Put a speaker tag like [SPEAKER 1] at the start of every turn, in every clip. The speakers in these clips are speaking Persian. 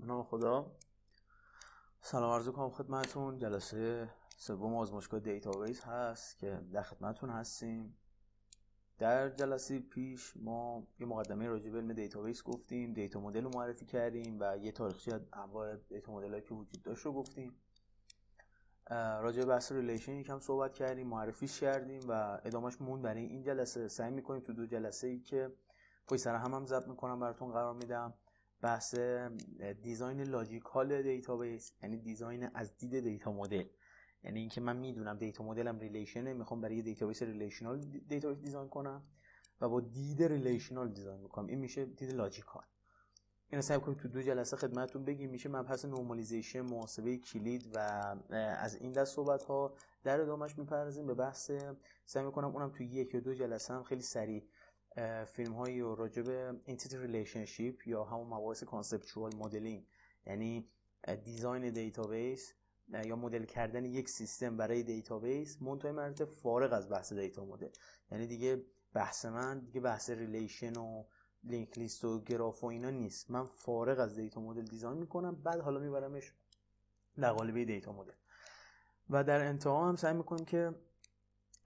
[SPEAKER 1] به نام خدا سلام عرض کنم خدمتون جلسه سوم آزمایشگاه دیتابیس هست که در خدمتون هستیم در جلسه پیش ما یه مقدمه راجع به علم دیتابیس گفتیم دیتا مدل رو معرفی کردیم و یه تاریخچه از انواع دیتا مدل که وجود داشت رو گفتیم راجع به بحث ریلیشن یکم صحبت کردیم معرفیش کردیم و ادامش مون برای این جلسه سعی میکنیم تو دو جلسه ای که پای سر هم هم ضبط میکنم براتون قرار میدم بحث دیزاین لاجیکال دیتابیس یعنی دیزاین از دید دیتا مدل یعنی اینکه من میدونم دیتا مدلم ریلیشنه میخوام برای دیتابیس ریلیشنال دیتابیس دیزاین کنم و با دید ریلیشنال دیزاین میکنم این میشه دید لاجیکال این سعی کنیم تو دو جلسه خدمتتون بگیم میشه مبحث نورمالیزیشن محاسبه کلید و از این دست صحبت ها در ادامش میپردازیم به بحث سعی میکنم اونم تو یک یا دو جلسه هم خیلی سریع فیلم هایی رو راجع به ریلیشنشیپ یا همون مباحث کانسپچوال مدلینگ یعنی دیزاین دیتابیس یا مدل کردن یک سیستم برای دیتابیس منتهی مرد فارغ از بحث دیتا مدل یعنی دیگه بحث من دیگه بحث ریلیشن و لینک لیست و گراف و اینا نیست من فارغ از دیتا مدل دیزاین میکنم بعد حالا میبرمش در قالب دیتا مدل و در انتها هم سعی میکنیم که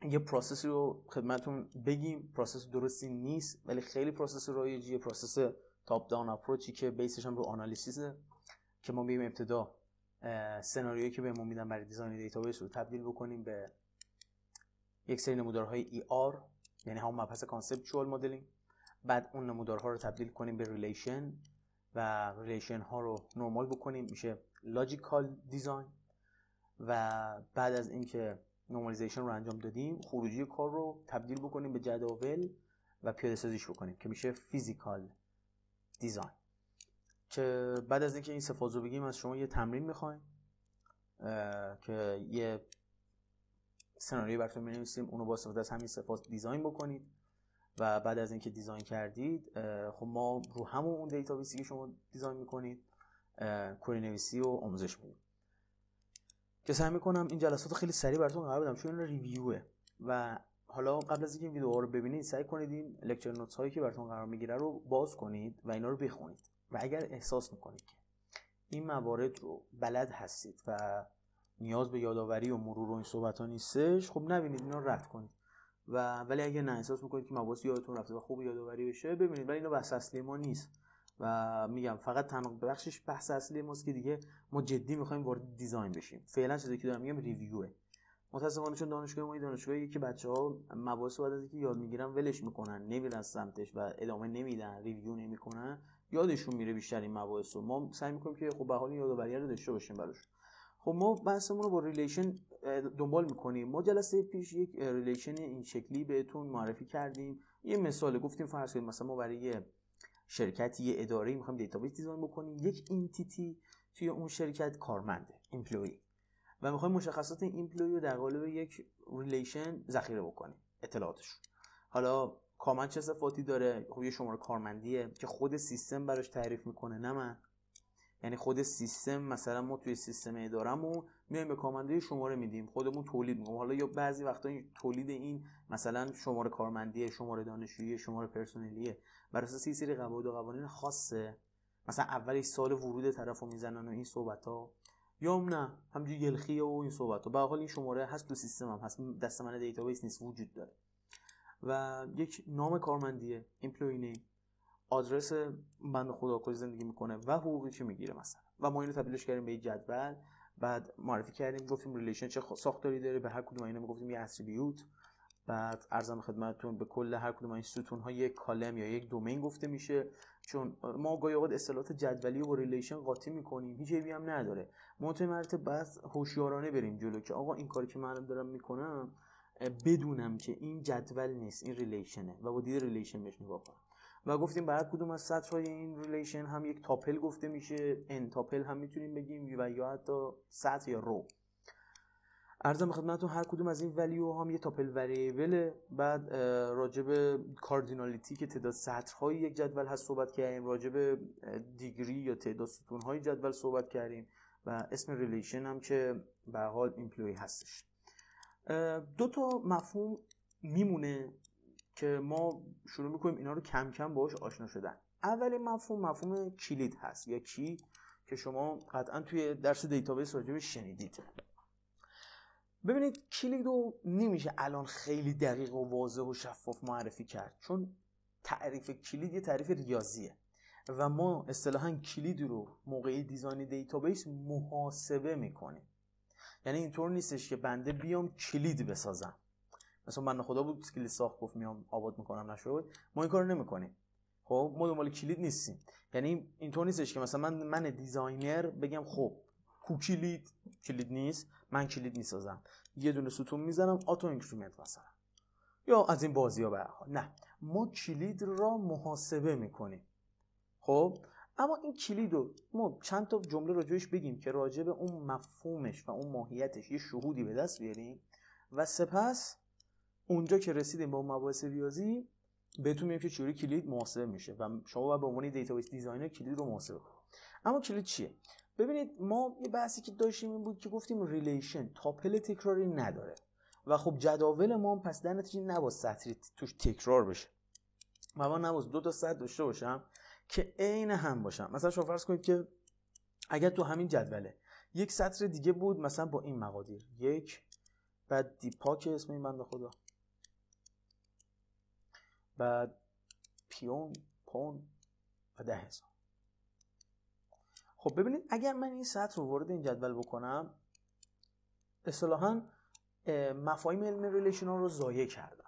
[SPEAKER 1] یه پروسسی رو خدمتون بگیم پروسس درستی نیست ولی خیلی پروسس یه پروسس تاپ داون اپروچی که بیسش هم رو آنالیسیزه که ما بیم ابتدا سناریویی که بهمون میدن برای دیزاین دیتابیس رو تبدیل بکنیم به یک سری نمودارهای ای e آر یعنی همون مبحث کانسپچوال مدلینگ بعد اون نمودارها رو تبدیل کنیم به ریلیشن و ریلیشن ها رو نرمال بکنیم میشه لاجیکال دیزاین و بعد از اینکه نورمالیزیشن رو انجام دادیم خروجی کار رو تبدیل بکنیم به جداول و پیاده سازیش بکنیم که میشه فیزیکال دیزاین که بعد از اینکه این سفاز رو بگیم از شما یه تمرین میخوایم که یه سناریوی براتون می‌نویسیم اونو با استفاده از همین سفاز دیزاین بکنید و بعد از اینکه دیزاین کردید خب ما رو همون اون دیتابیسی که شما دیزاین میکنید کوری نویسی و آموزش میدیم که سعی میکنم این جلسات خیلی سریع براتون قرار بدم چون این ریویوه و حالا قبل از اینکه این رو ببینید سعی کنید این لکچر نوتس هایی که براتون قرار میگیره رو باز کنید و اینا رو بخونید و اگر احساس میکنید که این موارد رو بلد هستید و نیاز به یادآوری و مرور و این صحبت ها نیستش خب نبینید اینا رد کنید و ولی اگه نه احساس میکنید که مباحث یادتون رفته و خوب یادآوری بشه ببینید ولی اینا بحث اصلی ما نیست و میگم فقط تنها بخشش بحث اصلی ماست که دیگه ما جدی میخوایم وارد دیزاین بشیم فعلا چیزی که دارم میگم ریویوه متاسفانه چون دانشگاه ما دانشگاهی که بچه ها مباحث بعد از یاد میگیرن ولش میکنن نمیرن سمتش و ادامه نمیدن ریویو نمیکنن یادشون میره بیشتر این مباحث رو ما سعی میکنیم که خب به حال یادآوری رو داشته باشیم براش خب ما بحثمون رو با ریلیشن دنبال میکنیم ما جلسه پیش یک ریلیشن این شکلی بهتون معرفی کردیم یه مثال گفتیم فرض کنید مثلا ما برای شرکتی یه اداره میخوایم دیتابیس دیزاین بکنیم یک اینتیتی توی اون شرکت کارمنده ایمپلوی و میخوایم مشخصات این ایمپلوی رو در قالب یک ریلیشن ذخیره بکنیم اطلاعاتش حالا کارمند چه صفاتی داره خب یه شماره کارمندیه که خود سیستم براش تعریف میکنه نه من یعنی خود سیستم مثلا ما توی سیستم ادارم و میایم به کارمنده شماره میدیم خودمون تولید میکنیم حالا یا بعضی وقتا این تولید این مثلا شماره کارمندی، شماره دانشجویی شماره پرسنلیه بر اساس یه سری قواعد و قوانین خاصه مثلا اولی سال ورود طرفو میزنن و این صحبت ها یا نه همجوری گلخیه و این صحبت ها به حال این شماره هست تو سیستم هم هست دست من دیتابیس نیست وجود داره و یک نام کارمندیه ایمپلوی آدرس بند خدا کجا زندگی میکنه و حقوقی که میگیره مثلا و ما اینو تبدیلش کردیم به جدول بعد معرفی کردیم گفتیم ریلیشن چه ساختاری داره به هر کدوم اینا میگفتیم یه اتریبیوت بعد ارزم خدمتتون به کل هر کدوم این ستون ها یک کالم یا یک دومین گفته میشه چون ما گاهی اوقات اصطلاحات جدولی و ریلیشن قاطی میکنیم هیچ ایبی هم نداره ما تو مرتبه بس هوشیارانه بریم جلو که آقا این کاری که من دارم میکنم بدونم که این جدول نیست این ریلیشنه و با دید ریلیشن بهش نگاه و گفتیم برای کدوم از های این ریلیشن هم یک تاپل گفته میشه ان تاپل هم میتونیم بگیم و یا حتی سطح یا رو ارزم خدمتتون هر کدوم از این ولیو هم یه تاپل وریبل بعد راجب کاردینالیتی که تعداد های یک جدول هست صحبت کردیم راجب دیگری یا تعداد های جدول صحبت کردیم و اسم ریلیشن هم که به حال ایمپلوی هستش دو تا مفهوم میمونه که ما شروع میکنیم اینا رو کم کم باهاش آشنا شدن اولین مفهوم مفهوم کلید هست یا کی که شما قطعا توی درس دیتابیس راجبش شنیدید ببینید کلید رو نمیشه الان خیلی دقیق و واضح و شفاف معرفی کرد چون تعریف کلید یه تعریف ریاضیه و ما اصطلاحا کلید رو موقع دیزاین دیتابیس محاسبه میکنیم یعنی اینطور نیستش که بنده بیام کلید بسازم مثلا من خدا بود کلید ساخت گفت میام آباد میکنم نشود ما این کارو نمیکنیم خب ما دنبال کلید نیستیم یعنی اینطور نیستش که مثلا من من دیزاینر بگم خب کو کلید کلید نیست من کلید میسازم یه دونه ستون میزنم اتو اینکریمنت مثلا یا از این بازی ها برها. نه ما کلید را محاسبه میکنیم خب اما این کلید رو ما چند تا جمله راجبش بگیم که راجع اون مفهومش و اون ماهیتش یه شهودی به دست بیاریم و سپس اونجا که رسیدیم با مباحث ریاضی بهتون میگم که چجوری کلید محاسبه میشه و شما باید به عنوان دیتابیس دیزاینر کلید رو محاسبه کنید اما کلید چیه ببینید ما یه بحثی که داشتیم این بود که گفتیم ریلیشن تاپل تکراری نداره و خب جداول ما هم پس در نتیجه نباید سطری توش تکرار بشه و ما نباید دو تا سطر داشته باشم که عین هم باشم مثلا شما فرض کنید که اگر تو همین جدوله یک سطر دیگه بود مثلا با این مقادیر یک بعد دیپاک اسم این بنده خدا بعد پیون پون و ده هزار خب ببینید اگر من این سطح رو وارد این جدول بکنم اصطلاحا مفاهیم علم ریلیشنال رو ضایع کردم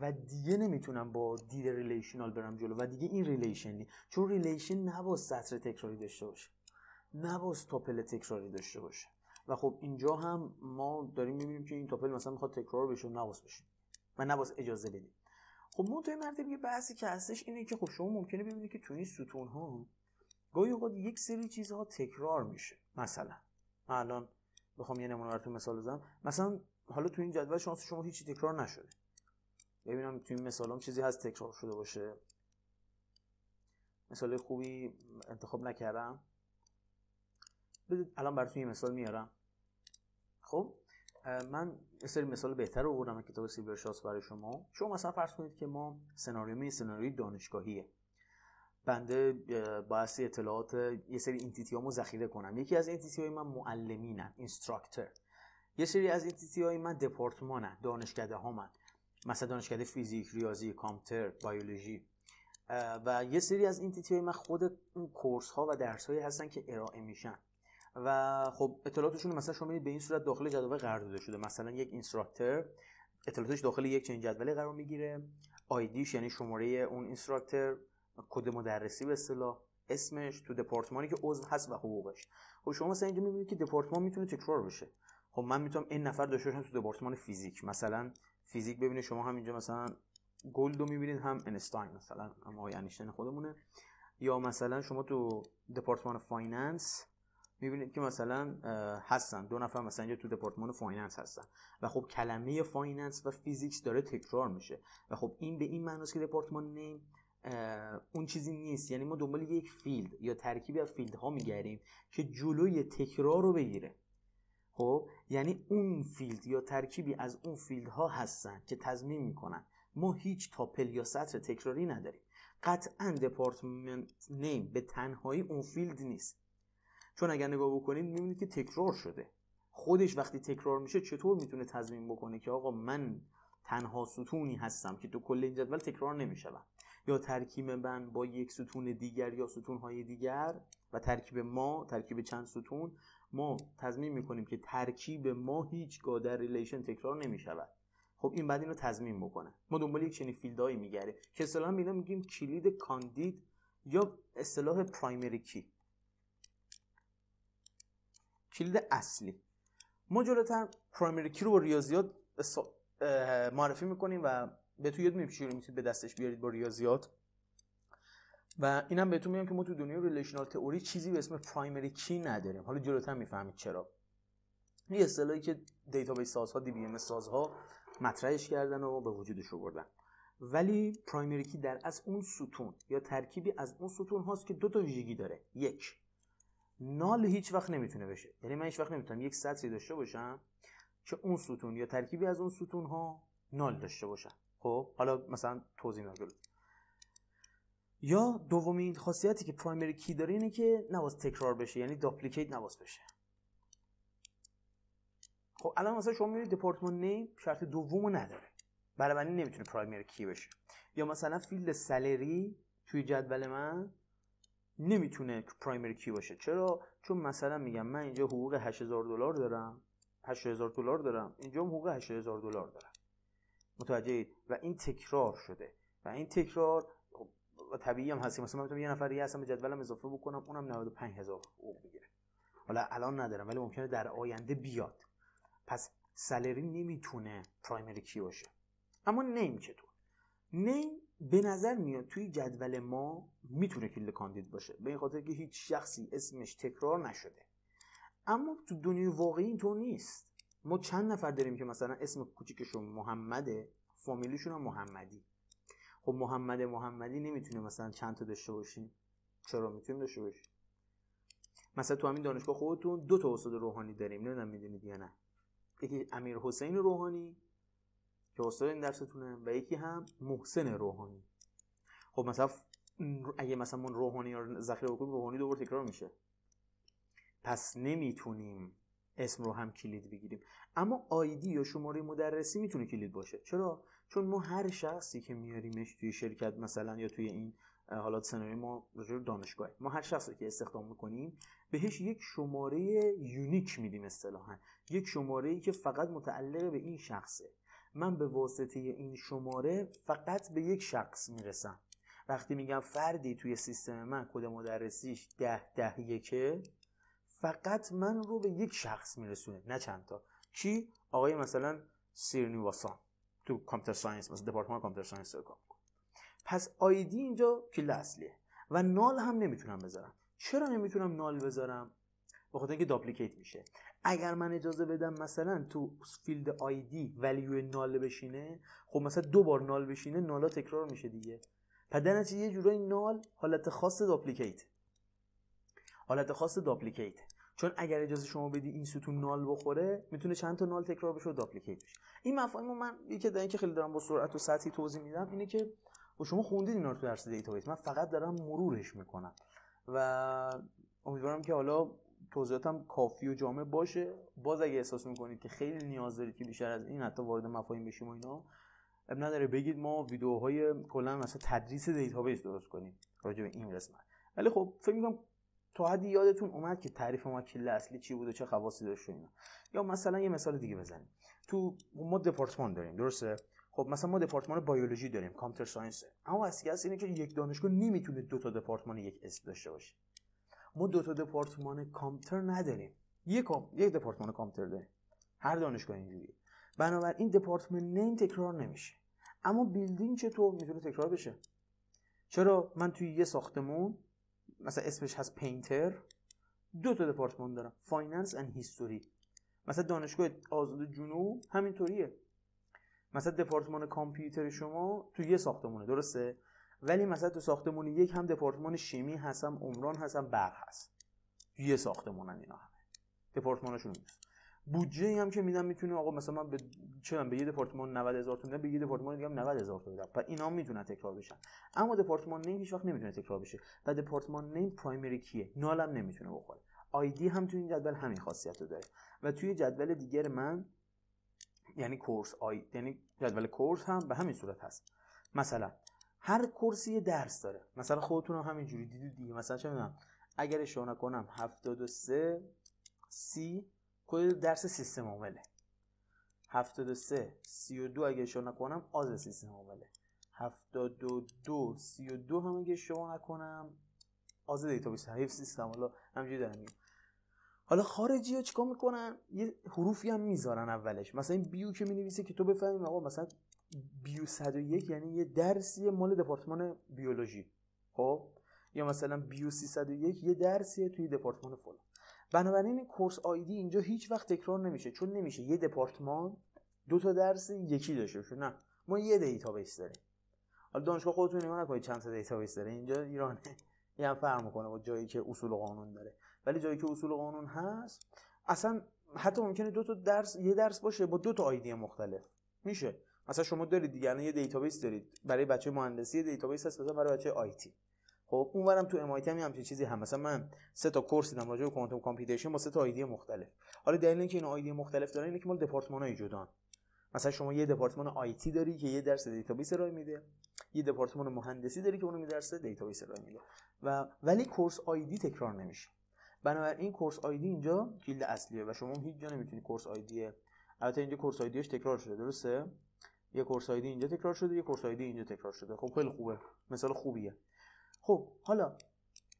[SPEAKER 1] و دیگه نمیتونم با دید ریلیشنال برم جلو و دیگه این ریلیشنی چون ریلیشن نباز سطر تکراری داشته باشه نباز تاپل تکراری داشته باشه و خب اینجا هم ما داریم میبینیم که این تاپل مثلا میخواد تکرار بشه و نباز بشه و نباز اجازه بدیم خب توی مرتبه یه بحثی که هستش اینه که خب شما ممکنه ببینید که توی این ستون ها گاهی اوقات یک سری چیزها تکرار میشه مثلا من الان بخوام یه نمونه براتون مثال بزنم مثلا حالا تو این جدول شانس شما هیچی تکرار نشده ببینم توی این هم چیزی هست تکرار شده باشه مثال خوبی انتخاب نکردم الان براتون یه مثال میارم خب من یه سری مثال بهتر رو بردم کتاب سیبر شاس برای شما شما مثلا فرض کنید که ما سناریو می سناریوی دانشگاهیه بنده باعث اطلاعات یه سری انتیتی هامو ذخیره کنم یکی از انتیتی های من معلمینن اینستراکتور یه سری از انتیتی های من دپارتمانن دانشکده ها من مثلا دانشکده فیزیک ریاضی کامپیوتر بیولوژی و یه سری از انتیتی های من خود اون کورس ها و درس هایی هستن که ارائه میشن و خب اطلاعاتشون مثلا شما به این صورت داخل جدول قرار داده شده مثلا یک اینستراکتور اطلاعاتش داخل یک چنین جدولی قرار میگیره آیدیش یعنی شماره اون اینستراکتور کد مدرسی به اصطلاح اسمش تو دپارتمانی که عضو هست و حقوقش خب شما مثلا اینجا میبینید که دپارتمان میتونه تکرار بشه خب من میتونم این نفر داشته باشم تو دپارتمان فیزیک مثلا فیزیک ببینید شما هم اینجا مثلا گلد رو میبینید هم انستاین مثلا اما خودمونه یا مثلا شما تو دپارتمان فایننس میبینید که مثلا هستن دو نفر مثلا اینجا تو دپارتمان فایننس هستن و خب کلمه فایننس و فیزیکس داره تکرار میشه و خب این به این معناست که دپارتمان نیم اون چیزی نیست یعنی ما دنبال یک فیلد یا ترکیبی از فیلد ها میگریم که جلوی تکرار رو بگیره خب یعنی اون فیلد یا ترکیبی از اون فیلد ها هستن که تضمین میکنن ما هیچ تاپل یا سطر تکراری نداریم قطعا دپارتمنت نیم به تنهایی اون فیلد نیست چون اگر نگاه بکنید میبینید که تکرار شده خودش وقتی تکرار میشه چطور میتونه تضمین بکنه که آقا من تنها ستونی هستم که تو کل این جدول تکرار نمیشوم یا ترکیب من با یک ستون دیگر یا ستونهای دیگر و ترکیب ما ترکیب چند ستون ما تضمین میکنیم که ترکیب ما هیچ در ریلیشن تکرار نمیشود خب این بعد این تضمین بکنه ما دنبال یک چنین فیلدهایی میگردیم که اصطلاحا اینا میگیم کلید کاندید یا اصطلاح پرایمری کی کلید اصلی ما جلوتر پرایمری کی رو با ریاضیات معرفی میکنیم و تو یاد میدیم میتونید به دستش بیارید با ریاضیات و اینم بهتون میگم که ما تو دنیای ریلیشنال تئوری چیزی به اسم پرایمری کی نداریم حالا جلوتر میفهمید چرا این اصطلاحی که دیتابیس سازها دی بی ام سازها مطرحش کردن و به وجودش آوردن ولی پرایمری کی در از اون ستون یا ترکیبی از اون ستون هاست که دو تا ویژگی داره یک نال هیچ وقت نمیتونه بشه یعنی من هیچ وقت نمیتونم یک سطری داشته باشم که اون ستون یا ترکیبی از اون ستون ها نال داشته باشن خب حالا مثلا توضیح میدم یا دومین خاصیتی که پرایمری کی داره اینه که نواز تکرار بشه یعنی دوپلیکیت نواز بشه خب الان مثلا شما میبینید دپارتمان نیم شرط دومو نداره بنابراین نمیتونه پرایمری کی بشه یا مثلا فیلد سالری توی جدول من نمیتونه پرایمری کی باشه چرا چون مثلا میگم من اینجا حقوق 8000 دلار دارم 8000 دلار دارم اینجا هم حقوق 8000 دلار دارم متوجه و این تکرار شده و این تکرار و خب، طبیعی هم هستی مثلا من میتونم یه نفر دیگه اصلا به جدولم اضافه بکنم اونم 95000 حقوق بگیره حالا الان ندارم ولی ممکنه در آینده بیاد پس سالری نمیتونه پرایمری کی باشه اما نیم چطور نیم به نظر میاد توی جدول ما میتونه کلید کاندید باشه به این خاطر که هیچ شخصی اسمش تکرار نشده اما تو دنیای واقعی اینطور نیست ما چند نفر داریم که مثلا اسم کوچیکشون محمده فامیلیشون هم محمدی خب محمد محمدی نمیتونه مثلا چند تا داشته باشیم چرا میتونیم داشته باشیم مثلا تو همین دانشگاه خودتون دو تا استاد روحانی داریم نمیدونم میدونید یا نه یکی امیر حسین روحانی که استاد این درستونه و یکی هم محسن روحانی خب مثلا اگه مثلا من روحانی رو ذخیره بکنیم روحانی دوباره تکرار میشه پس نمیتونیم اسم رو هم کلید بگیریم اما آیدی یا شماره مدرسی میتونه کلید باشه چرا چون ما هر شخصی که میاریمش توی شرکت مثلا یا توی این حالات سناریو ما رجوع دانشگاه ما هر شخصی که استخدام میکنیم بهش یک شماره یونیک میدیم اصطلاحا یک شماره ای که فقط متعلق به این شخصه من به واسطه این شماره فقط به یک شخص میرسم وقتی میگم فردی توی سیستم من کد مدرسیش ده ده یکه فقط من رو به یک شخص میرسونه نه چند تا کی آقای مثلا سیرنی واسان تو کامپیوتر ساینس مثلا دپارتمان کامپیوتر ساینس پس آیدی اینجا کل اصلیه و نال هم نمیتونم بذارم چرا نمیتونم نال بذارم به اینکه داپلیکیت میشه اگر من اجازه بدم مثلا تو فیلد دی ولیو نال بشینه خب مثلا دو بار نال بشینه نالا تکرار میشه دیگه پس یه جورایی نال حالت خاص داپلیکیت حالت خاص داپلیکیت چون اگر اجازه شما بدی این ستون نال بخوره میتونه چند تا نال تکرار بشه و داپلیکیت بشه این مفاهیم من یکی در اینکه خیلی دارم با سرعت و سطحی توضیح میدم اینه که و شما خوندید اینا رو تو درس دیتابیس من فقط دارم مرورش میکنم و امیدوارم که حالا توضیحاتم کافی و جامع باشه باز اگه احساس میکنید که خیلی نیاز دارید که بیشتر از این حتی وارد مفاهیم بشیم و اینا اب نداره بگید ما ویدیوهای کلا مثلا تدریس دیتابیس درست کنیم راجع به این قسمت ولی خب فکر میکنم تا حدی یادتون اومد که تعریف ما کل اصلی چی بود و چه خواصی داشت اینا یا مثلا یه مثال دیگه بزنیم تو ما دپارتمان داریم درسته خب مثلا ما دپارتمان بیولوژی داریم کامپیوتر ساینس اما اصلی اینه که یک دانشگاه نمیتونه دو تا دپارتمان یک اسم داشته باشه ما دو تا دپارتمان کامپیوتر نداریم یک یک دپارتمان کامپیوتر داریم هر دانشگاه اینجوری بنابراین دپارتمان نیم تکرار نمیشه اما بیلدینگ چطور میتونه تکرار بشه چرا من توی یه ساختمون مثلا اسمش هست پینتر دو تا دپارتمان دارم فایننس اند هیستوری مثلا دانشگاه آزاد جنوب همینطوریه مثلا دپارتمان کامپیوتر شما توی یه ساختمونه درسته ولی مثلا تو ساختمون یک هم دپارتمان شیمی هستم، عمران هستم، هم برق هست یه ساختمونن اینا همه دپارتمانشون بودجه هم که میدم میتونه آقا مثلا من به چه به یه دپارتمان 90 هزار تومن به یه دپارتمان دیگه 90 هزار تومن بدم و اینا میتونن تکرار بشن اما دپارتمان نیم هیچ وقت نمیتونه تکرار بشه و دپارتمان نیم پرایمری کیه نالم نمیتونه بخوره آیدی هم تو این جدول همین خاصیت رو داره و توی جدول دیگر من یعنی کورس آی یعنی جدول کورس هم به همین صورت هست مثلا هر کورسی یه درس داره مثلا خودتون هم همینجوری دیدید دیگه مثلا چه میدونم اگر اشتباه نکنم 73 سی کد درس سیستم عامله 73 32 اگه اشتباه نکنم آز سیستم عامله 72 32 هم اگه اشتباه نکنم آز دیتابیس حیف سیستم حالا همینجوری دارم میگم حالا خارجی ها چیکار میکنن یه حروفی هم میذارن اولش مثلا این بیو که مینویسه که تو بفهمی آقا مثلا بیو 101 یعنی یه درسی مال دپارتمان بیولوژی خب یا مثلا بیو 301 یه درسیه توی دپارتمان فلان بنابراین این کورس آیدی اینجا هیچ وقت تکرار نمیشه چون نمیشه یه دپارتمان دو تا درس یکی داشته باشه نه ما یه دیتابیس داریم حالا دانشگاه خودتون نگاه نکنید چند تا دیتابیس داره اینجا ایرانه یه هم فرق میکنه با جایی که اصول قانون داره ولی جایی که اصول قانون هست اصلا حتی ممکنه دو تا درس یه درس باشه با دو تا آیدی مختلف میشه اصلا شما دارید دیگه یه دیتابیس دارید برای بچه مهندسی دیتابیس هست مثلا برای بچه آی تی خب اونورم تو ام آی هم همچین چیزی هم مثلا من سه تا کورس دیدم راجع به کوانتوم کامپیوتیشن با سه تا آیدی مختلف حالا دلیل اینکه این آیدی مختلف داره اینه که مال دپارتمان‌های جدان مثلا شما یه دپارتمان آی تی داری که یه درس دیتابیس رو میده یه دپارتمان مهندسی داری که اونم درس دیتابیس رو میده و ولی کورس آیدی تکرار نمیشه بنابراین کورس آیدی اینجا کلید اصلیه و شما هیچ جا نمیتونی کورس آیدی البته اینجا کورس آیدیش تکرار شده درسته یه کورس آیدی اینجا تکرار شده یه کورس آیدی اینجا تکرار شده خب خیلی خوبه مثال خوبیه خب حالا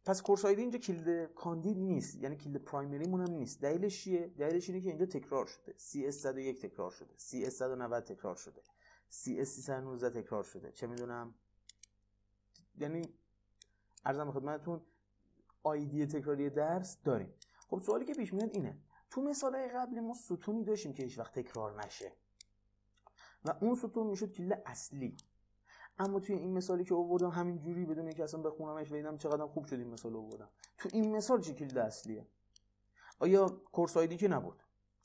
[SPEAKER 1] پس کورس آیدی اینجا کلید کاندید نیست یعنی کلید پرایمری مون هم نیست دلیلش چیه دلیلش اینه که اینجا تکرار شده CS101 تکرار 101 تکرار شده cs 190 تکرار شده سی اس 319 تکرار شده چه میدونم یعنی ارزم به خدمتتون آیدی تکراری درس داریم خب سوالی که پیش میاد اینه تو مثالای قبلی ما ستونی داشتیم که هیچ وقت تکرار نشه و اون ستون میشد کل اصلی اما توی این مثالی که آوردم همین جوری بدون اینکه اصلا بخونمش و چقدر خوب شد این مثال آوردم تو این مثال چه کلید اصلیه آیا کورس آیدی که نبود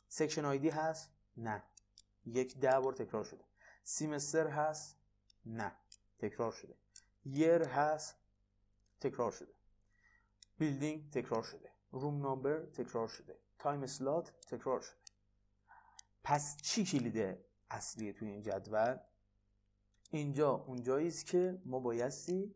[SPEAKER 1] سکشن آیدی هست نه یک ده بار تکرار شده سیمستر هست نه تکرار شده یر هست تکرار شده بیلدینگ تکرار شده روم نمبر تکرار شده تایم اسلات تکرار شده پس چی کلیده اصلیه توی این جدول اینجا اونجایی است که ما بایستی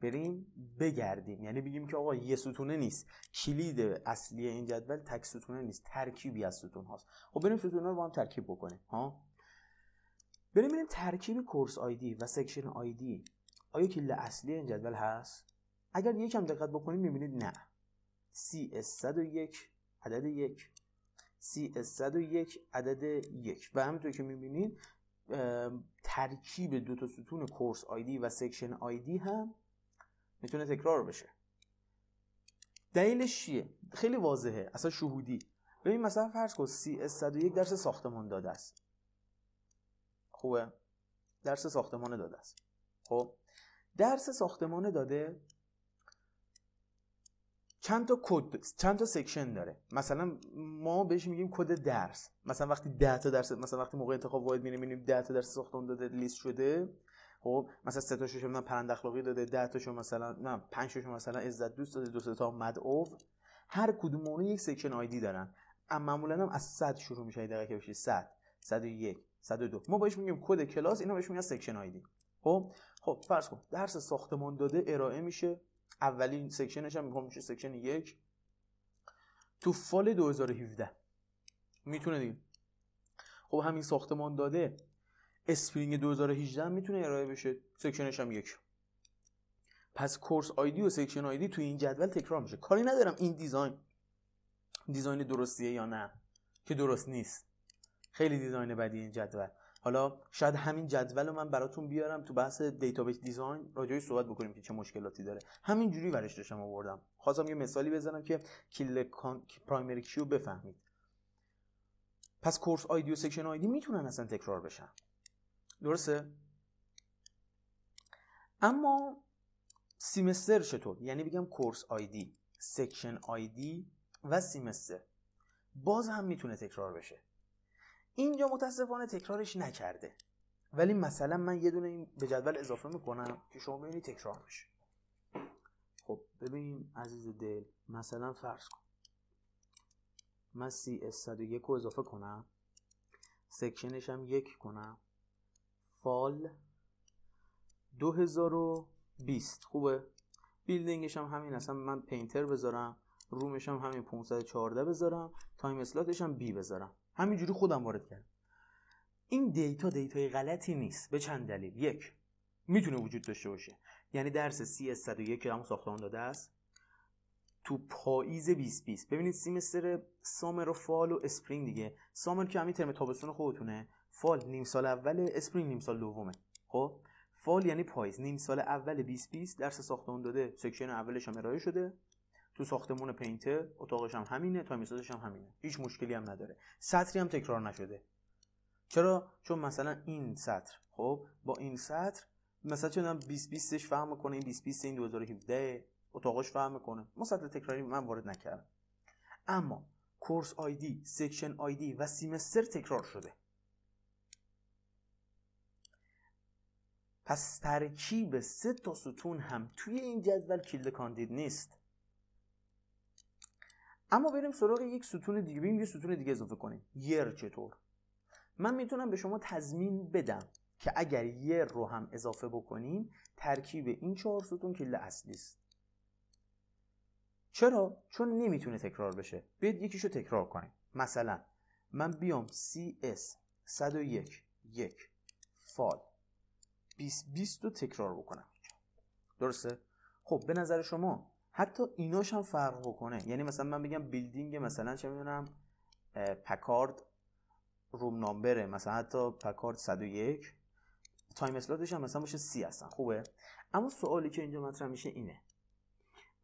[SPEAKER 1] بریم بگردیم یعنی بگیم که آقا یه ستونه نیست کلید اصلی این جدول تک ستونه نیست ترکیبی از ستون هاست خب بریم ها رو با هم ترکیب بکنیم ها بریم ببینیم ترکیب کورس آیدی و سکشن آیدی آیا کلید اصلی این جدول هست اگر یکم دقت بکنیم میبینید نه سی 101 عدد یک CS101 عدد یک و همینطور که میبینید ترکیب دو تا ستون کورس آیدی و سکشن آیدی هم میتونه تکرار بشه دلیلش چیه خیلی واضحه اصلا شهودی ببین مثلا فرض کن CS101 درس ساختمان داده است خوبه درس ساختمان داده است خب درس ساختمان داده چند تا کد چند تا سکشن داره مثلا ما بهش میگیم کد درس مثلا وقتی 10 تا درس مثلا وقتی موقع انتخاب واحد میریم میبینیم 10 تا درس ساختمان داده لیست شده خب مثلا سه تاشو مثلا پرند اخلاقی داده 10 تاشو مثلا نه 5 تاشو مثلا عزت دوست داده دو تا مدعو هر کدوم اون یک سکشن آیدی دارن اما معمولا هم از 100 شروع میشه دقیقه که بشه 100 101 102 ما بهش میگیم کد کلاس اینا بهش میگن سکشن آیدی خب خب فرض کن درس ساختمان داده ارائه میشه اولین سکشنش هم میخوام میشه سکشن یک تو فال 2017 میتونه دیگه خب همین ساختمان داده اسپرینگ 2018 میتونه ارائه بشه سکشنش هم یک پس کورس آیدی و سکشن آیدی تو این جدول تکرار میشه کاری ندارم این دیزاین دیزاین درستیه یا نه که درست نیست خیلی دیزاین بدی این جدول حالا شاید همین جدول رو من براتون بیارم تو بحث دیتابیس دیزاین راجعش صحبت بکنیم که چه مشکلاتی داره همین جوری ورش داشتم آوردم خواستم یه مثالی بزنم که کل پرایمری رو بفهمید پس کورس آیدی و سکشن آیدی میتونن اصلا تکرار بشن درسته اما سیمستر چطور یعنی بگم کورس آیدی سکشن آیدی و سیمستر باز هم میتونه تکرار بشه اینجا متاسفانه تکرارش نکرده ولی مثلا من یه دونه این به جدول اضافه میکنم که شما ببینید تکرار میشه خب ببینیم عزیز دل مثلا فرض کن من سی اس رو اضافه کنم سکشنش هم یک کنم فال 2020 خوبه بیلدینگش هم همین اصلا من پینتر بذارم رومش هم همین 514 بذارم تایم اسلاتش هم بی بذارم همینجوری خودم وارد کردم این دیتا دیتای غلطی نیست به چند دلیل یک میتونه وجود داشته باشه یعنی درس سی 101 که همون ساختمان داده است تو پاییز 2020 ببینید سیمستر سامر و فال و اسپرینگ دیگه سامر که همین ترم تابستون خودتونه فال نیم سال اول اسپرینگ نیم سال دومه خب فال یعنی پاییز نیم سال اول 2020 درس ساختمان داده سکشن اولش هم ارائه شده تو ساختمون پینته اتاقش هم همینه تا میسازش هم همینه هیچ مشکلی هم نداره سطری هم تکرار نشده چرا چون مثلا این سطر خب با این سطر مثلا چون 20 20 ش فهم کنه این 20 20 این 2017 اتاقش فهم کنه ما سطر تکراری من وارد نکردم اما کورس آیدی سکشن آیدی و سیمستر تکرار شده پس ترکیب سه تا ستون هم توی این جدول کلید کاندید نیست اما بریم سراغ یک ستون دیگه بریم یه ستون دیگه اضافه کنیم یر چطور من میتونم به شما تضمین بدم که اگر یر رو هم اضافه بکنیم ترکیب این چهار ستون کل اصلی است چرا چون نمیتونه تکرار بشه بیاید یکیشو تکرار کنیم مثلا من بیام cs 101 یک فال 20 20 رو تکرار بکنم درسته خب به نظر شما حتی ایناش هم فرق بکنه یعنی مثلا من بگم بیلدینگ مثلا چه میدونم پکارد روم نامبره مثلا حتی پکارد 101 تایم اسلاتش هم مثلا باشه سی هستن خوبه اما سوالی که اینجا مطرح میشه اینه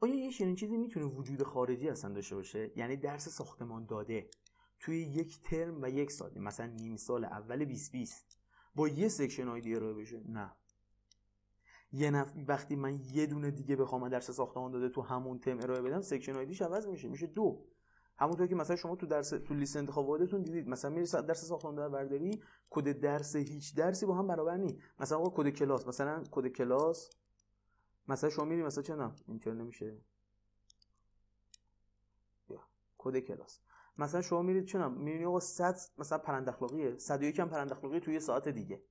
[SPEAKER 1] آیا یه چنین چیزی میتونه وجود خارجی اصلا داشته باشه یعنی درس ساختمان داده توی یک ترم و یک سال مثلا نیم سال اول 2020 با یه سکشن آیدی رو بشه نه یه نف... وقتی من یه دونه دیگه بخوام درس ساختمان داده تو همون تم ارائه بدم سکشن آیدیش عوض میشه میشه دو همونطور که مثلا شما تو درس تو لیست واحدتون دیدید مثلا میری درس ساختمان داره برداری کد درس هیچ درسی با هم برابر نی مثلا آقا کد کلاس مثلا کد کلاس مثلا شما میری مثلا چرا اینطور نمیشه کد کلاس مثلا شما میرید چنام میرید آقا 100 مثلا پرند اخلاقیه 101 هم پرند اخلاقی توی ساعت دیگه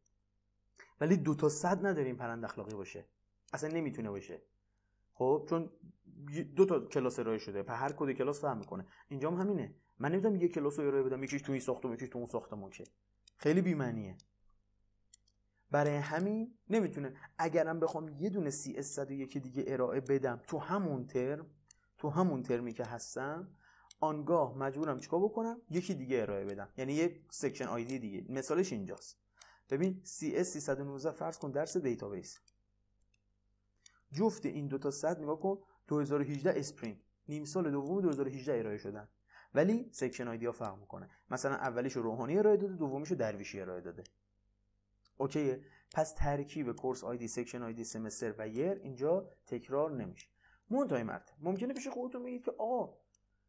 [SPEAKER 1] ولی دو تا صد نداریم پرند اخلاقی باشه اصلا نمیتونه باشه خب چون دو تا کلاس ارائه شده پر هر کد کلاس فهم میکنه اینجا هم همینه من نمیدونم یه کلاس رو ارائه بدم یکیش تو این ساختمون یکیش تو اون ساختمون که خیلی بی‌معنیه برای همین نمیتونه اگرم بخوام یه دونه سی اس 101 دیگه ارائه بدم تو همون ترم تو همون ترمی که هستم آنگاه مجبورم چیکار بکنم یکی دیگه ارائه بدم یعنی یه سکشن آیدی دیگه مثالش اینجاست ببین CS 319 فرض کن درس دیتابیس جفت این دوتا صد نگاه کن 2018 اسپرینگ نیم سال دوم 2018 ارائه شدن ولی سکشن آیدیا فرق میکنه مثلا اولیش روحانی ارائه داده دومیشو درویشی ارائه داده اوکیه پس ترکیب کورس آیدی سکشن آیدی سمستر و یر اینجا تکرار نمیشه منتهای مرتب ممکنه پیش خودتون بگید که آقا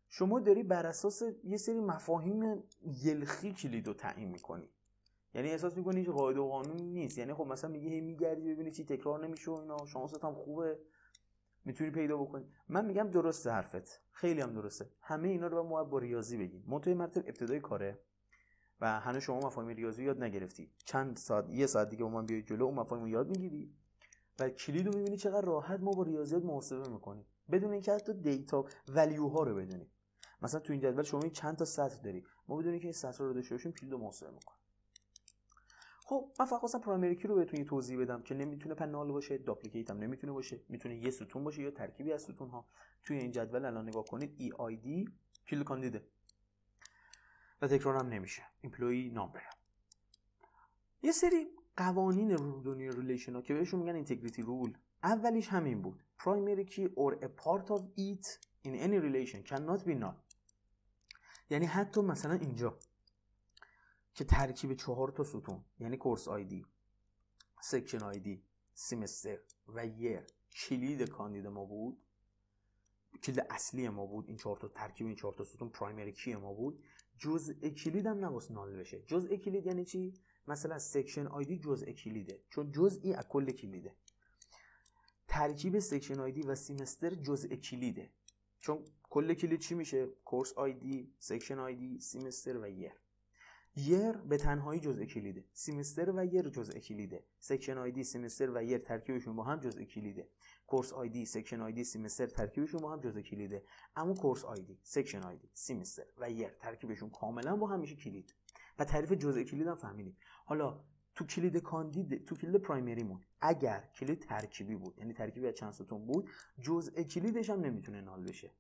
[SPEAKER 1] شما داری بر اساس یه سری مفاهیم یلخی کلید رو تعیین میکنی یعنی احساس میکنی هیچ قاعده و قانون نیست یعنی خب مثلا میگی هی میگردی ببینی چی تکرار نمیشه اینا شانست هم خوبه میتونی پیدا بکنی من میگم درسته حرفت خیلی هم درسته همه اینا رو با باید با ریاضی بگیم من توی مرتب ابتدای کاره و هنوز شما مفاهیم ریاضی یاد نگرفتی چند ساعت یه ساعت دیگه با من بیای جلو اون مفاهیم یاد میگیری و کلید رو میبینی چقدر راحت ما با ریاضیات محاسبه میکنیم بدون اینکه حتی دیتا ولیو ها رو بدونی مثلا تو این جدول شما چند تا سطر داری ما بدون اینکه این سطر رو داشته باشیم کلید رو محاسبه میکنیم خب من فقط خواستم پرایمری رو بهتون توضیح بدم که نمیتونه پنال باشه داپلیکیت هم نمیتونه باشه میتونه یه ستون باشه یا ترکیبی از ستون ها توی این جدول الان نگاه کنید ای آی دی و تکرار هم نمیشه ایمپلوی نامبر یه سری قوانین رو دنیا ریلیشن ها که بهشون میگن اینتگریتی رول اولیش همین بود پرایمری کی or a part of it in any relation cannot be null یعنی حتی مثلا اینجا که ترکیب چهار تا ستون یعنی کورس آیدی سکشن آیدی سیمستر و یر، کلید کاندید ما بود کلید اصلی ما بود این چهار تا ترکیب این چهار تا ستون پرایمری کی ما بود جزء کلید هم نباس نال بشه جزء کلید یعنی چی مثلا سکشن آیدی جزء کلیده چون جزئی از کل کلیده ترکیب سکشن آیدی و سیمستر جزء کلیده چون کل کلید چی میشه کورس آیدی سکشن آیدی سیمستر و یر یر به تنهایی جزء کلیده سیمستر و یر جزء کلیده سکشن آیدی سیمستر و یر ترکیبشون با هم جزء کلیده کورس آیدی سکشن آیدی سیمستر ترکیبشون با هم جزء کلیده اما کورس آیدی سکشن آیدی سیمستر و یر ترکیبشون کاملا با هم میشه کلید و تعریف جزء کلید هم فهمیدیم حالا تو کلید کاندید تو کلید پرایمری مون اگر کلید ترکیبی بود یعنی ترکیبی از چند ستون بود جزء کلیدش هم نمیتونه نال بشه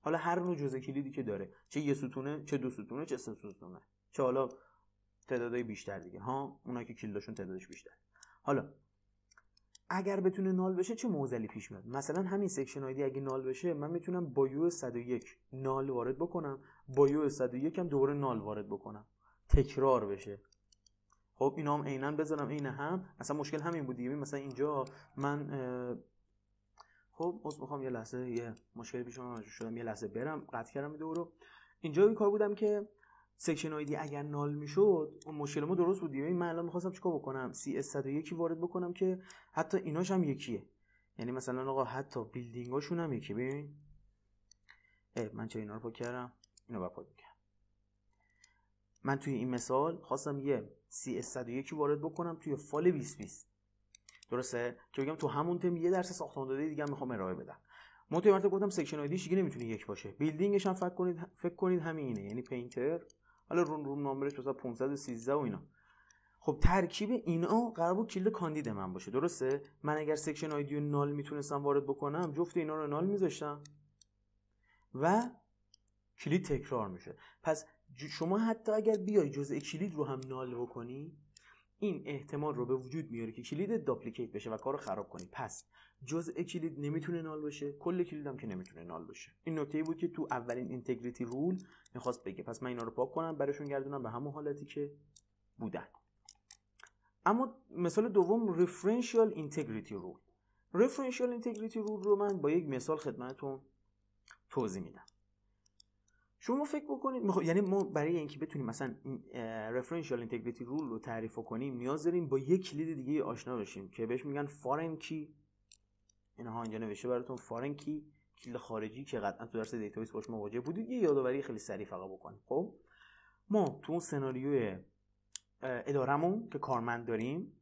[SPEAKER 1] حالا هر نوع جزء کلیدی که داره چه یه ستونه چه دو ستونه چه سه ستونه چه حالا تعدادهای بیشتر دیگه ها اونا که کیلوشون تعدادش بیشتر حالا اگر بتونه نال بشه چه موزلی پیش میاد مثلا همین سکشن آیدی اگه نال بشه من میتونم با یو 101 نال وارد بکنم با یو 101 هم دوباره نال وارد بکنم تکرار بشه خب اینا هم عینا بذارم عین هم اصلا مشکل همین بود دیگه مثلا اینجا من خب از میخوام یه لحظه یه مشکل پیش من شدم یه لحظه برم قطع کردم دورو اینجا این کار بودم که سکشن آیدی اگر نال میشد مشکل ما درست بود دیگه من الان میخواستم چیکار بکنم سی اس 101 وارد بکنم که حتی ایناش هم یکیه یعنی مثلا آقا حتی هاشون هم یکی ببین من چه اینا رو پاک کردم اینو پاک من توی این مثال خواستم یه سی اس 101 وارد بکنم توی فال 2020 درسته که بگم تو همون تم یه درس ساختمان داده دیگه میخوام ارائه بدم من توی مرتب گفتم سکشن آیدیش دیگه نمیتونه یک باشه بیلدینگش هم فکر کنید فکر کنید همینه یعنی پینتر حالا روم روم نمرش مثلا 513 و اینا خب ترکیب اینا قرار بود کلید کاندید من باشه درسته من اگر سکشن آیدیو نال میتونستم وارد بکنم جفت اینا رو نال میذاشتم و کلید تکرار میشه پس شما حتی اگر بیای جزء کلید رو هم نال بکنی این احتمال رو به وجود میاره که کلید داپلیکیت بشه و کارو خراب کنی پس جزء کلید نمیتونه نال باشه کل هم که نمیتونه نال باشه این نکته بود که تو اولین اینتگریتی رول میخواست بگه پس من اینا رو پاک کنم برشون گردونم به همون حالتی که بودن اما مثال دوم ریفرنشیال اینتگریتی رول ریفرنشیال اینتگریتی رول رو من با یک مثال خدمتتون توضیح میدم شما فکر بکنید مخ... یعنی ما برای اینکه بتونیم مثلا این رفرنشیال اینتگریتی رول رو تعریف کنیم نیاز داریم با یک کلید دیگه آشنا بشیم که بهش میگن فارن کی اینها اینجا نوشته براتون فارن کی خارجی که قطعا تو درس دیتابیس باش مواجه بودید یه یادآوری خیلی سریع فقط بکنیم خب ما تو اون سناریوی ادارمون که کارمند داریم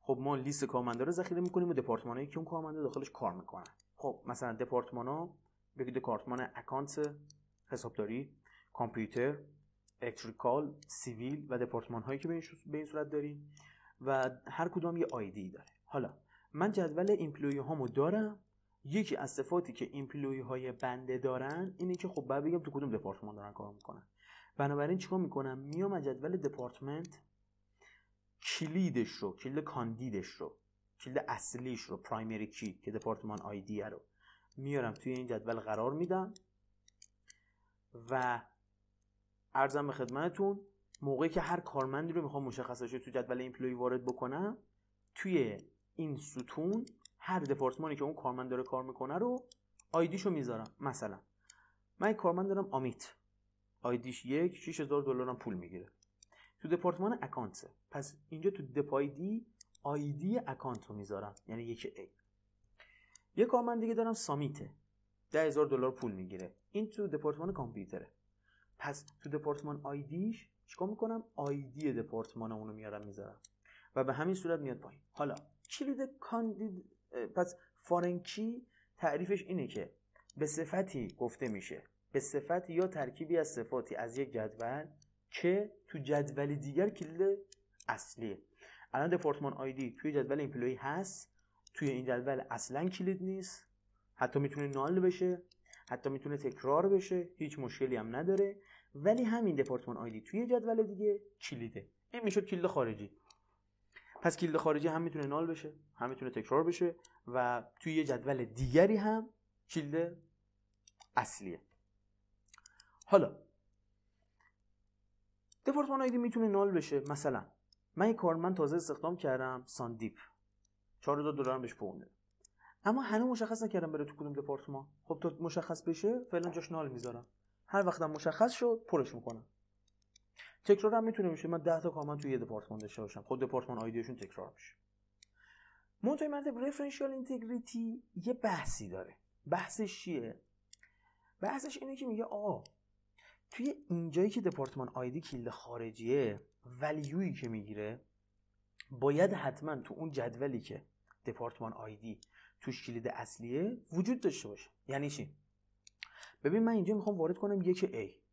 [SPEAKER 1] خب ما لیست کارمندا رو ذخیره میکنیم و دپارتمانایی که اون کارمندا داخلش کار میکنن خب مثلا دپارتمانا بگید دپارتمان اکانت حسابداری کامپیوتر الکتریکال سیویل و دپارتمان هایی که به این, صورت داریم و هر کدام یه آیدی داره حالا من جدول ایمپلوی هامو دارم یکی از صفاتی که ایمپلوی های بنده دارن اینه که خب بعد بگم تو کدوم دپارتمان دارن کار میکنن بنابراین چیکار میکنم میام از جدول دپارتمنت کلیدش رو کلید کاندیدش رو کلید اصلیش رو پرایمری کی که دپارتمان آیدی رو میارم توی این جدول قرار میدم و ارزم به خدمتتون موقعی که هر کارمندی رو میخوام مشخصش رو تو جدول ایمپلوی وارد بکنم توی این ستون هر دپارتمانی که اون کارمند داره کار میکنه رو آیدیشو میذارم مثلا من یک کارمند دارم آمیت آیدیش یک 6000 دلارم پول میگیره تو دپارتمان اکانت پس اینجا تو دپایدی آیدی اکانت رو میذارم یعنی یک ای یه کارمند دیگه دارم سامیته 10000 دلار پول میگیره این تو دپارتمان کامپیوتره پس تو دپارتمان آیدیش چیکار میکنم آیدی دپارتمان اونو میارم میذارم و به همین صورت میاد پایین حالا کلید کاندید پس فارنکی تعریفش اینه که به صفتی گفته میشه به صفت یا ترکیبی از صفاتی از یک جدول که تو جدول دیگر کلید اصلیه الان دپارتمان آیدی توی جدول ایمپلوی هست توی این جدول اصلا کلید نیست حتی میتونه نال بشه حتی میتونه تکرار بشه هیچ مشکلی هم نداره ولی همین دپارتمان آیدی توی جدول دیگه کلیده این میشد کلید خارجی پس کلید خارجی هم میتونه نال بشه هم میتونه تکرار بشه و توی یه جدول دیگری هم کلید اصلیه حالا دپارتمان آیدی میتونه نال بشه مثلا من یه من تازه استخدام کردم ساندیپ 4000 دلار بهش پونده اما هنوز مشخص نکردم بره تو کدوم دپارتمان خب تا مشخص بشه فعلا جاش نال میذارم هر وقتم مشخص شد پرش میکنم تکرار هم میتونه میشه من 10 تا کامنت توی یه دپارتمان داشته باشم خود خب دپارتمان آیدیشون تکرار میشه توی مطلب رفرنشیال اینتگریتی یه بحثی داره بحثش چیه بحثش اینه که میگه آقا توی اینجایی که دپارتمان آیدی کلید خارجیه ولیویی که میگیره باید حتما تو اون جدولی که دپارتمان آیدی توش کلید اصلیه وجود داشته باشه یعنی چی ببین من اینجا میخوام وارد کنم یک A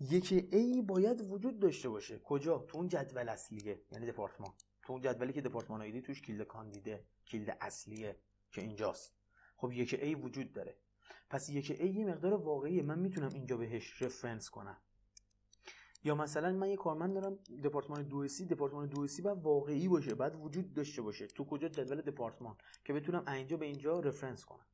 [SPEAKER 1] یکی ای باید وجود داشته باشه کجا تو اون جدول اصلیه یعنی دپارتمان تو اون جدولی که دپارتمان آیدی توش کلید کاندیده کلید اصلیه که اینجاست خب یکی ای وجود داره پس یکی ای یه مقدار واقعیه من میتونم اینجا بهش رفرنس کنم یا مثلا من یه کارمند دارم دپارتمان دو سی دپارتمان دو سی باید واقعی باشه بعد وجود داشته باشه تو کجا جدول دپارتمان که بتونم اینجا به اینجا رفرنس کنم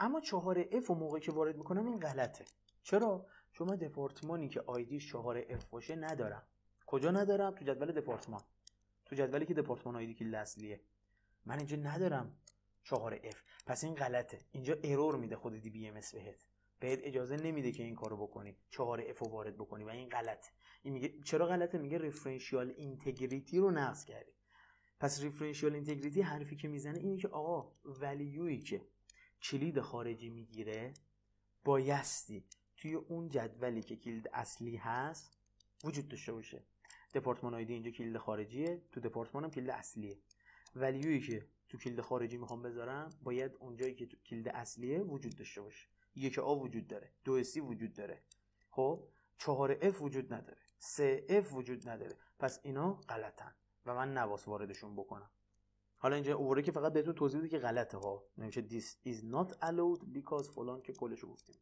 [SPEAKER 1] اما چهار اف و موقعی که وارد میکنم این غلطه چرا چون من دپارتمانی که آیدی شماره اف باشه ندارم کجا ندارم تو جدول دپارتمان تو جدولی که دپارتمان آیدی که لسلیه من اینجا ندارم شماره اف پس این غلطه اینجا ارور میده خود دی بی ام اس بهت بهت اجازه نمیده که این کارو بکنی چهار اف رو وارد بکنی و این غلط این میگه چرا غلطه میگه ریفرنشیال اینتگریتی رو نقض کردی پس ریفرنشیال اینتگریتی حرفی که میزنه اینه که آقا ولیوی که کلید خارجی میگیره بایستی توی اون جدولی که کلید اصلی هست وجود داشته باشه دپارتمان آیدی اینجا کلید خارجیه تو دپارتمان هم کلید اصلیه ولیویی که تو کلید خارجی میخوام بذارم باید اونجایی که تو کلید اصلیه وجود داشته باشه یک آ وجود داره دو سی وجود داره خب چهار اف وجود نداره سه اف وجود نداره پس اینا غلطن و من نواس واردشون بکنم حالا اینجا اوره که فقط بهتون توضیح بده که غلطه ها خب. نمیشه this is not allowed because فلان که کلشو گفتیم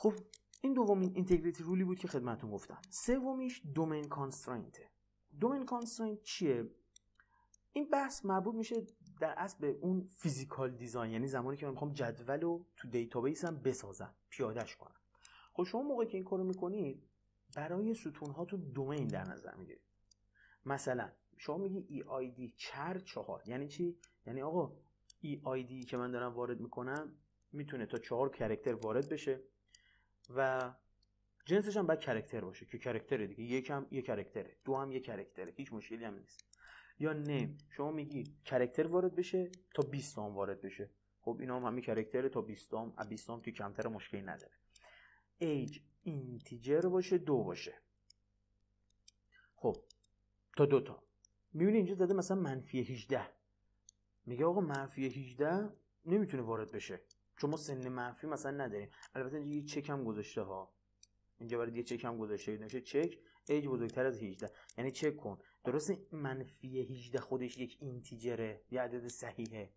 [SPEAKER 1] خب این دومین اینتگریتی رولی بود که خدمتون گفتم سومیش دومین کانسترینت دومین کانسترینت چیه این بحث مربوط میشه در اصل به اون فیزیکال دیزاین یعنی زمانی که من میخوام جدول رو تو دیتابیس هم بسازم پیادهش کنم خب شما موقعی که این کارو میکنید برای ستون ها تو دومین در نظر میگیرید مثلا شما میگی ای e آی دی چر چهار یعنی چی یعنی آقا ای e آی که من دارم وارد میکنم میتونه تا چهار کرکتر وارد بشه و جنسش هم باید کرکتر باشه که کرکتره دیگه یک هم یک کرکتره دو هم یک کرکتره هیچ مشکلی هم نیست یا نیم شما میگی کرکتر وارد بشه تا 20 تام وارد بشه خب اینا هم همین کرکتره تا 20 تا از 20 که کمتر مشکلی نداره ایج اینتیجر باشه دو باشه خب تا دو تا میبینی اینجا زده مثلا منفی 18 میگه آقا منفی 18 نمیتونه وارد بشه چون ما سن منفی مثلا نداریم البته اینجا یه چک هم گذاشته ها اینجا برای یه چک هم گذاشته نمیشه چک ایج بزرگتر از 18 یعنی چک کن درسته منفی 18 خودش یک اینتیجره یه عدد صحیحه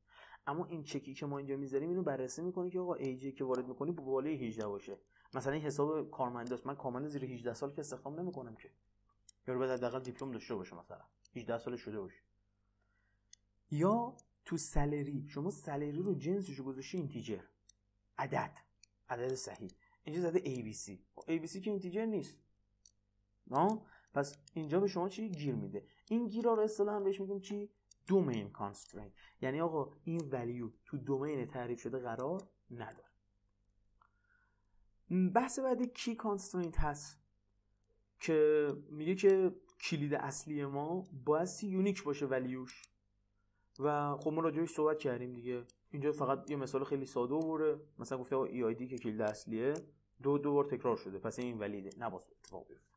[SPEAKER 1] اما این چکی که ما اینجا میذاریم اینو بررسی میکنه که آقا ایجی که وارد میکنی بالای 18 باشه مثلا این حساب کارمنداست من کارمند زیر 18 سال که استخدام نمیکنم که یارو باید حداقل دیپلم داشته باشه مثلا 18 سال شده باشه یا تو سالری شما سالری رو جنسش رو گذاشتی اینتیجر عدد عدد صحیح اینجا زده ABC خب ABC که اینتیجر نیست نه پس اینجا به شما چی گیر میده این گیرا رو هم بهش میگیم چی دومین کانسترین یعنی آقا این ولیو تو دومین تعریف شده قرار نداره بحث بعدی کی کانسترینت هست که میگه که کلید اصلی ما باید یونیک باشه ولیوش و خب ما راجعش صحبت کردیم دیگه اینجا فقط یه مثال خیلی ساده بوره مثلا گفته ای آی دی که کلید اصلیه دو دو بار تکرار شده پس این ولیده نباس اتفاق بیفته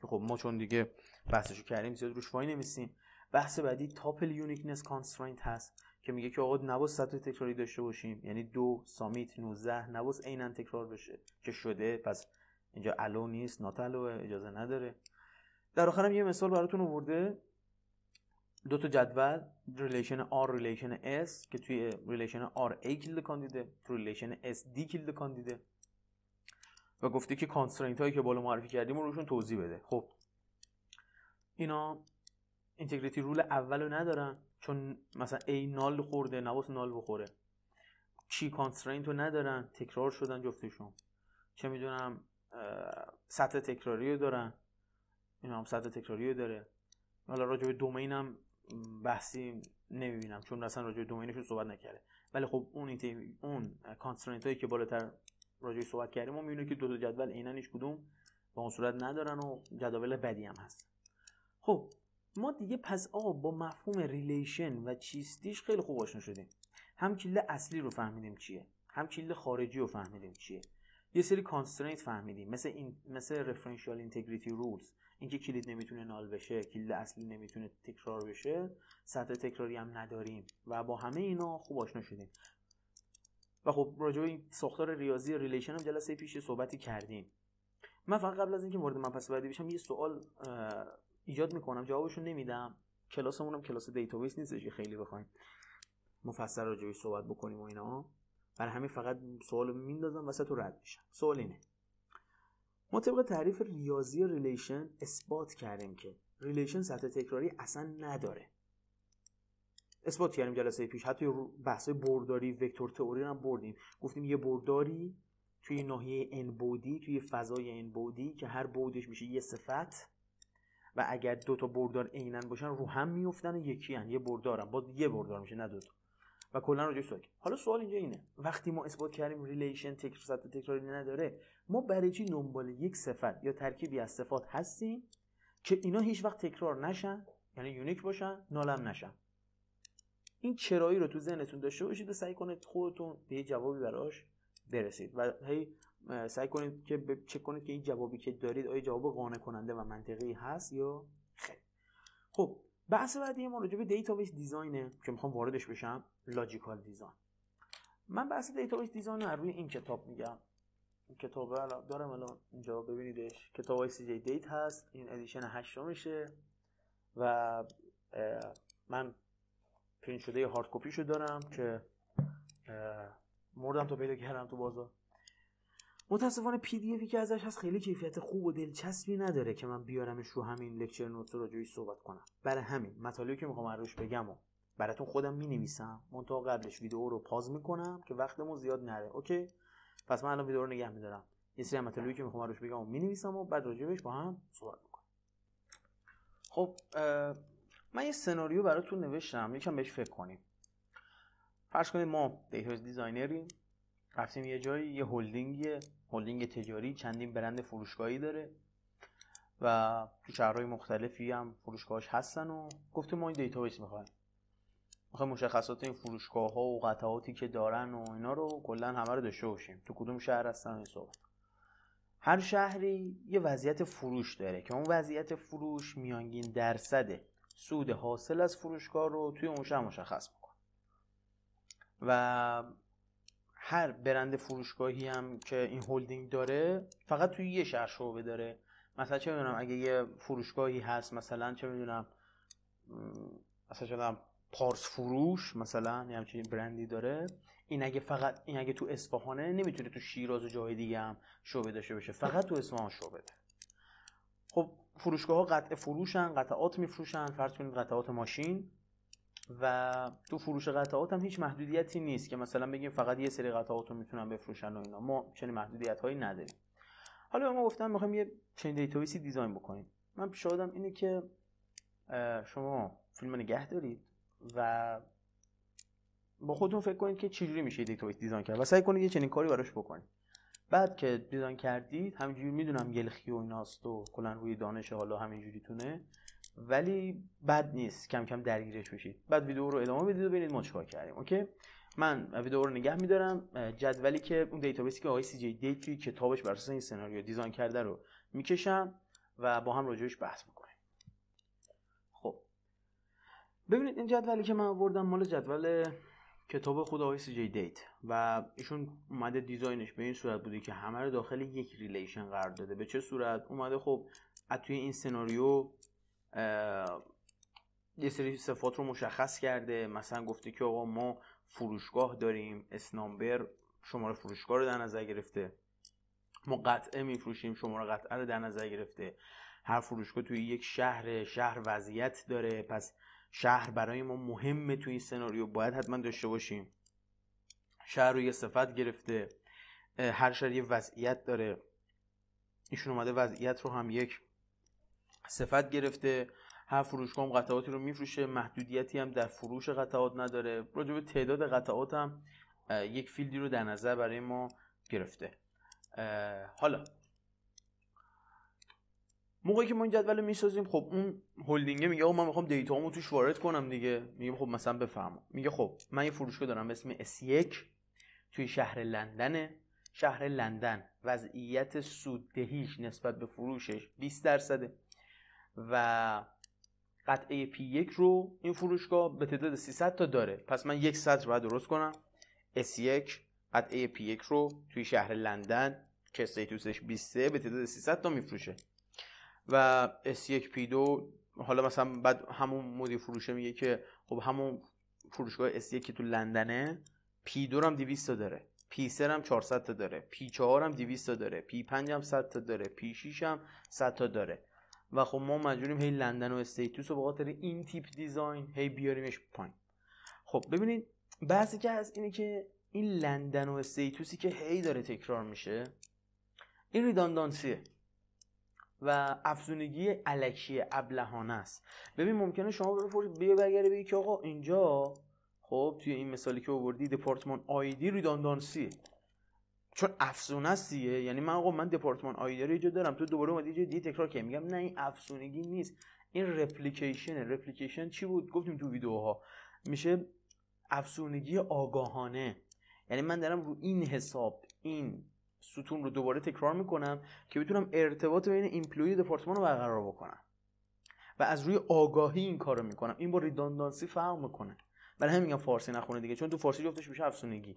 [SPEAKER 1] که خب ما چون دیگه بحثشو کردیم زیاد روش وای نمیسیم بحث بعدی تاپل یونیکنس کانسترینت هست که میگه که آقا نباس سطح تکراری داشته باشیم یعنی دو سامیت 19 نباس عینا تکرار بشه که شده پس اینجا الو نیست ناتلو اجازه نداره در آخرم یه مثال براتون آورده دو تا جدول ریلیشن R ریلیشن S که توی ریلیشن R A کلید کاندیده تو ریلیشن S D کلید کاندیده و گفته که کانسترینت هایی که بالا معرفی کردیم رو روشون توضیح بده خب اینا اینتگریتی رول اولو ندارن چون مثلا A نال خورده نواس نال بخوره چی کانسترینت رو ندارن تکرار شدن جفتشون چه میدونم سطح تکراری رو دارن اینا هم سطح تکراری رو داره حالا راجع به دومین هم بحثی نمیبینم چون اصلا راجع به دومینش رو صحبت نکرده ولی خب اون اون کانسترنت هایی که بالاتر راجع صحبت کردیم ما میبینیم که دو تا جدول عینا هیچ کدوم به اون صورت ندارن و جداول بدی هم هست خب ما دیگه پس آقا با مفهوم ریلیشن و چیستیش خیلی خوب آشنا شدیم هم کله اصلی رو فهمیدیم چیه هم کله خارجی رو فهمیدیم چیه یه سری کانسترنت فهمیدیم مثل این مثل رفرنشیال اینتگریتی رولز اینکه کلید نمیتونه نال بشه کلید اصلی نمیتونه تکرار بشه سطح تکراری هم نداریم و با همه اینا خوب آشنا شدیم و خب راجع این ساختار ریاضی ریلیشن هم جلسه پیش صحبتی کردیم من فقط قبل از اینکه وارد مبحث بعدی بشم یه سوال ایجاد میکنم جوابشو نمیدم کلاسمون هم کلاس دیتابیس نیستش خیلی بخوایم مفصل راجوی صحبت بکنیم و اینا برای همین فقط سوال میندازم وسط رد میشم سوال اینه ما طبق تعریف ریاضی ریلیشن اثبات کردیم که ریلیشن سطح تکراری اصلا نداره اثبات کردیم جلسه پیش حتی بحث برداری وکتور تئوری هم بردیم گفتیم یه برداری توی ناحیه ان بودی توی فضای ان بودی که هر بودش میشه یه صفت و اگر دو تا بردار عینن باشن رو هم میفتن یکی هن. یعنی یه بردارم با یه بردار میشه نه دو و کلا رو حالا سوال اینجا اینه وقتی ما اثبات کردیم ریلیشن تکرار تکراری نداره ما برای چی دنبال یک صفت یا ترکیبی از صفات هستیم که اینا هیچ وقت تکرار نشن یعنی یونیک باشن نالم نشن این چرایی رو تو ذهنتون داشته باشید و سعی کنید خودتون به جوابی براش برسید و هی سعی کنید که چک کنید که این جوابی که دارید آیا جواب قانع کننده و منطقی هست یا خیر خب بحث بعدی ما راجع به دیتابیس دیزاینه که میخوام واردش بشم لاجیکال دیزاین من بحث دیتابیس دیزاین رو روی این کتاب میگم این کتاب دارم الان اینجا ببینیدش کتاب های سی جی دیت هست این ادیشن هشتمیشه میشه و من پرین شده یه هارد کپی رو دارم که مردم تا پیدا کردم تو بازار متاسفانه پی دی افی که ازش هست خیلی کیفیت خوب و دلچسبی نداره که من بیارمش رو همین لکچر رو جوی صحبت کنم برای همین مطالبی که میخوام روش بگم و براتون خودم می نویسم تو قبلش ویدیو رو پاز میکنم که وقتمون زیاد نره اوکی پس من الان ویدیو رو نگه میدارم این سری مطلبی که میخوام روش بگم و می نویسم و بعد راجبش با هم صحبت میکنم خب من یه سناریو براتون نوشتم یکم بهش فکر کنیم فرض کنید ما دیتا دیزاینریم رفتیم یه جایی یه هلدینگ هلدینگ تجاری چندین برند فروشگاهی داره و تو شهرهای مختلفی هم فروشگاهاش هستن و گفتم ما این دیتابیس میخوایم آخه مشخصات این فروشگاه ها و قطعاتی که دارن و اینا رو کلا همه رو داشته باشیم تو کدوم شهر هستن این صحبت هر شهری یه وضعیت فروش داره که اون وضعیت فروش میانگین درصد سود حاصل از فروشگاه رو توی اون شهر مشخص میکن و هر برند فروشگاهی هم که این هلدینگ داره فقط توی یه شهر شعبه داره مثلا چه میدونم اگه یه فروشگاهی هست مثلا چه میدونم مثلا پارس فروش مثلا یه همچین برندی داره این اگه فقط این اگه تو اصفهانه نمیتونه تو شیراز و جای دیگه هم شعبه داشته باشه فقط تو اصفهان شعبه ده خب فروشگاه ها قطع فروشن قطعات میفروشن فرض کنید قطعات ماشین و تو فروش قطعات هم هیچ محدودیتی نیست که مثلا بگیم فقط یه سری قطعات رو میتونن بفروشن و اینا ما چنین محدودیت هایی نداریم حالا ما گفتم میخوایم یه چین دیتابیسی دیزاین بکنیم من پیشنهادم اینه که شما فیلم نگه دارید و با خودتون فکر کنید که چجوری میشه دیتابیس دیزاین کرد و سعی کنید یه چنین کاری براش بکنید بعد که دیزاین کردید همینجوری میدونم گلخی و ایناست و کلا روی دانش حالا همینجوری تونه ولی بد نیست کم کم درگیرش بشید بعد ویدیو رو ادامه بدید و ببینید ما چیکار کردیم اوکی من ویدیو رو نگه میدارم جدولی که اون دیتابیسی که آقای سی جی دیت کتابش بر اساس این سناریو دیزاین کرده رو میکشم و با هم راجعش بحث میکنیم ببینید این جدولی که من آوردم مال جدول کتاب خود آقای سی جی دیت و ایشون اومده دیزاینش به این صورت بوده که همه رو داخل یک ریلیشن قرار داده به چه صورت اومده خب از توی این سناریو یه سری صفات رو مشخص کرده مثلا گفته که آقا ما فروشگاه داریم اسنامبر شماره فروشگاه رو در نظر گرفته ما قطعه میفروشیم شماره قطعه رو در نظر گرفته هر فروشگاه توی یک شهر شهر وضعیت داره پس شهر برای ما مهمه توی این سناریو باید حتما داشته باشیم شهر رو یه صفت گرفته هر شهر یه وضعیت داره ایشون اومده وضعیت رو هم یک صفت گرفته هر فروشگاه هم قطعاتی رو میفروشه محدودیتی هم در فروش قطعات نداره راجع به تعداد قطعات هم یک فیلدی رو در نظر برای ما گرفته حالا موقعی که ما این جدول میسازیم خب اون هلدینگه میگه آقا من میخوام دیتاهامو توش وارد کنم دیگه میگه خب مثلا بفهم میگه خب من یه فروشگاه دارم به اسم S1 توی شهر لندن شهر لندن وضعیت سوددهیش نسبت به فروشش 20 درصده و قطعه P1 رو این فروشگاه به تعداد 300 تا داره پس من یک سطر باید درست کنم S1 قطعه P1 رو توی شهر لندن که استیتوسش 23 به تعداد 300 تا میفروشه و S1P2 حالا مثلا بعد همون مدیر فروشه میگه که خب همون فروشگاه S1 که تو لندنه P2 هم 200 تا داره P3 هم 400 تا داره P4 هم 200 تا داره P5 هم 100 تا داره P6 هم 100 تا داره و خب ما مجبوریم هی لندن و استیتوس رو به خاطر این تیپ دیزاین هی بیاریمش پایین خب ببینید بعضی که از اینه که این لندن و استیتوسی که هی داره تکرار میشه این ریداندانسیه و افزونگی علکی ابلهانه است ببین ممکنه شما بپرسید بیا بگره بگی که آقا اینجا خب توی این مثالی که آوردی دپارتمان آیدی ریداندانسی چون افزون است یعنی من آقا من دپارتمان آیدی رو دارم تو دوباره اومدی یه تکرار که میگم نه این افزونگی نیست این رپلیکیشن رپلیکیشن چی بود گفتیم تو ویدیوها میشه افزونگی آگاهانه یعنی من دارم رو این حساب این ستون رو دوباره تکرار میکنم که بتونم ارتباط بین ایمپلوی دپارتمان رو برقرار بکنم و از روی آگاهی این کارو میکنم این با ریداندانسی فرق میکنه برای همین میگم فارسی نخونه دیگه چون تو فارسی جفتش میشه افسونگی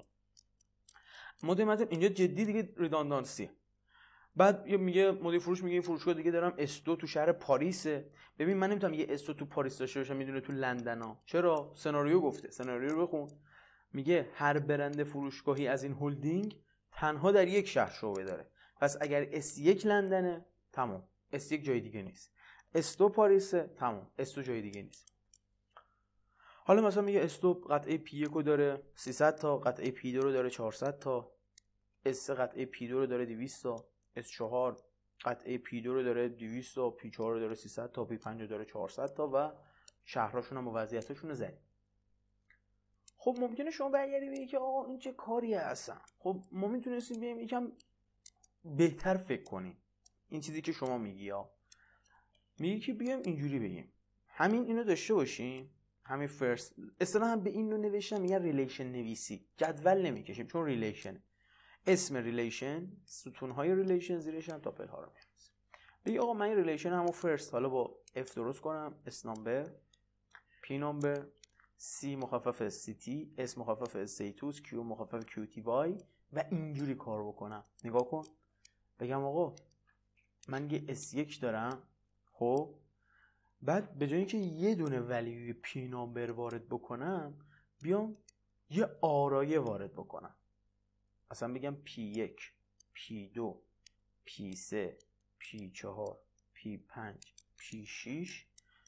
[SPEAKER 1] مدیر متن اینجا جدی دیگه ریداندانسی بعد میگه مدیر فروش میگه این فروشگاه دیگه دارم استو تو شهر پاریسه ببین من نمیتونم یه استو تو پاریس داشته باشم میدونه تو لندن ها چرا سناریو گفته سناریو رو بخون میگه هر برند فروشگاهی از این هلدینگ تنها در یک شهر شعبه داره پس اگر S1 لندنه تمام S1 جای دیگه نیست S2 پاریسه تمام S2 جای دیگه نیست حالا مثلا میگه S2 قطعه P1 رو داره 300 تا قطعه P2 رو داره 400 تا S3 قطعه P2 رو داره 200 تا S4 قطعه P2 رو داره 200 تا P4 رو داره 300 تا P5 رو داره 400 تا و شهرهاشون هم و وضعیتشون رو خب ممکنه شما برگردی بگی که آقا این چه کاری هستن خب ما میتونستیم بیایم یکم بهتر فکر کنیم این چیزی که شما میگی ها میگی که بیایم اینجوری بگیم همین اینو داشته باشیم همین فرست اصلا هم به این نوع نوشتن میگن ریلیشن نویسی جدول نمیکشیم چون ریلیشن اسم ریلیشن ستون های ریلیشن زیرش هم تاپل ها رو میاریم بگی آقا من این ریلیشن همو فرست حالا با اف درست کنم اس نمبر پی نمبر C مخفف CT S مخفف Status Q مخفف QTY و اینجوری کار بکنم نگاه کن بگم آقا من یه S1 دارم خب بعد به جای اینکه یه دونه ولیو پی نامبر وارد بکنم بیام یه آرایه وارد بکنم اصلا بگم P1 P2 P3 P4 P5 P6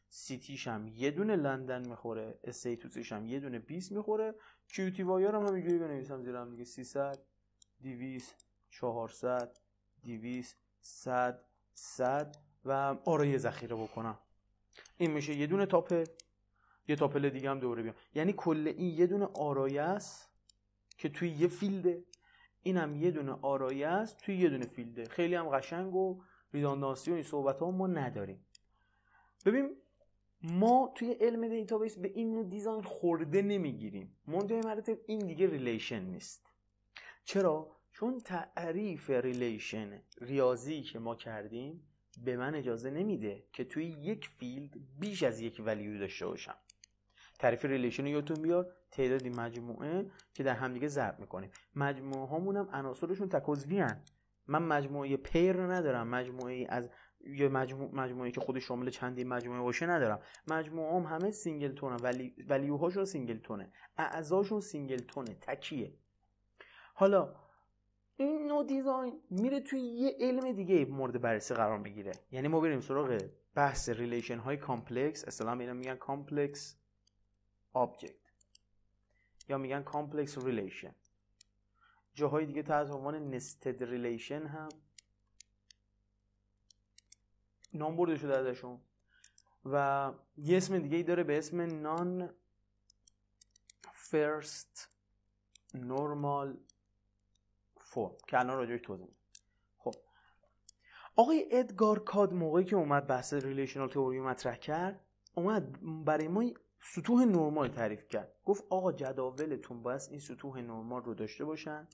[SPEAKER 1] سیتیش هم یه دونه لندن میخوره استیتوسش هم یه دونه 20 میخوره کیوتی وایر هم همینجوری بنویسم زیرم دیگه 300 200 400 200 100 100 و آره یه ذخیره بکنم این میشه یه دونه تاپل یه تاپل دیگه هم دوره بیام یعنی کل این یه دونه آرایه است که توی یه فیلده اینم یه دونه آرایه است توی یه دونه فیلده خیلی هم قشنگ و ریداندانسی و این صحبت ها ما نداریم ببین ما توی علم دیتابیس به این نوع دیزاین خورده نمیگیریم منتهای مراتب این دیگه ریلیشن نیست چرا چون تعریف ریلیشن ریاضی که ما کردیم به من اجازه نمیده که توی یک فیلد بیش از یک ولیو داشته باشم تعریف ریلیشن رو یادتون بیار تعدادی مجموعه که در همدیگه ضرب میکنیم مجموعه هامون هم عناصرشون تکوزوی من مجموعه پیر رو ندارم مجموعه از یه مجموع مجموعه که خودش شامل چندی مجموعه باشه ندارم مجموعه هم همه سینگل تونه ولی ولیوهاشون سینگل تونه اعضاشون سینگل تونه تکیه حالا این نو دیزاین میره توی یه علم دیگه مورد بررسی قرار میگیره یعنی ما بریم سراغ بحث ریلیشن های کامپلکس اصلا اینا میگن کامپلکس آبجکت یا میگن کامپلکس ریلیشن جاهای دیگه تا از عنوان نستد ریلیشن هم نام برده شده ازشون و یه اسم دیگه ای داره به اسم نان فرست نورمال فرم که الان راجعش توضیح خب آقای ادگار کاد موقعی که اومد بحث ریلیشنال تئوری مطرح کرد اومد برای ما سطوح نرمال تعریف کرد گفت آقا جداولتون باید این سطوح نرمال رو داشته باشن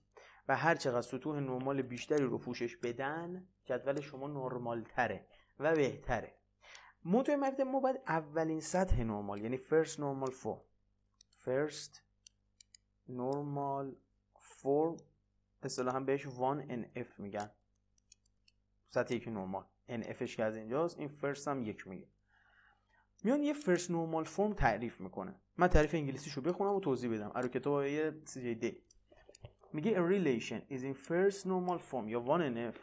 [SPEAKER 1] و هر چقدر سطوح نرمال بیشتری رو پوشش بدن جدول شما نرمال تره و بهتره ما توی مکتب ما باید اولین سطح نرمال یعنی first normal form first normal form اصلا هم بهش 1 NF میگن سطح یکی نرمال NFش که از اینجاست این first هم یک میگه میان یه first normal form تعریف میکنه من تعریف انگلیسیشو بخونم و توضیح بدم ارو کتاب یه جی دی میگه a relation is in first normal form یا 1 NF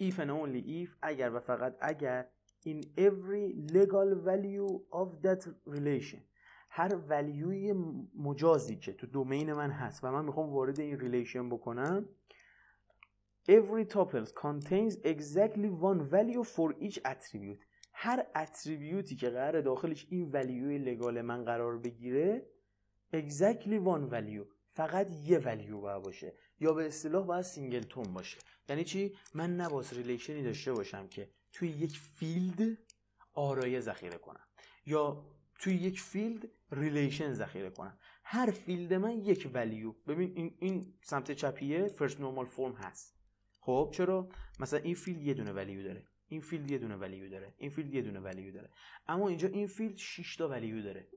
[SPEAKER 1] if and only if اگر و فقط اگر in every legal value of that relation هر ولیوی مجازی که تو دومین من هست و من میخوام وارد این ریلیشن بکنم every tuples contains exactly one value for each attribute هر اتریبیوتی که قرار داخلش این ولیوی لگال من قرار بگیره exactly one value فقط یه ولیو باید باشه یا به اصطلاح باید سینگلتون باشه یعنی چی من نباز ریلیشنی داشته باشم که توی یک فیلد آرایه ذخیره کنم یا توی یک فیلد ریلیشن ذخیره کنم هر فیلد من یک ولیو ببین این, این سمت چپیه فرست نورمال فرم هست خب چرا مثلا این فیلد یه دونه ولیو داره این فیلد یه دونه ولیو داره این فیلد یه دونه ولیو داره اما اینجا این فیلد 6 تا ولیو داره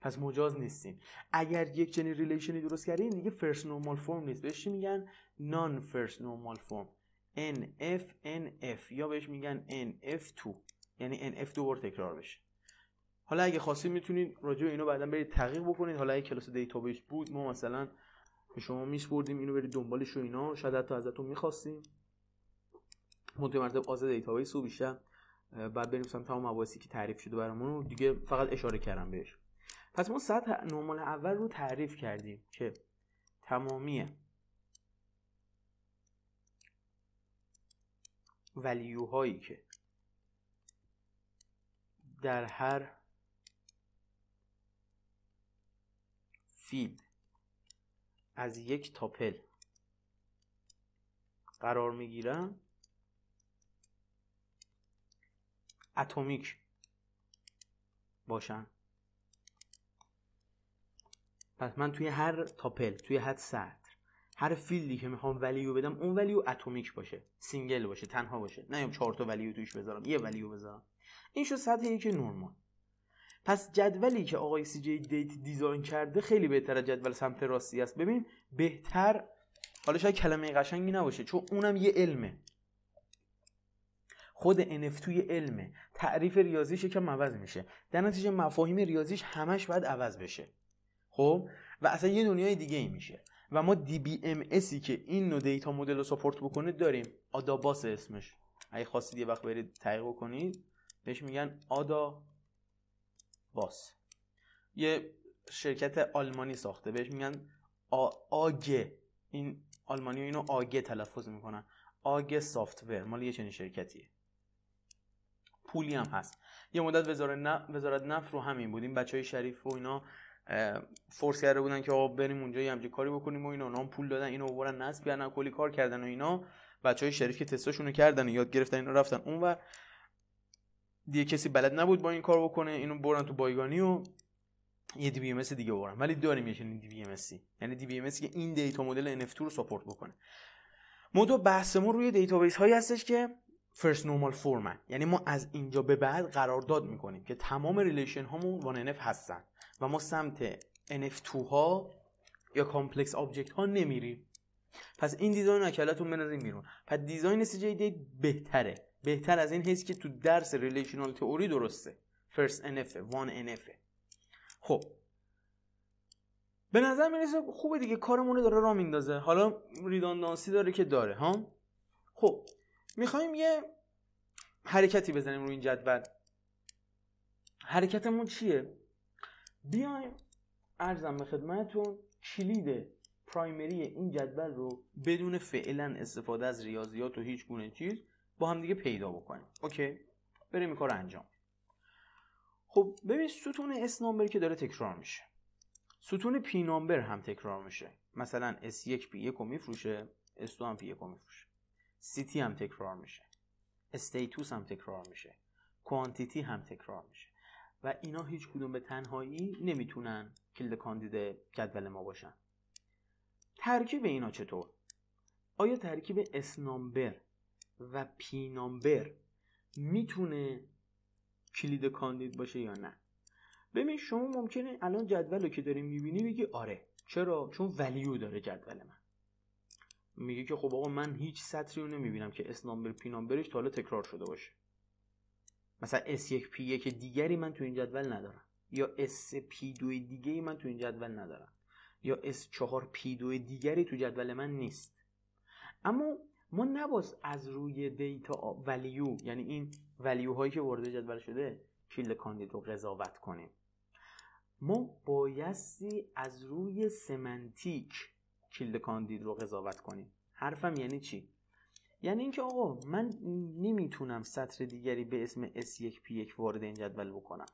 [SPEAKER 1] پس مجاز نیستیم اگر یک چنین ریلیشنی درست کردیم دیگه فرست نورمال فرم نیست بهش میگن نان فرست نورمال فرم NF NF یا بهش میگن NF2 یعنی NF 2 بار تکرار بشه حالا اگه خواستید میتونید راجع به اینو بعدا برید تحقیق بکنید حالا اگه کلاس دیتابیس بود ما مثلا به شما میسپردیم اینو برید دنبالش و اینا شاید حتی ازتون میخواستیم منطقه مرتب آزاد دیتابیس رو بیشتر بعد بریم سمت تمام مباحثی که تعریف شده برامون رو دیگه فقط اشاره کردم بهش پس ما سطح نرمال اول رو تعریف کردیم که تمامی ولیو هایی که در هر فیلد از یک تاپل قرار میگیرن اتمیک باشن پس من توی هر تاپل توی هر سر هر فیلدی که میخوام ولیو بدم اون ولیو اتمیک باشه سینگل باشه تنها باشه نه چهار تا ولیو توش بذارم یه ولیو بذارم این شد سطح یک نرمال. پس جدولی که آقای سی جی دیت دیزاین کرده خیلی بهتر از جدول سمت راستی است ببین بهتر حالا شاید کلمه قشنگی نباشه چون اونم یه علمه خود NFT علمه تعریف ریاضیش که عوض میشه در نتیجه مفاهیم ریاضیش همش باید عوض بشه خب و اصلا یه دنیای دیگه ای میشه و ما DBMSی که این نوع دیتا مدل رو سپورت بکنه داریم آداباس اسمش اگه خواستید یه وقت برید تحقیق کنید بهش میگن آدا باس یه شرکت آلمانی ساخته بهش میگن آ... آگه این آلمانی اینو آگه تلفظ میکنن آگه سافتور مال یه چنین شرکتیه پولی هم هست یه مدت وزارت نفت, وزارت رو همین بودیم بچه های شریف و اینا فورس کرده بودن که آقا بریم اونجا یه همچین کاری بکنیم و اینا اونام پول دادن اینو آوردن نصب کردن کلی کار کردن و اینا بچهای شریف که تستاشونو کردن یاد گرفتن اینا رفتن اون و دیگه کسی بلد نبود با این کار بکنه اینو برن تو بایگانی و یه دی بی ام دیگه برن ولی داریم یه چنین دی بی ام یعنی دی بی ام که این دیتا مدل ان رو ساپورت بکنه مودو بحثمون روی دیتابیس هایی هستش که فرست نورمال فرمن یعنی ما از اینجا به بعد قرارداد میکنیم که تمام ریلیشن هامون وان هستن و ما سمت NF2 ها یا کامپلکس آبجکت ها نمیریم پس این دیزاین اکلتون بنازیم میرون پس دیزاین دی بهتره بهتر از این هست که تو درس ریلیشنال تئوری درسته فرست NF 1 NF خب به نظر میرسه خوبه دیگه کارمون رو داره را میندازه حالا ریداندانسی داره که داره ها خب میخوایم یه حرکتی بزنیم روی این جدول حرکتمون چیه بیایم ارزم به خدمتون کلید پرایمری این جدول رو بدون فعلا استفاده از ریاضیات و هیچ گونه چیز با هم دیگه پیدا بکنیم اوکی بریم این کار انجام خب ببین ستون اس نامبر که داره تکرار میشه ستون پی نامبر هم تکرار میشه مثلا S1 پی 1 رو میفروشه اس 2 هم پی 1 رو میفروشه سیتی هم تکرار میشه استیتوس هم تکرار میشه کوانتیتی هم تکرار میشه و اینا هیچ کدوم به تنهایی نمیتونن کلید کاندید جدول ما باشن ترکیب اینا چطور؟ آیا ترکیب اسنامبر و پینامبر میتونه کلید کاندید باشه یا نه ببین شما ممکنه الان جدول رو که داری میبینی بگی آره چرا چون ولیو داره جدول من میگه که خب آقا من هیچ سطری رو نمیبینم که اسنامبر پینامبرش نامبرش تا حالا تکرار شده باشه مثلا S1P1 دیگری من تو این جدول ندارم یا S P2 دیگه من تو این جدول ندارم یا S4 P2 دیگری تو جدول من نیست اما ما نباز از روی دیتا ولیو یعنی این ولیو هایی که وارد جدول شده کیل کاندید رو قضاوت کنیم ما بایستی از روی سمنتیک کیلد کاندید رو قضاوت کنیم حرفم یعنی چی یعنی اینکه آقا من نمیتونم سطر دیگری به اسم S1 P1 وارد این جدول بکنم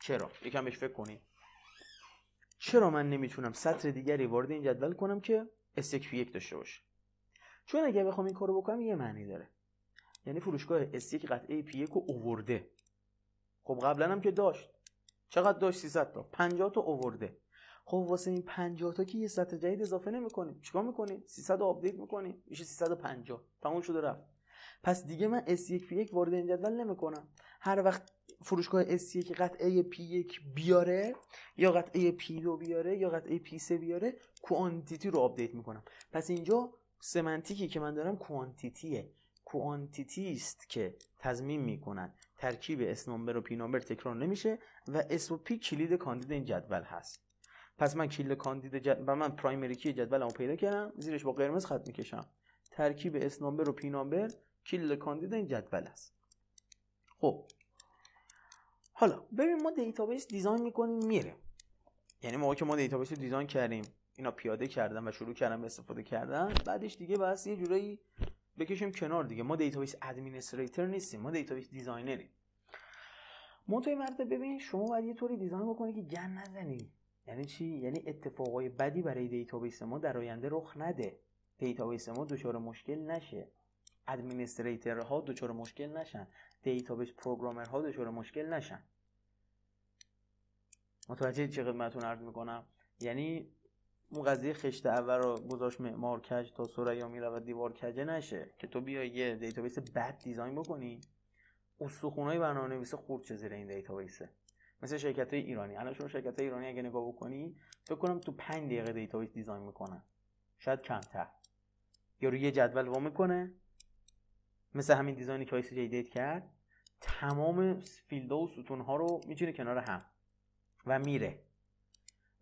[SPEAKER 1] چرا یکم بهش فکر کنی چرا من نمیتونم سطر دیگری وارد این جدول کنم که S1 P1 داشته باشه چون اگه بخوام این کارو بکنم یه معنی داره یعنی فروشگاه S1 قطعه P1 رو اوورده خب قبلا هم که داشت چقدر داشت 300 تا 50 تا اوورده خب واسه این 50 تا که یه سطح جدید اضافه نمیکنیم چیکار میکنیم 300 آپدیت میکنیم میشه 350 تموم شده رفت پس دیگه من S1 P1 وارد این جدول نمیکنم هر وقت فروشگاه S1 قطعه P1 بیاره یا قطعه P2 بیاره یا قطعه P3 بیاره کوانتیتی رو آپدیت میکنم پس اینجا سمنتیکی که من دارم کوانتیتیه کوانتیتی است که تضمین میکنن ترکیب اس نمبر و پی نمبر تکرار نمیشه و اس و پی کلید کاندید این جدول هست پس من کیل کاندید جد... و من پرایمری کی جدولمو پیدا کردم زیرش با قرمز خط میکشم ترکیب اس نامبر و پی نامبر کیل کاندید این جدول است خب حالا ببین ما دیتابیس دیزاین میکنیم میره یعنی ما که ما دیتابیس رو دیزاین کردیم اینا پیاده کردن و شروع کردن به استفاده کردن بعدش دیگه بس یه جورایی بکشیم کنار دیگه ما دیتابیس ادمینستریتور نیستیم ما دیتابیس دیزاینریم ما این مرتبه ببین شما باید یه طوری دیزاین بکنی که گن نزنی یعنی چی یعنی اتفاقای بدی برای دیتابیس ما در آینده رخ نده دیتابیس ما دچار مشکل نشه ها دچار مشکل نشن دیتابیس ها دچار مشکل نشن متوجه چه خدمتتون عرض میکنم یعنی اون قضیه خشت اول رو گذاشت معمار کج تا سریا میرود دیوار کجه نشه که تو بیای یه دیتابیس بد دیزاین بکنی اون سخونای برنامه‌نویس خورد چه زیر این دیتابیسه مثل شرکت های ایرانی الان شما شرکت های ایرانی اگه نگاه بکنی فکر کنم تو 5 دقیقه دیتابیس دیزاین میکنن شاید کمتر یا روی یه جدول وا میکنه مثل همین دیزاینی که آیسی دیت کرد تمام فیلد و ستون ها رو میچینه کنار هم و میره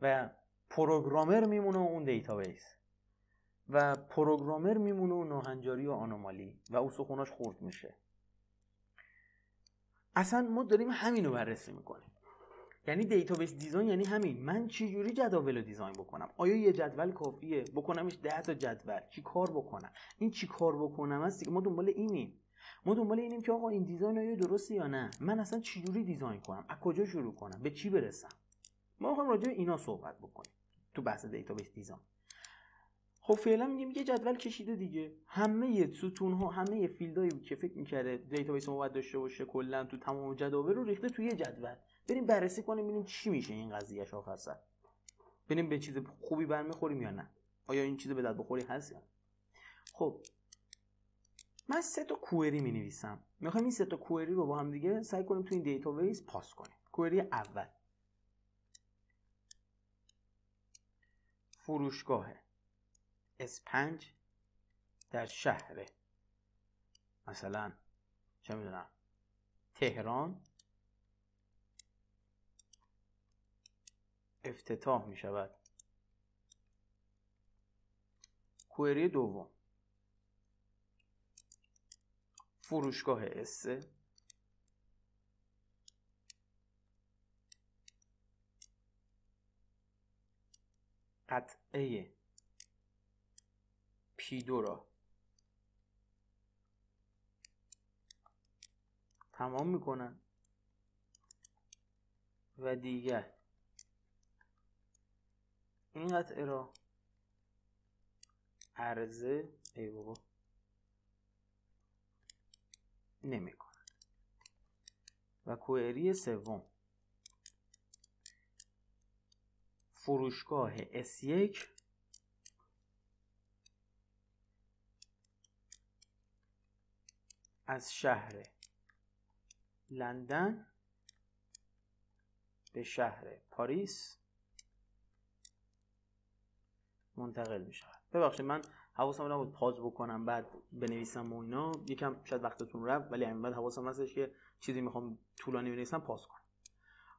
[SPEAKER 1] و پروگرامر میمونه و اون دیتابیس و پروگرامر میمونه و ناهنجاری و آنومالی و سخوناش خورد میشه اصلا ما داریم رو بررسی میکنیم یعنی دیتابیس دیزاین یعنی همین من چه جوری جداول رو دیزاین بکنم آیا یه جدول کافیه بکنمش 10 تا جدول چی کار بکنم این چی کار بکنم هستی ما دنبال اینیم ما دنبال اینیم که آقا این دیزاین آیا درسته یا نه من اصلا چه جوری دیزاین کنم از کجا شروع کنم به چی برسم ما هم راجع اینا صحبت بکنیم تو بحث دیتابیس دیزاین خب فعلا میگیم یه جدول کشیده دیگه همه ستون ها همه فیلدایی که فکر میکرده دیتابیس ما باید داشته باشه کلا تو تمام جداول رو ریخته توی یه جدول بریم بررسی کنیم ببینیم چی میشه این قضیهش سر ببینیم به چیز خوبی برمیخوریم یا نه آیا این چیز به درد بخوری هست یا خب من سه تا کوئری می نویسم میخوایم این سه تا کوئری رو با هم دیگه سعی کنیم تو این ویز پاس کنیم کوئری اول فروشگاه اس5 در شهر مثلا چه میدونم تهران افتتاح می شود کوئری دوم فروشگاه اسه قطعه را تمام میکنن و دیگر این قطعه را عرضه ای بابا نمی و کوئری سوم فروشگاه S1 از شهر لندن به شهر پاریس منتقل می شود ببخشید من حواسم نبود پاز بکنم بعد بنویسم و اینا یکم شاید وقتتون رفت ولی همین بعد حواسم هستش که چیزی میخوام طولانی بنویسم پاس کنم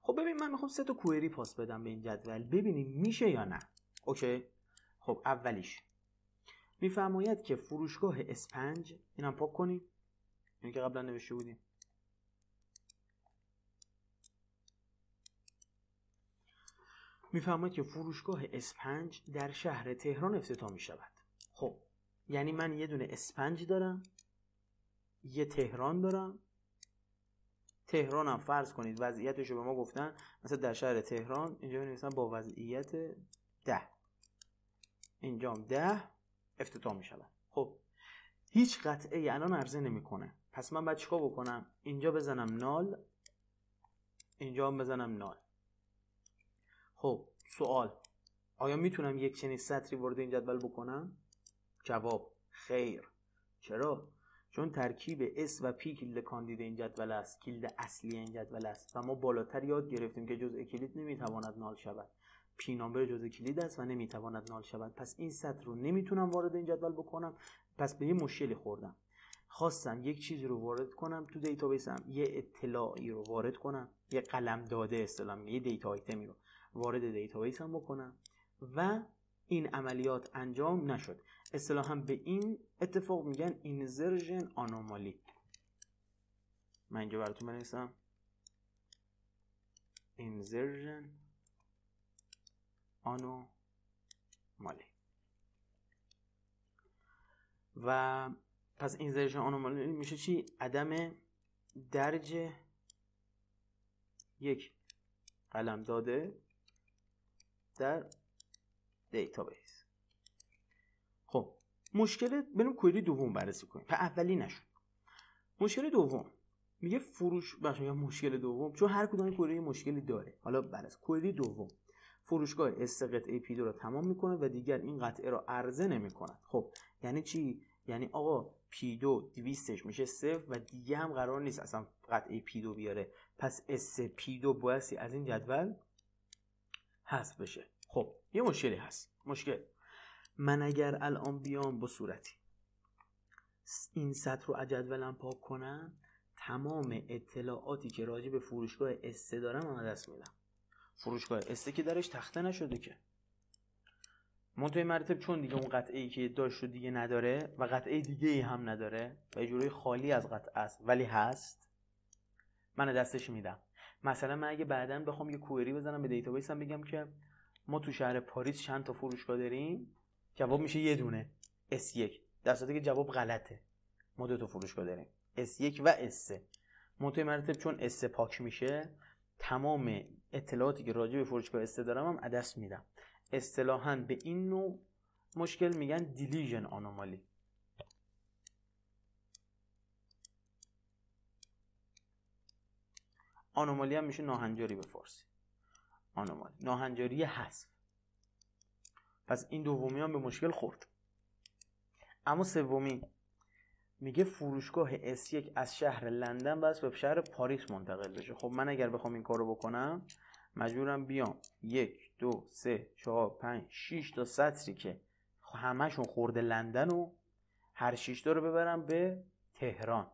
[SPEAKER 1] خب ببین من میخوام سه تا کوئری پاس بدم به این جدول ببینیم میشه یا نه اوکی خب اولیش میفرماید که فروشگاه اسپنج اینم پاک کنیم اینو که قبلا نوشته بودیم میفهمد که فروشگاه اسپنج در شهر تهران افتتاح می شود خب یعنی من یه دونه اسپنج دارم یه تهران دارم تهرانم فرض کنید وضعیتش رو به ما گفتن مثلا در شهر تهران اینجا بنویسن با وضعیت ده اینجا هم ده افتتاح می شود خب هیچ قطعه الان عرضه نمیکنه پس من باید چیکار بکنم اینجا بزنم نال اینجا بزنم نال خب سوال آیا میتونم یک چنین سطری وارد این جدول بکنم جواب خیر چرا چون ترکیب S و پی کلید کاندید این جدول است کلید اصلی این جدول است و ما بالاتر یاد گرفتیم که جزء کلید نمیتواند نال شود P نامبر جزء کلید است و نمیتواند نال شود پس این سطر رو نمیتونم وارد این جدول بکنم پس به یه مشکلی خوردم خواستم یک چیزی رو وارد کنم تو دیتابیسم یه اطلاعی رو وارد کنم یه قلم داده یه دیتا آیتمی رو وارد دیتابیس هم بکنم و این عملیات انجام نشد اصطلاحا به این اتفاق میگن اینزرژن آنومالی من اینجا براتون بنویسم اینزرژن آنومالی و پس اینزرژن آنومالی میشه چی عدم درج یک قلم داده در دیتابیس خب مشکل بریم کوئری دوم بررسی کنیم اولی نشون مشکل دوم میگه فروش یا مشکل دوم چون هر کدوم کوئری مشکلی داره حالا بررسی دوم فروشگاه استقت ای پی دو را تمام میکنه و دیگر این قطعه را عرضه نمیکند خب یعنی چی یعنی آقا پی دو دویستش میشه صفر و دیگه هم قرار نیست اصلا قطعه پی دو بیاره پس اس پی دو بایستی از این جدول حذف بشه خب یه مشکلی هست مشکل من اگر الان بیام با صورتی این سطر رو اجدولم پاک کنم تمام اطلاعاتی که راجع به فروشگاه استه دارم از دست میدم فروشگاه استه که درش تخته نشده که توی مرتب چون دیگه اون قطعه ای که داشت رو دیگه نداره و قطعه دیگه ای هم نداره و یه خالی از قطعه است ولی هست من دستش میدم مثلا من اگه بعدا بخوام یه کوئری بزنم به دیتابیس هم بگم که ما تو شهر پاریس چند تا فروشگاه داریم جواب میشه یه دونه S1 در صورتی که جواب غلطه ما دو تا فروشگاه داریم S1 و S3 منتهی مرتب چون S پاک میشه تمام اطلاعاتی که راجع به فروشگاه S دارم هم عدس میدم اصطلاحا به این نوع مشکل میگن دیلیژن آنومالی آنومالی هم میشه ناهنجاری به فارسی آنومالی ناهنجاری هست پس این دومی هم به مشکل خورد اما سومی میگه فروشگاه S1 از شهر لندن بس به شهر پاریس منتقل بشه خب من اگر بخوام این کارو بکنم مجبورم بیام یک دو سه چهار پنج شیش تا سطری که خب همشون خورده لندن و هر شیش تا رو ببرم به تهران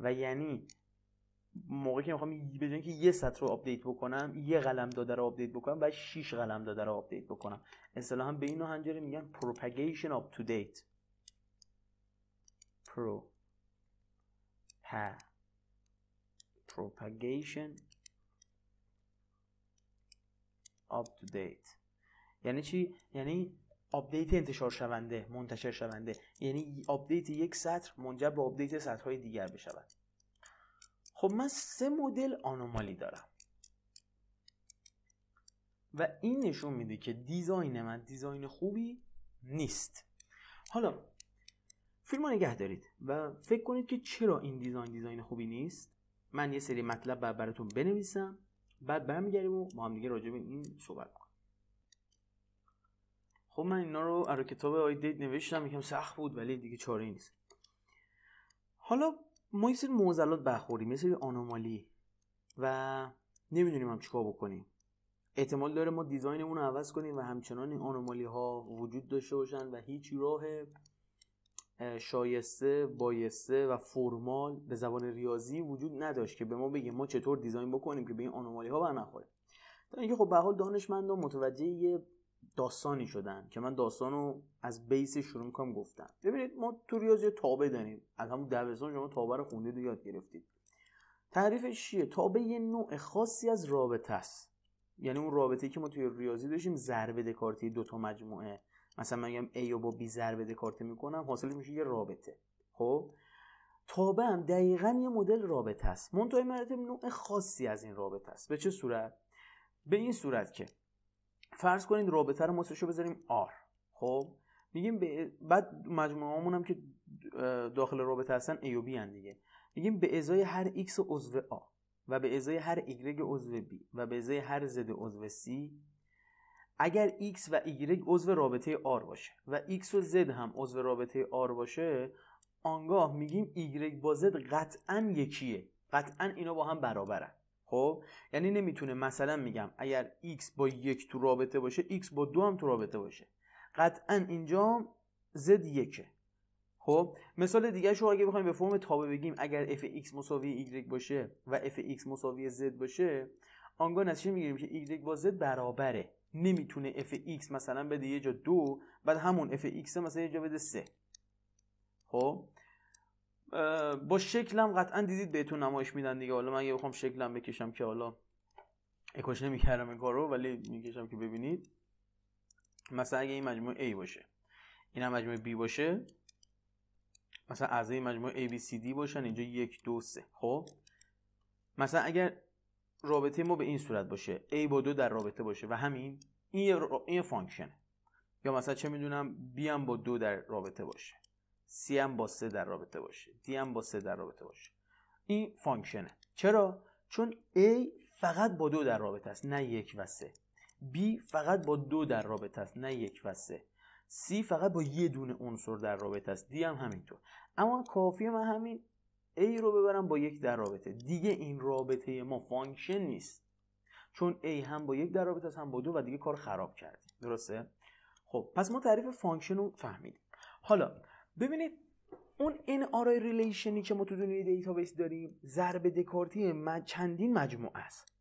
[SPEAKER 1] و یعنی موقعی که میخوام به جای که یه سطر رو آپدیت بکنم یه قلم داده رو آپدیت بکنم بعد 6 قلم داده رو آپدیت بکنم اصطلاحا به این هنجره میگن propagation up to date پرو تو date یعنی چی یعنی آپدیت انتشار شونده منتشر شونده یعنی آپدیت یک سطر منجر به آپدیت سطرهای دیگر بشود خب من سه مدل آنومالی دارم و این نشون میده که دیزاین من دیزاین خوبی نیست حالا فیلم نگه دارید و فکر کنید که چرا این دیزاین دیزاین خوبی نیست من یه سری مطلب بر براتون بنویسم بعد برمیگردیم و با هم دیگه راجع به این صحبت کنیم خب من اینا رو از کتاب آیدید نوشتم یکم سخت بود ولی دیگه چاره نیست حالا ما یه سری موزلات بخوریم، یه سری آنومالی و نمیدونیم هم چیکار بکنیم احتمال داره ما دیزاینمون رو عوض کنیم و همچنان این آنومالی ها وجود داشته باشن و هیچ راه شایسته بایسته و فرمال به زبان ریاضی وجود نداشت که به ما بگه ما چطور دیزاین بکنیم که به این آنومالی ها برنخوره تا اینکه خب به حال دانشمندان متوجه یه داستانی شدن که من داستان رو از بیس شروع میکنم گفتم ببینید ما تو ریاضی تابع داریم از همون دبستان شما تابع رو خوندید و یاد گرفتید تعریفش چیه تابع یه نوع خاصی از رابطه است یعنی اون رابطه که ما توی ریاضی داشتیم ضرب دکارتی دو تا مجموعه مثلا من میگم A و با بی ضرب دکارتی میکنم حاصل میشه یه رابطه خب تابه هم دقیقا یه مدل رابطه است منتها مرتب نوع خاصی از این رابطه است به چه صورت به این صورت که فرض کنید رابطه رو رو بذاریم R. خب میگیم به بعد مجموعه هم که داخل رابطه هستن A و B هن دیگه میگیم به ازای هر X عضو A و به ازای هر Y عضو B و به ازای هر Z عضو C اگر X و Y عضو رابطه R باشه و X و Z هم عضو رابطه R باشه آنگاه میگیم Y با Z قطعا یکیه قطعا اینا با هم برابرن خب یعنی نمیتونه مثلا میگم اگر x با یک تو رابطه باشه x با دو هم تو رابطه باشه قطعا اینجا z یکه خب مثال دیگه شو اگه بخوایم به فرم تابع بگیم اگر f(x) مساوی y باشه و f(x) مساوی z باشه آنگاه نتیجه میگیریم که y با z برابره نمیتونه f(x) مثلا بده یه جا دو بعد همون f(x) مثلا یه جا بده سه خب با شکلم قطعا دیدید بهتون نمایش میدن دیگه حالا من اگه بخوام شکلم بکشم که حالا اکوش نمیکردم این کارو ولی میکشم که ببینید مثلا اگه این مجموعه A باشه این هم مجموعه B باشه مثلا اعضای مجموعه A B C D باشن اینجا یک دو سه خب مثلا اگر رابطه ما به این صورت باشه A با دو در رابطه باشه و همین این یه فانکشنه یا مثلا چه میدونم B هم با دو در رابطه باشه سی هم با سه در رابطه باشه دی هم با سه در رابطه باشه این فانکشنه چرا چون A فقط با دو در رابطه است نه یک و سه B فقط با دو در رابطه است نه یک و سه C فقط با یه دونه عنصر در رابطه است دی هم همینطور اما کافیه من همین A رو ببرم با یک در رابطه دیگه این رابطه ما فانکشن نیست چون A هم با یک در رابطه است هم با دو و دیگه کار خراب کردیم درسته خب پس ما تعریف فانکشن رو فهمیدیم حالا ببینید اون این آرای ریلیشنی که ما تو دنیای دیتابیس داریم ضرب دکارتی چندین مجموعه است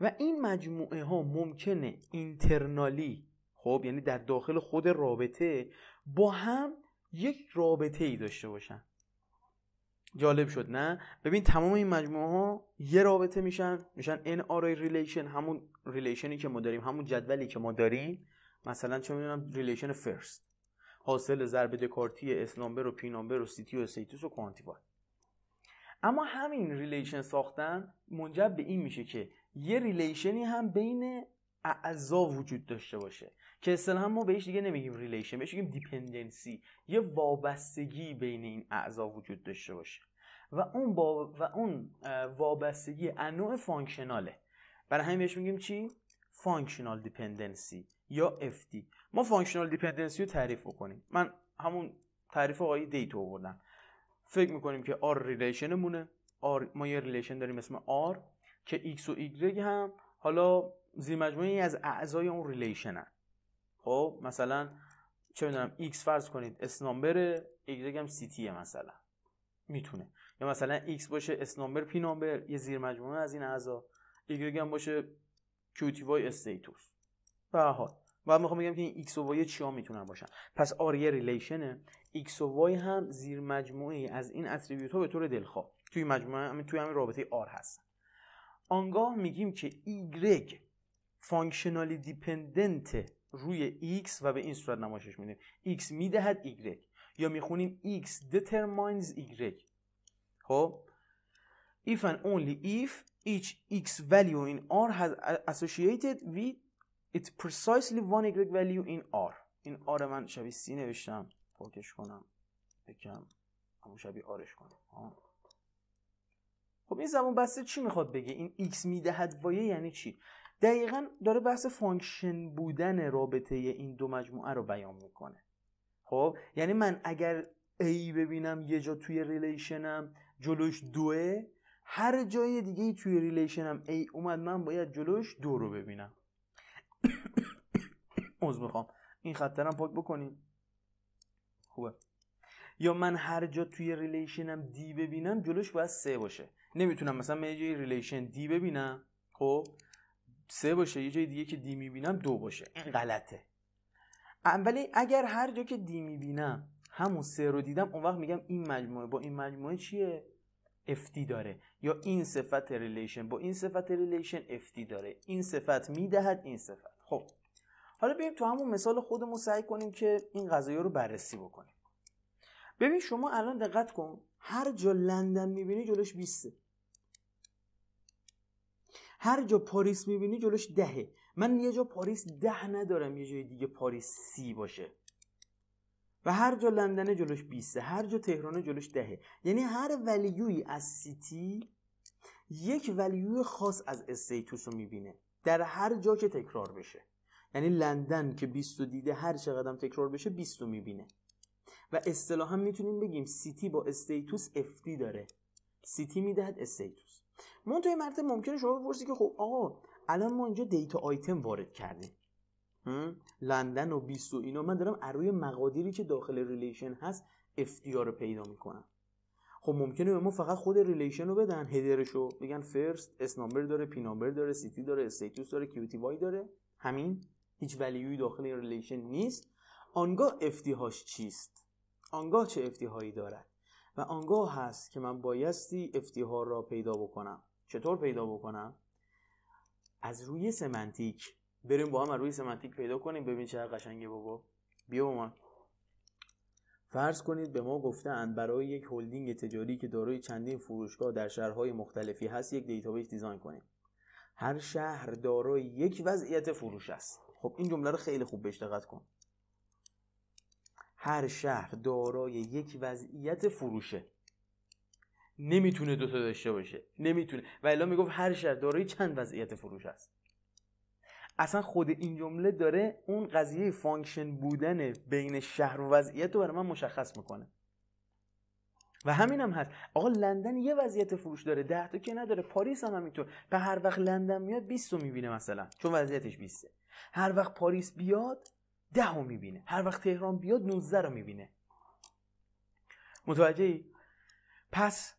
[SPEAKER 1] و این مجموعه ها ممکنه اینترنالی خب یعنی در داخل خود رابطه با هم یک رابطه ای داشته باشن جالب شد نه ببین تمام این مجموعه ها یه رابطه میشن میشن ان آرای ریلیشن همون ریلیشنی که ما داریم همون جدولی که ما داریم مثلا چه میدونم ریلیشن فرست حاصل ضرب دکارتی اسنامبر و پینامبر و سیتی و سیتوس و کوانتیفای اما همین ریلیشن ساختن منجب به این میشه که یه ریلیشنی هم بین اعضا وجود داشته باشه که هم ما بهش دیگه نمیگیم ریلیشن بهش میگیم دیپندنسی یه وابستگی بین این اعضا وجود داشته باشه و اون با... و اون وابستگی انوع فانکشناله برای همین بهش میگیم چی فانکشنال دیپندنسی یا دی. ما فانکشنال دیپندنسی رو تعریف بکنیم من همون تعریف آقای دیتو آوردم فکر میکنیم که آر مونه آر ما یه ریلیشن داریم اسم آر که ایکس و ایگرگ هم حالا زیر مجموعی از اعضای اون ریلیشنن خب مثلا چه میدونم ایکس فرض کنید اس نامبر ایگرگ هم سی تیه مثلا میتونه یا مثلا ایکس باشه اس نامبر پی نامبر یه زیر مجموعه از این اعضا ایگرگ هم باشه کیوتی وای استیتوس به حال و میخوام بگم که این x و y چیا میتونن باشن پس آر یه ریلیشنه x و y هم زیر مجموعه از این اتریبیوت ها به طور دلخواه توی مجموعه همین توی همین رابطه آر هستن آنگاه میگیم که y فانکشنالی دیپندنت روی x و به این صورت نمایشش میدیم x میدهد y یا میخونیم x determines y خب if and only if each x value in R has associated with It precisely one y value in R این R من شبیه سی نوشتم پاکش کنم یکم همون شبیه آرش کنم خب این زمان بسته چی میخواد بگه این x میدهد وایه یعنی چی دقیقا داره بحث فانکشن بودن رابطه این دو مجموعه رو بیان میکنه خب یعنی من اگر a ببینم یه جا توی ریلیشنم جلوش دوه هر جای دیگه توی ریلیشنم a اومد من باید جلوش دو رو ببینم اوز میخوام این خط پاک بکنیم خوبه یا من هر جا توی ریلیشنم دی ببینم جلوش باید سه باشه نمیتونم مثلا من یه ریلیشن دی ببینم خب سه باشه یه جای دیگه که دی میبینم دو باشه این غلطه ولی اگر هر جا که دی میبینم همون سه رو دیدم اون وقت میگم این مجموعه با این مجموعه چیه افتی داره یا این صفت ریلیشن با این صفت ریلیشن افتی داره این صفت میدهد این صفت خب حالا بیایم تو همون مثال خودمون سعی کنیم که این قضایی رو بررسی بکنیم ببین شما الان دقت کن هر جا لندن میبینی جلوش 20 هر جا پاریس میبینی جلوش دهه من یه جا پاریس ده ندارم یه جای دیگه پاریس سی باشه و هر جا لندن جلوش 20 هر جا تهران جلوش دهه یعنی هر ولیوی از سیتی یک ولیوی خاص از استیتوس رو میبینه در هر جا که تکرار بشه یعنی لندن که 20 دیده هر چقدر تکرار بشه 20 میبینه و اصطلاحا میتونیم بگیم سیتی با استیتوس افتی داره سیتی میدهد استیتوس من توی مرتبه ممکنه شما بپرسی که خب آقا الان ما اینجا دیتا آیتم وارد کردیم لندن و 20 و اینا من دارم روی مقادیری که داخل ریلیشن هست اف رو پیدا میکنم خب ممکنه به ما فقط خود ریلیشن رو بدن هدرش رو بگن فرست اس نامبر داره پی نامبر داره سیتی داره استیتوس داره کیوتی وای داره همین هیچ ولیوی داخل این ریلیشن نیست آنگاه افتیهاش چیست آنگاه چه هایی دارد و آنگاه هست که من بایستی ها را پیدا بکنم چطور پیدا بکنم از روی سمنتیک بریم با هم روی سمنتیک پیدا کنیم ببین چه قشنگه بابا بیا با من فرض کنید به ما گفتن برای یک هلدینگ تجاری که دارای چندین فروشگاه در شهرهای مختلفی هست یک دیتابیس دیزاین کنیم هر شهر دارای یک وضعیت فروش است خب این جمله رو خیلی خوب بهش دقت کن هر شهر دارای یک وضعیت فروشه نمیتونه دوتا داشته باشه نمیتونه و الا میگفت هر شهر دارای چند وضعیت فروش است اصلا خود این جمله داره اون قضیه فانکشن بودن بین شهر و وضعیت رو برای من مشخص میکنه و همین هم هست آقا لندن یه وضعیت فروش داره ده تا که نداره پاریس هم همینطور به هر وقت لندن میاد 20 رو میبینه مثلا چون وضعیتش 20 هر وقت پاریس بیاد ده رو میبینه هر وقت تهران بیاد 19 رو میبینه متوجه ای؟ پس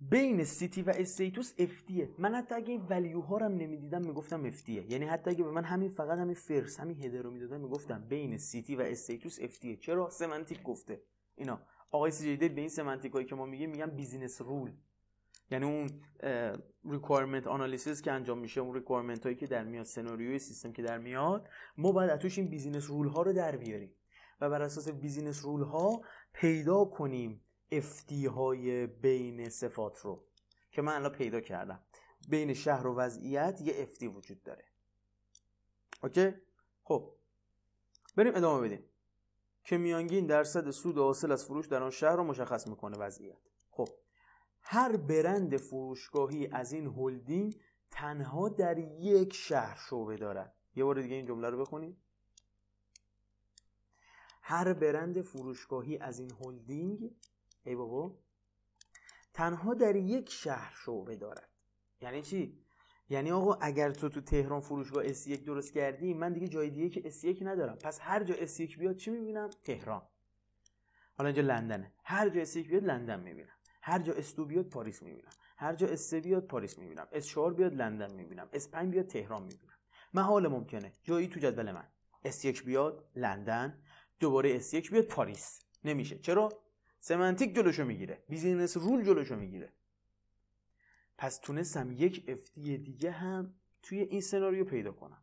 [SPEAKER 1] بین سیتی و استیتوس افتیه من حتی اگه ولیو ها رو نمیدیدم میگفتم افتیه یعنی حتی اگه به من همین فقط همین فرس همین هده رو میدادم میگفتم بین سیتی و استیتوس افتیه چرا سمنتیک گفته اینا آقای سیجیده به این سمنتیک هایی که ما میگیم میگن بیزینس رول یعنی اون ریکوایرمنت آنالیسیس که انجام میشه اون ریکوایرمنت هایی که در میاد سناریوی سیستم که در میاد ما باید توش این بیزینس رول ها رو در بیاریم و بر اساس بیزینس رول ها پیدا کنیم افتی های بین صفات رو که من الان پیدا کردم بین شهر و وضعیت یه افتی وجود داره اوکی خب بریم ادامه بدیم که میانگین درصد سود حاصل از فروش در آن شهر رو مشخص میکنه وضعیت هر برند فروشگاهی از این هلدینگ تنها در یک شهر شعبه دارد یه بار دیگه این جمله رو بخونیم هر برند فروشگاهی از این هلدینگ ای بابا تنها در یک شهر شعبه دارد یعنی چی یعنی آقا اگر تو تو تهران فروشگاه S1 درست کردی من دیگه جای دیگه که S1 ندارم پس هر جا 1 بیاد چی میبینم تهران حالا اینجا لندنه هر جا 1 بیاد لندن میبینم هر جا استو بیاد پاریس میبینم هر جا اس بیاد پاریس میبینم اس 4 بیاد لندن میبینم اس 5 بیاد تهران میبینم محال ممکنه جایی تو جدول من اس 1 بیاد لندن دوباره اس 1 بیاد پاریس نمیشه چرا سمنتیک جلوشو میگیره بیزینس رول جلوشو میگیره پس تونستم یک افتی دیگه هم توی این سناریو پیدا کنم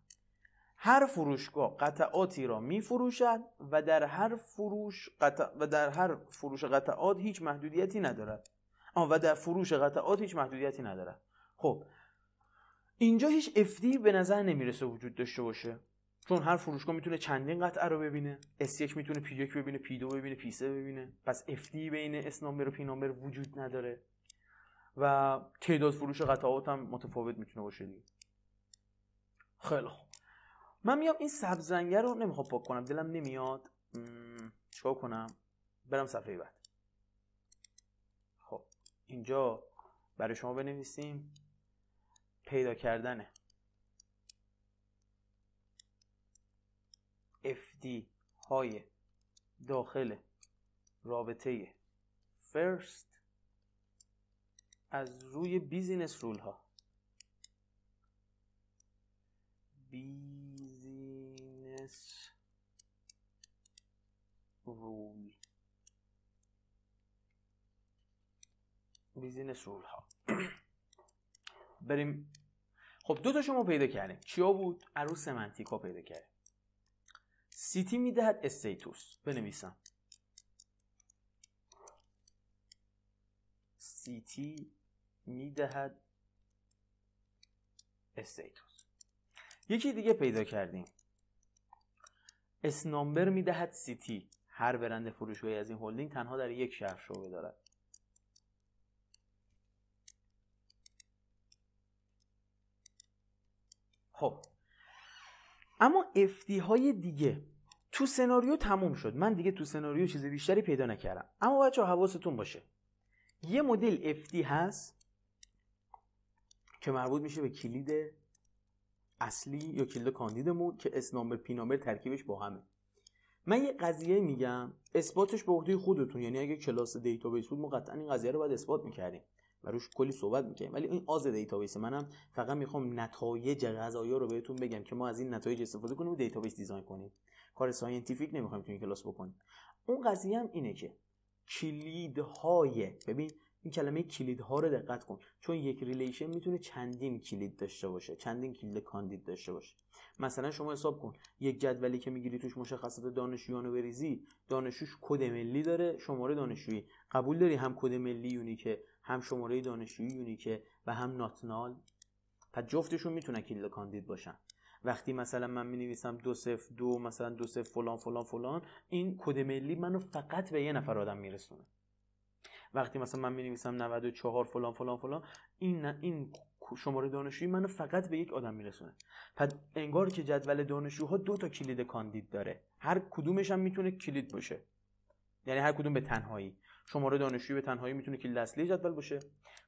[SPEAKER 1] هر فروشگاه قطعاتی را می فروشد و در هر فروش قطع و در هر فروش قطعات هیچ محدودیتی ندارد و در فروش قطعات هیچ محدودیتی ندارد خب اینجا هیچ دی به نظر نمیرسه وجود داشته باشه چون هر فروشگاه میتونه چندین قطعه رو ببینه S1 میتونه P1 ببینه P2 ببینه P3 ببینه پس FD بین اس نامبر و P نامبر وجود نداره و تعداد فروش قطعات هم متفاوت میتونه باشه دیگه خیلی خوب من میام این سبزنگه رو نمیخوام پاک کنم دلم نمیاد چیکار کنم برم صفحه بعد خب اینجا برای شما بنویسیم پیدا کردن دی های داخل رابطه فرست از روی بیزینس رول ها بی this rule بیزینس ها بریم خب دو تا شما پیدا کردیم چیا بود عروس منتیکا پیدا کردیم سیتی میدهد استیتوس بنویسم سیتی میدهد استیتوس یکی دیگه پیدا کردیم اسنامبر میدهد سیتی هر برند فروشگاهی از این هلدینگ تنها در یک شهر شعبه دارد خب اما افتی های دیگه تو سناریو تموم شد من دیگه تو سناریو چیز بیشتری پیدا نکردم اما بچه حواستون باشه یه مدل افتی هست که مربوط میشه به کلید اصلی یا کلید کاندیدمون که اسنامبر پینامبر ترکیبش با همه من یه قضیه میگم اثباتش به عهده خودتون یعنی اگه کلاس دیتابیس بود ما قطعا این قضیه رو باید اثبات میکردیم و روش کلی صحبت میکنیم ولی این آز دیتابیس منم فقط میخوام نتایج غذایا رو بهتون بگم که ما از این نتایج استفاده کنیم و دیتابیس دیزاین کنیم کار ساینتیفیک نمیخوایم تو این کلاس بکنیم اون قضیه هم اینه که کلیدهای ببین این کلمه کلیدها رو دقت کن چون یک ریلیشن میتونه چندین کلید داشته باشه چندین کلید کاندید داشته باشه مثلا شما حساب کن یک جدولی که میگیری توش مشخصات دانشجویان و بریزی دانشوش کد ملی داره شماره دانشجویی قبول داری هم کد ملی یونیکه هم شماره دانشجویی یونیکه و هم ناتنال پس جفتشون میتونه کلید کاندید باشن وقتی مثلا من می نویسم دو سف دو مثلا دو صف فلان فلان فلان این کد ملی منو فقط به یه نفر آدم میرسونه وقتی مثلا من می‌نویسم 94 فلان فلان فلان این این شماره دانشجویی منو فقط به یک آدم میرسونه پس انگار که جدول دانشجوها دو تا کلید کاندید داره هر کدومش هم میتونه کلید باشه یعنی هر کدوم به تنهایی شماره دانشجویی به تنهایی میتونه کلید اصلی جدول باشه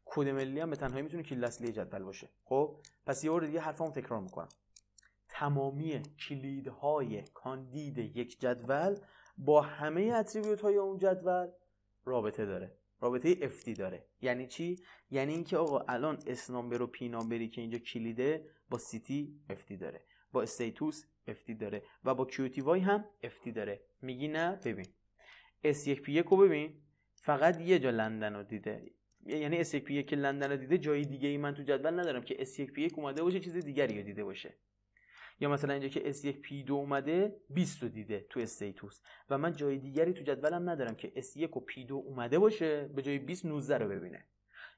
[SPEAKER 1] کد ملی هم به تنهایی میتونه کلید اصلی جدول باشه خب پس یه بار دیگه حرفامو تکرار میکنم تمامی کلیدهای کاندید یک جدول با همه اتریبیوت های اون جدول رابطه داره رابطه افتی داره یعنی چی یعنی اینکه آقا الان اسنامبر و پینامبری که اینجا کلیده با سیتی افتی داره با استیتوس افتی داره و با کیوتی وای هم افتی داره میگی نه ببین اس یک پی رو ببین فقط یه جا لندن رو دیده یعنی اس یک پی که لندن رو دیده جای دیگه ای من تو جدول ندارم که اس یک پی اومده باشه چیز دیگری رو دیده باشه یا مثلا اینجا که S1 P2 اومده 20 رو دیده تو استیتوس و من جای دیگری تو جدولم ندارم که S1 و P2 اومده باشه به جای 20 19 رو ببینه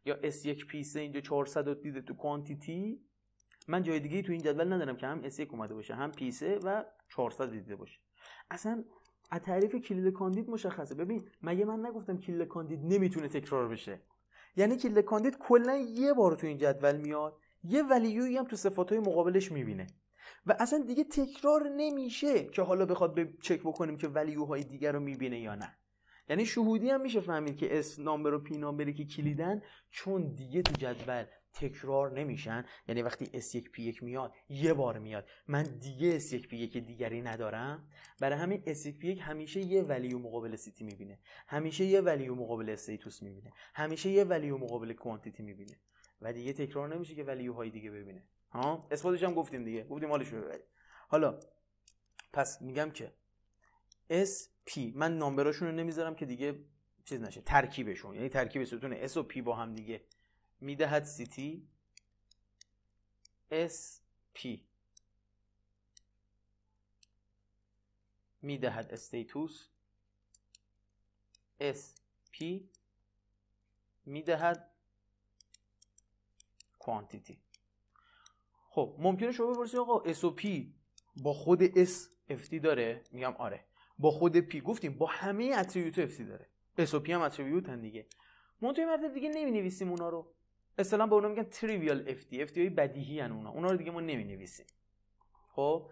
[SPEAKER 1] یا S1 P3 اینجا 400 رو دیده تو کوانتیتی من جای دیگری تو این جدول ندارم که هم S1 اومده باشه هم P3 و 400 دیده باشه اصلا از تعریف کلید کاندید مشخصه ببین مگه من نگفتم کلید کاندید نمیتونه تکرار بشه یعنی کلید کاندید کلا یه بار تو این جدول میاد یه ولیویی هم تو صفات های مقابلش میبینه و اصلا دیگه تکرار نمیشه که حالا بخواد به چک بکنیم که ولیوهای دیگر رو میبینه یا نه یعنی شهودی هم میشه فهمید که اس نامبر و پی نامبری که کلیدن چون دیگه تو جدول تکرار نمیشن یعنی وقتی اس یک پی یک میاد یه بار میاد من دیگه اس یک پی یک دیگری ندارم برای همین اس یک پی یک همیشه یه ولیو مقابل سیتی میبینه همیشه یه ولیو مقابل استیتوس میبینه همیشه یه ولیو مقابل کوانتیتی میبینه و دیگه تکرار نمیشه که ولیوهای دیگه ببینه ها اثباتش هم گفتیم دیگه گفتیم مالش رو حالا پس میگم که اس پی من نامبراشون رو نمیذارم که دیگه چیز نشه ترکیبشون یعنی ترکیب ستون اس و پی با هم دیگه میدهد سی تی اس پی میدهد استیتوس اس پی میدهد کوانتیتی خب ممکنه شما بپرسید آقا SOP با خود اس SFT داره میگم آره با خود پی گفتیم با همه اتریبیوت تی داره SOP هم اتریبیوت هم دیگه ما توی مرد دیگه نویسیم اونا رو اصلا به اونا میگن تریویال FT FT های بدیهی ان اونا اونا رو دیگه ما نویسیم خب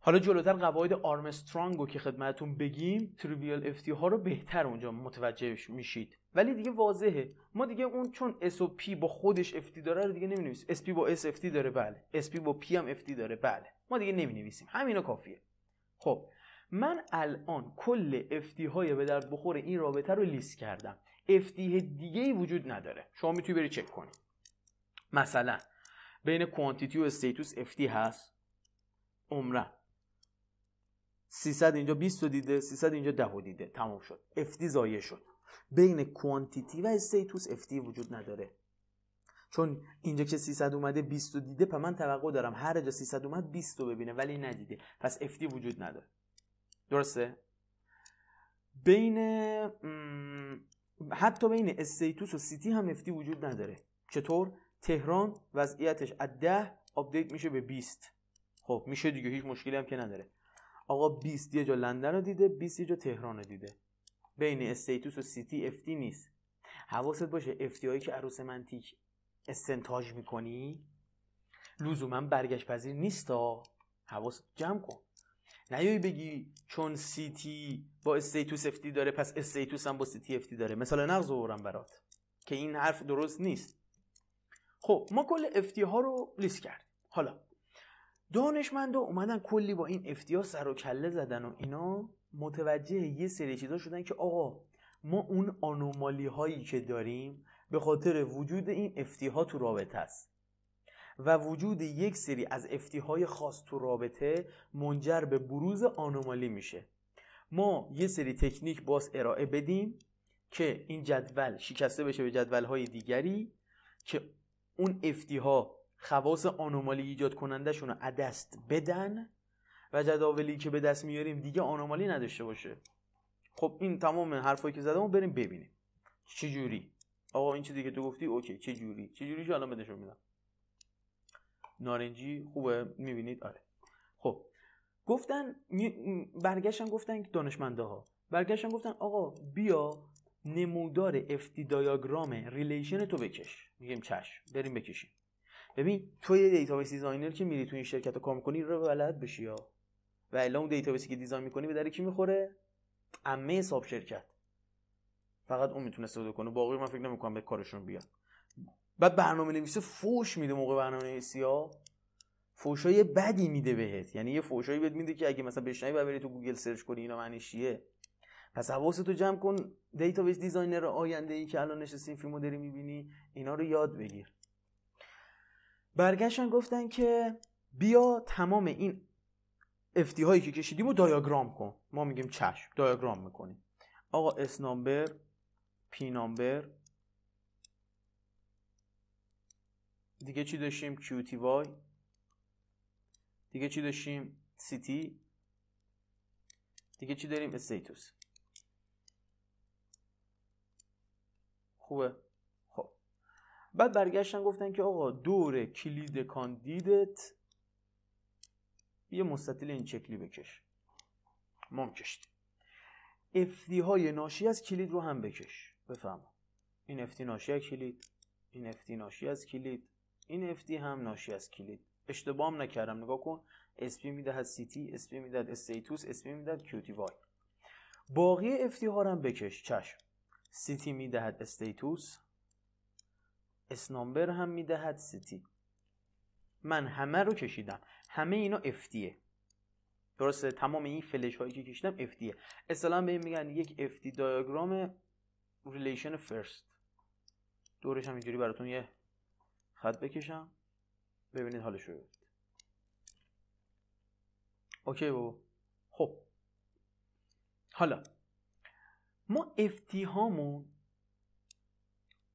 [SPEAKER 1] حالا جلوتر قواعد آرمسترانگ رو که خدمتتون بگیم تریویال افتی ها رو بهتر اونجا متوجه میشید ولی دیگه واضحه ما دیگه اون چون اس و پی با خودش افتی داره رو دیگه نمی‌نویسیم اس پی با اس افتی داره بله اس پی با پی هم افتی داره بله ما دیگه نمی‌نویسیم همینا کافیه خب من الان کل افتی های به درد بخور این رابطه رو لیست کردم افتی دیگه ای وجود نداره شما میتونی بری چک کنی مثلا بین کوانتیتی و استیتوس افتی هست عمره 300 اینجا 20 دیده 300 اینجا 10 دیده تمام شد افتی زایه شد بین کوانتیتی و استیتوس افتی وجود نداره چون اینجا که 300 اومده 20 دیده پس من توقع دارم هر جا 300 اومد 20 رو ببینه ولی ندیده پس افتی وجود نداره درسته بین حتی بین استیتوس و سیتی هم افتی وجود نداره چطور تهران وضعیتش از 10 آپدیت میشه به 20 خب میشه دیگه هیچ مشکلی هم که نداره آقا 20 یه جا لندن رو دیده 20 یه جا تهران رو دیده بین استیتوس و سیتی افتی نیست حواست باشه افتی هایی که عروس منتیک استنتاج میکنی لزوما برگشت پذیر نیست تا حواست جمع کن نیایی بگی چون سیتی با استیتوس افتی داره پس استیتوس هم با سیتی افتی داره مثال نقض آورم برات که این حرف درست نیست خب ما کل افتی ها رو لیست کرد حالا دانشمندا اومدن کلی با این افتی ها سر و کله زدن و اینا متوجه یه سری چیزا شدن که آقا ما اون آنومالی هایی که داریم به خاطر وجود این افتیها تو رابطه است و وجود یک سری از افتیهای خاص تو رابطه منجر به بروز آنومالی میشه ما یه سری تکنیک باز ارائه بدیم که این جدول شکسته بشه به جدول های دیگری که اون افتیها خواص آنومالی ایجاد کننده رو دست بدن و جداولی که به دست میاریم دیگه آنومالی نداشته باشه خب این تمام حرفایی که زدمو بریم ببینیم چه جوری آقا این چیزی که تو گفتی اوکی چه جوری چه جوری الان بده شو میدم نارنجی خوبه میبینید آره خب گفتن برگشتن گفتن که دانشمنده ها برگشتن گفتن آقا بیا نمودار افتی دایاگرام ریلیشن تو بکش میگیم چش بریم بکشیم ببین تو یه دیتابیس دیزاینر که میری تو این شرکت رو کار میکنی رو بلد بشی یا و الا اون دیتابیسی که دیزاین میکنی به در کی میخوره عمه حساب شرکت فقط اون میتونه استفاده کنه باقی من فکر نمیکنم به کارشون بیاد بعد برنامه نویسه فوش میده موقع برنامه نویسی ها فوشای بدی میده بهت یعنی یه فوشایی بهت میده که اگه مثلا بشنوی و بری تو گوگل سرچ کنی اینا معنیش چیه پس حواستو جمع کن دیتابیس دیزاینر آینده ای که الان این فیلمو داری میبینی اینا رو یاد بگیر برگشتن گفتن که بیا تمام این افتی هایی که کشیدیم رو دایاگرام کن ما میگیم چشم دایاگرام میکنیم آقا اس نامبر پی نامبر دیگه چی داشتیم کیو وای دیگه چی داشتیم سی تی دیگه چی داریم استیتوس خوبه خب بعد برگشتن گفتن که آقا دور کلید کاندیدت یه مستطیل این چکلی بکش مام کشت افتی های ناشی از کلید رو هم بکش بفهم این افتی ناشی از کلید این افتی ناشی از کلید این افتی هم ناشی از کلید اشتباهم نکردم نگاه کن اسپی میدهد سیتی اسپی میدهد استیتوس اسپی میدهد کیوتی وای باقی افتی ها هم بکش چشم سیتی میدهد استیتوس اسنامبر هم میدهد سیتی من همه رو کشیدم همه اینا افتیه درسته تمام این فلش هایی که کشیدم افتیه اصلا به این میگن یک افتی دایاگرام ریلیشن فرست دورش هم اینجوری براتون یه خط بکشم ببینید حالش رو اوکی بابا خب حالا ما افتی هامون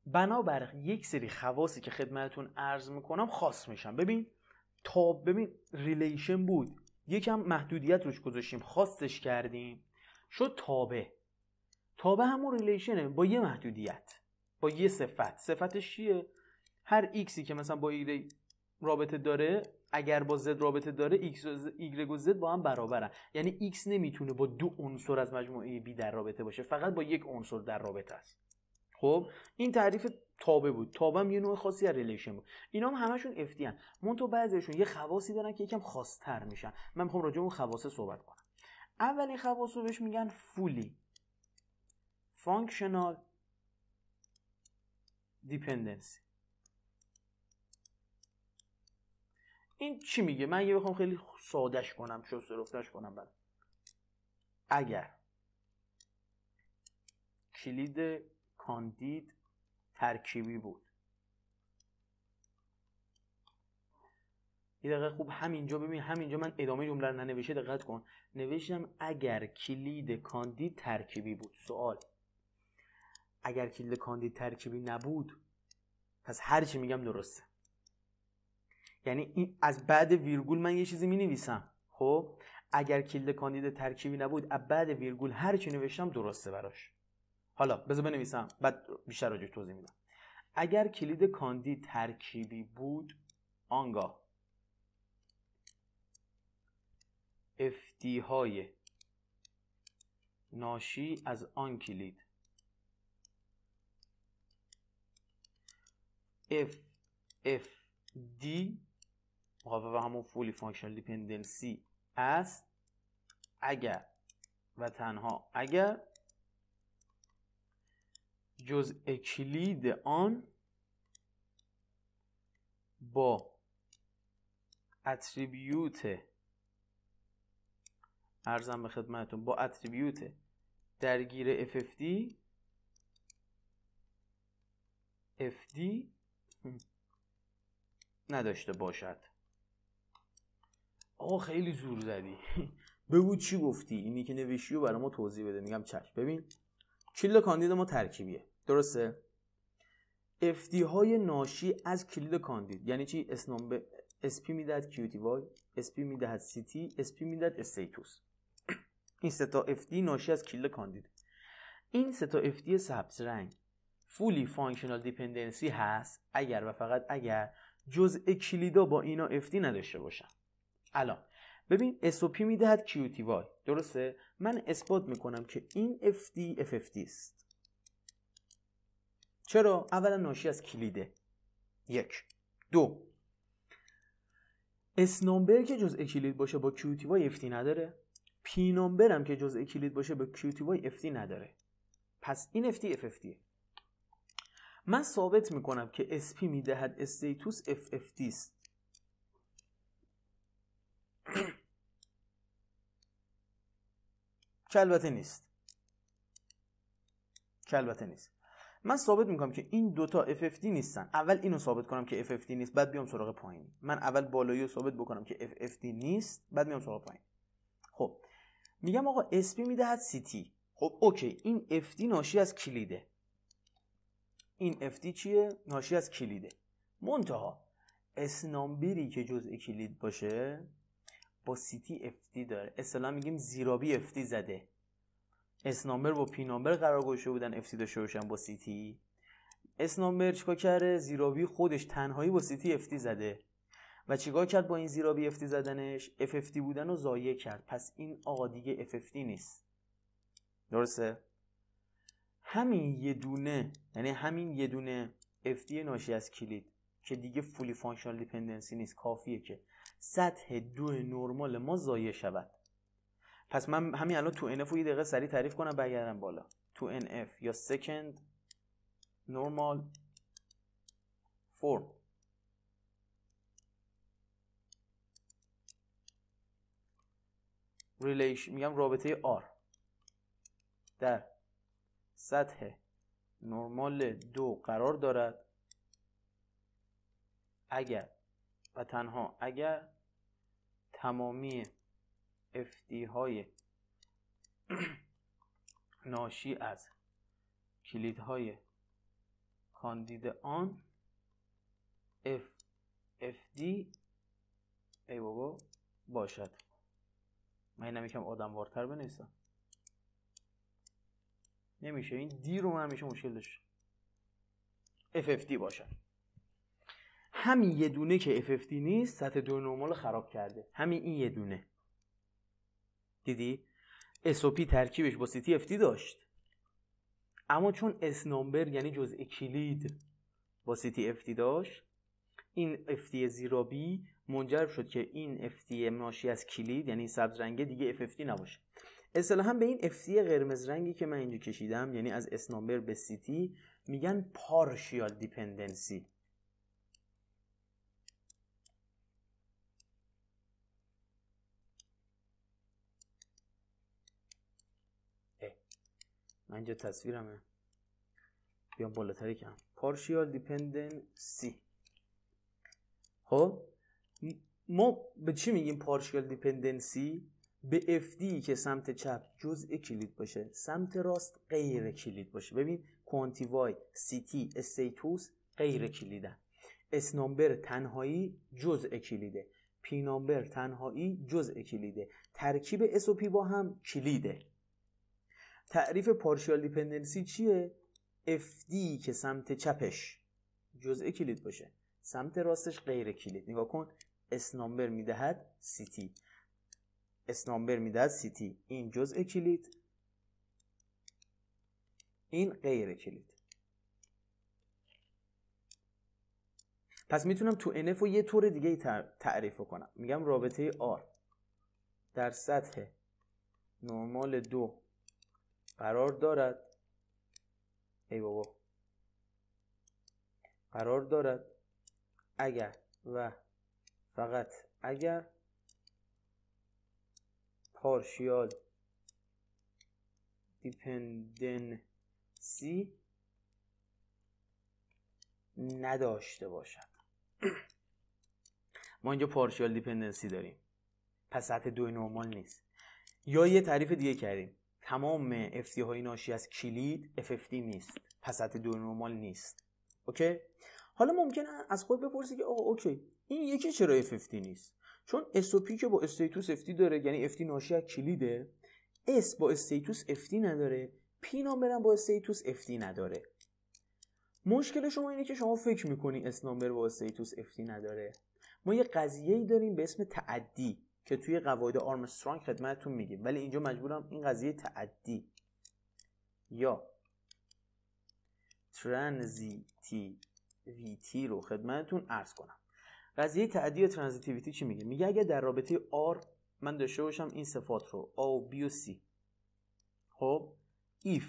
[SPEAKER 1] بنابر یک سری خواصی که خدمتون ارز میکنم خاص میشن ببین تا ببین ریلیشن بود یکم محدودیت روش گذاشتیم خاصش کردیم شد تابه تابه همون ریلیشنه با یه محدودیت با یه صفت صفتش چیه هر ایکسی که مثلا با ایگری رابطه داره اگر با زد رابطه داره ایکس و زد، و زد با هم برابرن یعنی ایکس نمیتونه با دو عنصر از مجموعه بی در رابطه باشه فقط با یک عنصر در رابطه است خب این تعریف تابه بود تابه هم یه نوع خاصی از ریلیشن بود اینا هم همشون افتی ان تو بعضیشون یه خواصی دارن که یکم خاص‌تر میشن من میخوام راجع اون خواصه صحبت کنم اولین خواص رو بهش میگن فولی فانکشنال دیپندنسی این چی میگه من یه بخوام خیلی سادش کنم شو رفتش کنم بعد اگر کلید کاندید ترکیبی بود یه دقیقه خوب همینجا ببین همینجا من ادامه جمله ننوشه دقت کن نوشتم اگر کلید کاندید ترکیبی بود سوال اگر کلید کاندید ترکیبی نبود پس هر چی میگم درسته یعنی این از بعد ویرگول من یه چیزی می نویسم خب اگر کلید کاندید ترکیبی نبود از بعد ویرگول هر چی نوشتم درسته براش حالا بذار بنویسم بعد بیشتر راجع توضیح میدم اگر کلید کاندی ترکیبی بود آنگاه های ناشی از آن کلید اف اف دی مقابل همون فولی فانکشنال دیپندنسی است اگر و تنها اگر جزء کلید آن با اتریبیوت ارزم به خدمتون با اتریبیوت درگیر FFD FD نداشته باشد آقا خیلی زور زدی بگو چی گفتی اینی که نوشی رو برای ما توضیح بده میگم چشم ببین کل کاندید ما ترکیبیه درسته افتی های ناشی از کلید کاندید یعنی چی اسنام به اسپی میدهد کیوتی وای میدهد سیتی پی میدهد استیتوس این سه تا افتی ناشی از کلید کاندید این سه تا افتی سبز رنگ فولی فانکشنال دیپندنسی هست اگر و فقط اگر جزء کلیدا با اینا افتی نداشته باشن الان ببین SOP میدهد QTY درسته من اثبات میکنم که این اف FFT است چرا؟ اولا ناشی از کلیده یک دو اس که جزء کلید باشه با کیوتی وای افتی نداره پی نامبر هم که جزء کلید باشه با کیوتی وای افتی نداره پس این افتی اف من ثابت میکنم که SP میدهد استیتوس FFT است که نیست که نیست من ثابت میکنم که این دوتا FFD نیستن اول اینو ثابت کنم که FFD نیست بعد بیام سراغ پایین من اول بالایی رو ثابت بکنم که FFD نیست بعد میام سراغ پایین خب میگم آقا SP میدهد CT خب اوکی این FD ناشی از کلیده این FD چیه ناشی از کلیده منتها اسنامبری که جزء کلید باشه با سیتی افتی داره اصلا میگیم زیرابی FFT زده اسنامبر با پینامبر قرار گذاشته بودن سی شروعشن با سیتی اسنامبر چیکار کرده زیرابی خودش تنهایی با سیتی افتی زده و چیکار کرد با این زیرابی افتی زدنش اف بودن رو ضایع کرد پس این آقا دیگه اف نیست درسته همین یه دونه یعنی همین یه دونه افتی ناشی از کلید که دیگه فولی فانکشنال دیپندنسی نیست کافیه که سطح دو نرمال ما ضایع شود پس من همین الان تو NF رو یه دقیقه سریع تعریف کنم برگردم بالا تو NF یا second normal form ریلیشن میگم رابطه R در سطح نرمال دو قرار دارد اگر و تنها اگر تمامی دی های ناشی از کلیدهای کاندید آن اف دی ای بابا باشد من اینم یکم آدم وارتر بنویسم نمیشه این دی رو من همیشه مشکل داشت اف اف دی باشد همین یه دونه که اف اف دی نیست سطح دو نرمال خراب کرده همین این یه دونه دیدی SOP ترکیبش با دی داشت اما چون اسنامبر یعنی جزء کلید با دی داشت این FT زیرابی منجر شد که این FT ناشی از کلید یعنی سبز رنگه دیگه FFT نباشه اصطلاحا به این FT قرمز رنگی که من اینجا کشیدم یعنی از اسنامبر نمبر به تی میگن پارشیال دیپندنسی من اینجا تصویرمه بیام بالاتر یکم پارشیال دیپندنسی خب ما به چی میگیم پارشیال دیپندنسی به FD که سمت چپ جزء کلید باشه سمت راست غیر کلید باشه ببین کوانتی وای سی تی استیتوس غیر کلیده اس تنهایی جزء کلیده پی تنهایی جزء کلیده ترکیب اس و پی با هم کلیده تعریف پارشیال دیپندنسی چیه FD که سمت چپش جزء کلید باشه سمت راستش غیر کلید نگاه کن اس نامبر میدهد سیتی اس نامبر میدهد سیتی این جزء کلید این غیر کلید پس میتونم تو NF رو یه طور دیگه تعریف کنم میگم رابطه R در سطح نرمال دو قرار دارد ای بابا قرار دارد اگر و فقط اگر پارشیال دیپندنسی نداشته باشد ما اینجا پارشیال دیپندنسی داریم پس سطح دو نرمال نیست یا یه تعریف دیگه کردیم تمام های ناشی از کلید FFT نیست پسات دو نرمال نیست اوکی حالا ممکنه از خود بپرسی که آقا اوکی این یکی چرا FFT نیست چون پی که با استیتوس افتی داره یعنی FT ناشی از کلیده S با استیتوس FT نداره P نامبرم با استیتوس FT نداره مشکل شما اینه که شما فکر میکنی اس نامبر با استیتوس FT نداره ما یه قضیه ای داریم به اسم تعدی که توی قواعد آرمسترانگ خدمتتون میگیم ولی اینجا مجبورم این قضیه تعدی یا ترانزیتیویتی رو خدمتتون عرض کنم قضیه تعدی و ترانزیتیویتی چی میگه میگه اگه در رابطه آر من داشته باشم این صفات رو A و B و C خب if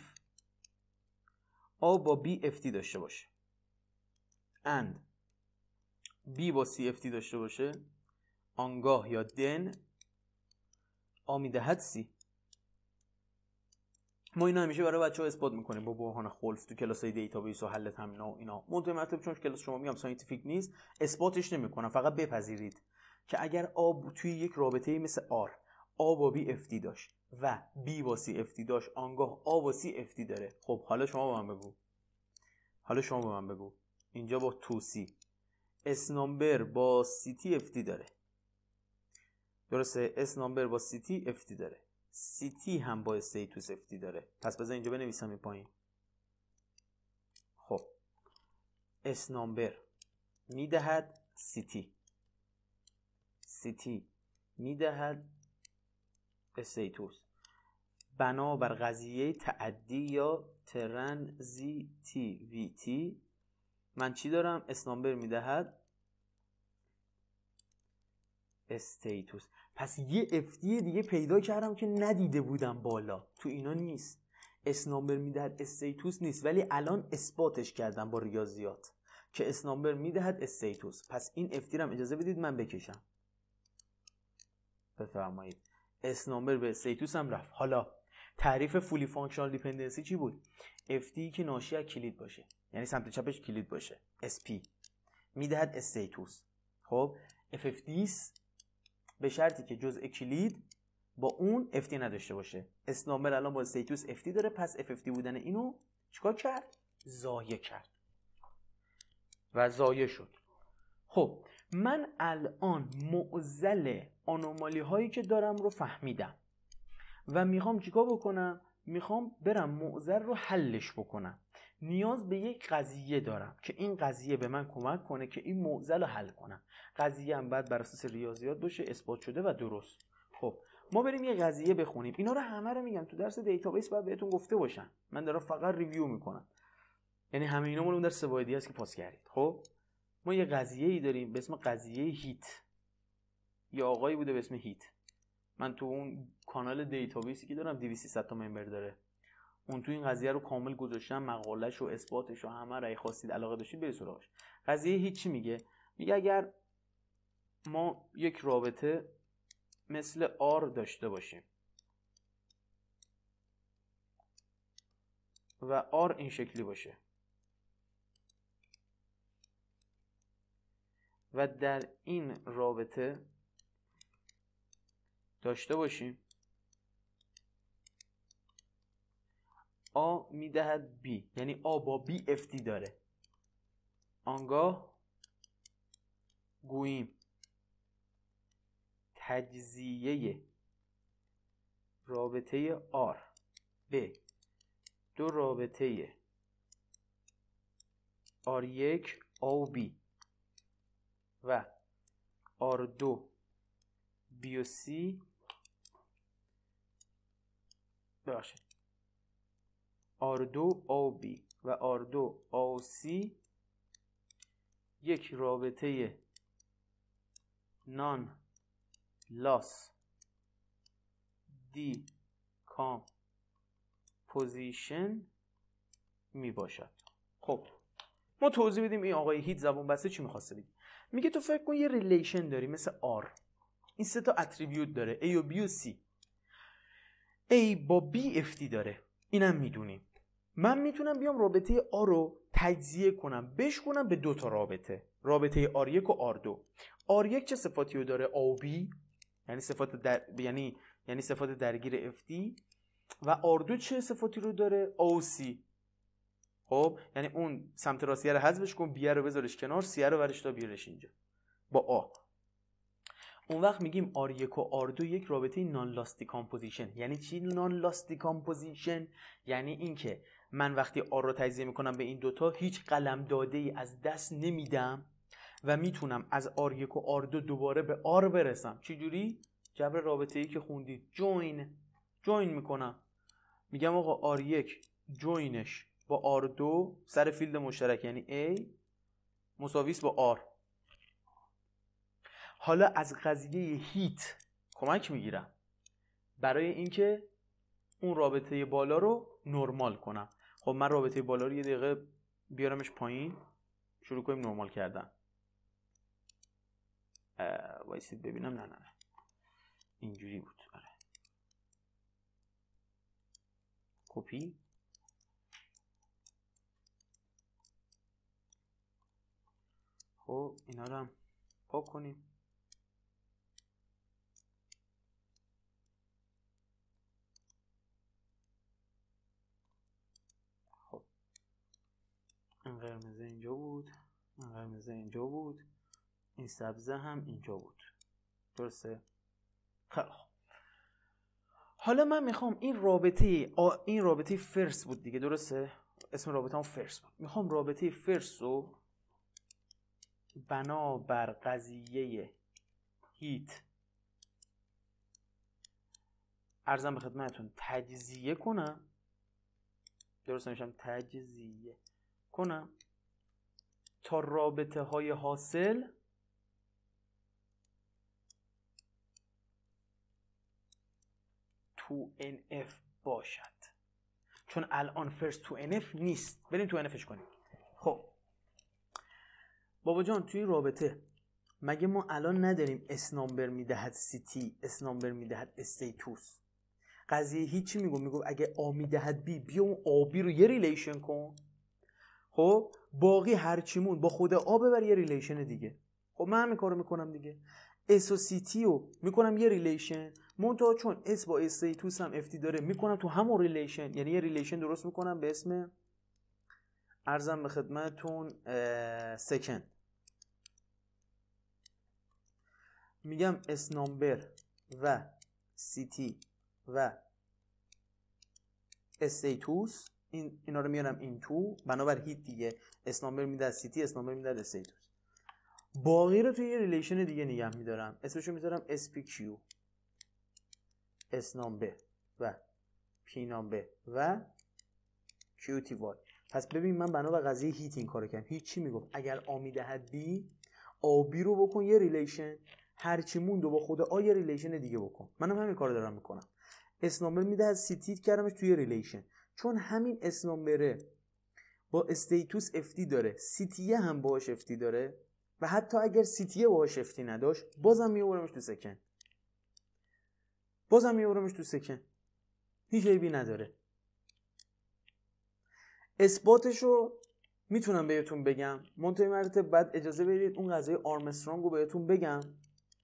[SPEAKER 1] A با B FT داشته باشه and B با C FT داشته باشه آنگاه یا دن آمیدهد سی ما اینا همیشه برای بچه ها اثبات میکنیم با برهان خلف تو کلاس های بیس و حل تمنا و اینا منطقه مطلب چون کلاس شما میگم ساینتیفیک نیست اثباتش نمیکنم فقط بپذیرید که اگر آب توی یک رابطه مثل آر آ با بی افتی داشت و بی با سی افتی داشت آنگاه آ با سی افتی داره خب حالا شما به من بگو حالا شما به من بگو اینجا با تو سی اسنامبر با سی تی داره درسته اس نامبر با سیتی افتی داره سیتی هم با استیتوس افتی داره پس بذار اینجا بنویسم این پایین خب اس نامبر میدهد سیتی سیتی میدهد استیتوس بنابر قضیه تعدی یا ترنزیتیویتی من چی دارم اسنامبر میدهد استیتوس پس یه افتی دیگه پیدا کردم که ندیده بودم بالا تو اینا نیست اسنامبر میدهد استیتوس نیست ولی الان اثباتش کردم با ریاضیات که اسنامبر میدهد استیتوس پس این افتی اجازه بدید من بکشم بفرمایید اسنامبر به استیتوس هم رفت حالا تعریف فولی فانکشنال دیپندنسی چی بود افتی که ناشی از کلید باشه یعنی سمت چپش کلید باشه SP میدهد استیتوس خب FFDs به شرطی که جزء کلید با اون افتی نداشته باشه اسنامبر الان با استیتوس افتی داره پس افتی بودن اینو چیکار کرد زایه کرد و زایه شد خب من الان معزل آنومالی هایی که دارم رو فهمیدم و میخوام چیکار بکنم میخوام برم معزل رو حلش بکنم نیاز به یک قضیه دارم که این قضیه به من کمک کنه که این معضل رو حل کنم قضیه هم بعد بر اساس ریاضیات باشه اثبات شده و درست خب ما بریم یه قضیه بخونیم اینا رو همه رو میگم تو درس دیتابیس باید بهتون گفته باشن من دارم فقط ریویو میکنم یعنی همه اینا در سوایدی هست که پاس کردید خب ما یه قضیه ای داریم به اسم قضیه هیت یه آقایی بوده به اسم هیت من تو اون کانال دیتابیسی که دارم 2300 تا ممبر داره اون تو این قضیه رو کامل گذاشتن مقالش و اثباتش و همه خواستید علاقه داشتید برید سراغش قضیه هیچی میگه میگه اگر ما یک رابطه مثل آر داشته باشیم و آر این شکلی باشه و در این رابطه داشته باشیم آ میدهد بی یعنی آ با بی افتی داره آنگاه گوییم تجزیه رابطه R به دو رابطه r یک آو و B و آر دو بی و سی ببخشید R2OB و R2OC یک رابطه نان لاس دی کام پوزیشن می باشد خب ما توضیح بدیم این آقای هیت زبون بسته چی میخواسته بگی میگه تو فکر کن یه ریلیشن داری مثل R این سه تا اتریبیوت داره A و B و C A با B افتی داره اینم میدونیم من میتونم بیام رابطه آ رو تجزیه کنم بشکنم به دو تا رابطه رابطه آر1 و آر2 آر1 چه صفاتی رو داره آ و بی یعنی صفات در... یعنی یعنی صفات درگیر FD و آر2 چه صفاتی رو داره آ و سی خب یعنی اون سمت راستیه رو حذفش کن بیه رو بذارش کنار سیه رو ورش تا بیارش اینجا با آ اون وقت میگیم R1 و R2 یک رابطه نان لاستی کامپوزیشن یعنی چی نان لاستی کامپوزیشن یعنی اینکه من وقتی آر رو تجزیه میکنم به این دوتا هیچ قلم داده ای از دست نمیدم و میتونم از آر یک و آر دو دوباره به آر برسم چجوری؟ جبر رابطه ای که خوندید جوین جوین میکنم میگم آقا آر یک جوینش با آر دو سر فیلد مشترک یعنی A مساویس با آر حالا از قضیه هیت کمک میگیرم برای اینکه اون رابطه بالا رو نرمال کنم خب من رابطه بالا رو یه دقیقه بیارمش پایین شروع کنیم نرمال کردن وایسید ببینم نه نه نه اینجوری بود آره کپی خب اینا رو هم پاک کنیم این قرمزه اینجا بود این قرمزه اینجا بود این سبزه هم اینجا بود درسته خب, خب. حالا من میخوام این رابطه این رابطه فرس بود دیگه درسته اسم رابطه هم فرس بود میخوام رابطه فرس رو بنابر قضیه هیت ارزم به خدمتتون تجزیه کنم درست میشم تجزیه کنم تا رابطه های حاصل تو NF باشد چون الان فرست تو NF نیست بریم تو افش کنیم خب بابا جان توی رابطه مگه ما الان نداریم اس نامبر میدهد سیتی اس نامبر میدهد استیتوس قضیه هیچی میگو میگو اگه آ میدهد بی بیا اون آبی رو یه ریلیشن کن خب باقی هر چیمون با خود آ ببر یه ریلیشن دیگه خب من همین کارو میکنم دیگه اس و سی تی رو میکنم یه ریلیشن منتها چون اس با اس توس هم افتی داره میکنم تو همون ریلیشن یعنی یه ریلیشن درست میکنم به اسم ارزم به خدمتتون سکند میگم اس نامبر و سی تی و اس این اینا رو میارم این تو بنابر هیت دیگه اسنامبر میده از سیتی اسنامبر میده از استیتوس باقی رو توی یه ریلیشن دیگه نگه میدارم اسمشو میذارم SPQ اسنامبر و پی پینامبر و تی وای پس ببین من بنا به قضیه هیت این کارو کردم هیچ چی میگفت اگر آمی میدهد بی آبی رو بکن یه ریلیشن هرچی موند و با خود آ یه ریلیشن دیگه بکن منم همین کار دارم میکنم اسنامبر میده از سیتیت کردمش توی ریلیشن چون همین بره با استیتوس افتی داره سیتیه e هم باهاش افتی داره و حتی اگر سیتیه e باهاش افتی نداشت بازم میورمش تو سکن بازم میورمش تو سکن هیچ عیبی نداره اثباتش رو میتونم بهتون بگم منتهی مرتب بعد اجازه بدید اون قضیه آرمسترانگ رو بهتون بگم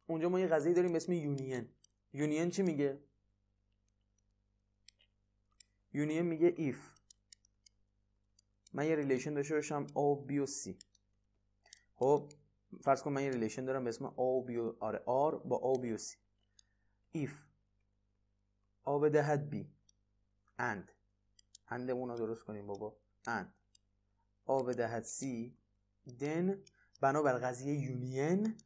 [SPEAKER 1] اونجا ما یه قضیه داریم به اسم یونین یونین چی میگه یونین میگه ایف من یه ریلیشن داشته باشم A, B و C خب فرض کن من یه ریلیشن دارم به اسم A, B و آره R با او B و C if به بدهد بی اند اند رو درست کنیم بابا او به بدهد سی دن بنابر قضیه یونین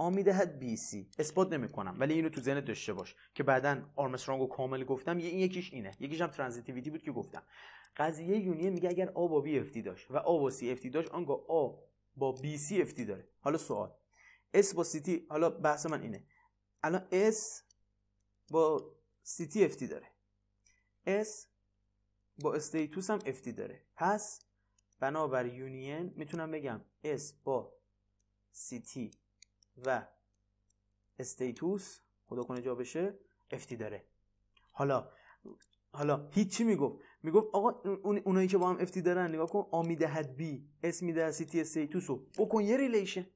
[SPEAKER 1] میدهد بی سی اثبات نمیکنم ولی اینو تو ذهنت داشته باش که بعدا آرمسترانگ رو کامل گفتم این یکیش اینه یکیش هم ترانزیتیویتی بود که گفتم قضیه یونیه میگه اگر آ با بی افتی داشت و آ با سی افتی داشت آنگاه آ با بی سی افتی داره حالا سوال اس با سیتی حالا بحث من اینه الان اس با سیتی افتی داره اس با استیتوس هم افتی داره پس بنابر یونین میتونم بگم اس با تی و استیتوس خدا کنه جا بشه افتی داره حالا حالا هیچی میگفت میگفت آقا اون اونایی که با هم افتی دارن نگاه کن آمیده حد بی اسمی میده سیتی استیتوسو بکن یه ریلیشن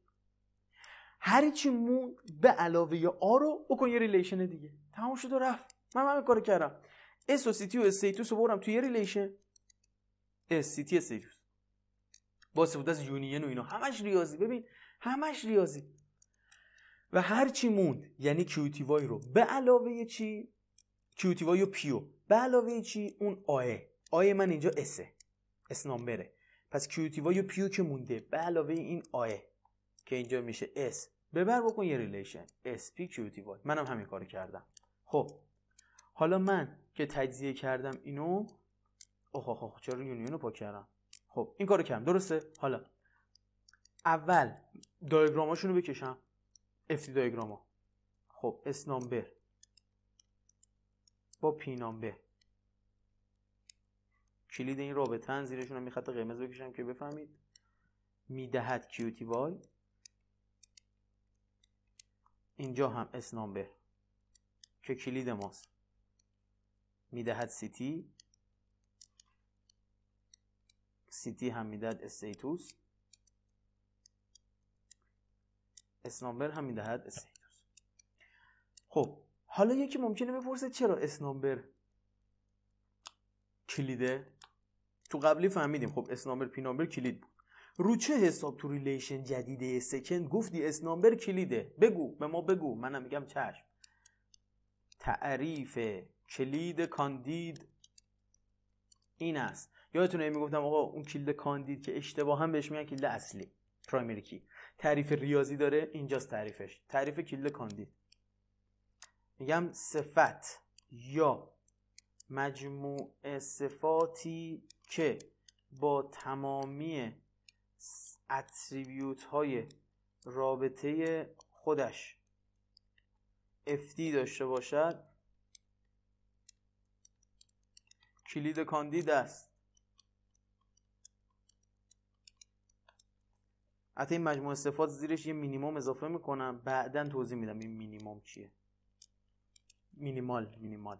[SPEAKER 1] هر چی مون به علاوه آ رو بکن یه ریلیشن دیگه تمام شد و رفت من همین کارو کردم اس و سیتی و استیتوس رو برم توی یه ریلیشن اس سیتی استیتوس با و از یونین و اینا همش ریاضی ببین همش ریاضی و هر چی موند یعنی کیوتی وای رو به علاوه چی کیوتی وای و پیو به علاوه چی اون آه آه من اینجا اسه اس بره پس کیوتی وای و پیو که مونده به علاوه این آه که اینجا میشه اس ببر بکن یه ریلیشن اس پی کیوتی وای منم همین کارو کردم خب حالا من که تجزیه کردم اینو اوه اوه چرا یونیون رو پاک کردم خب این کارو کردم درسته حالا اول دایگراماشونو بکشم دی دایگراما خب اس نامبر با پی نامبر کلید این رابطه زیرشون هم خط قرمز بکشم که بفهمید میدهد کیوتی وای اینجا هم اس نامبر که کلید ماست میدهد سیتی سیتی هم میدهد استیتوس اسنامبر هم میدهد استیتوس خب حالا یکی ممکنه بپرسه چرا اسنامبر کلیده تو قبلی فهمیدیم خب اسنامبر پینامبر کلید بود رو چه حساب تو ریلیشن جدیده سکند گفتی اسنامبر کلیده بگو به ما بگو منم میگم چشم تعریف کلید کاندید این است یادتونه میگفتم آقا اون کلید کاندید که اشتباه هم بهش میگن کلید اصلی پرایمری کی تعریف ریاضی داره اینجاست تعریفش تعریف کلید کاندید میگم صفت یا مجموع صفاتی که با تمامی اتریبیوت های رابطه خودش FD داشته باشد کلید کاندید است حتی این مجموع صفات زیرش یه مینیموم اضافه میکنم بعدا توضیح میدم این مینیموم چیه مینیمال مینیمال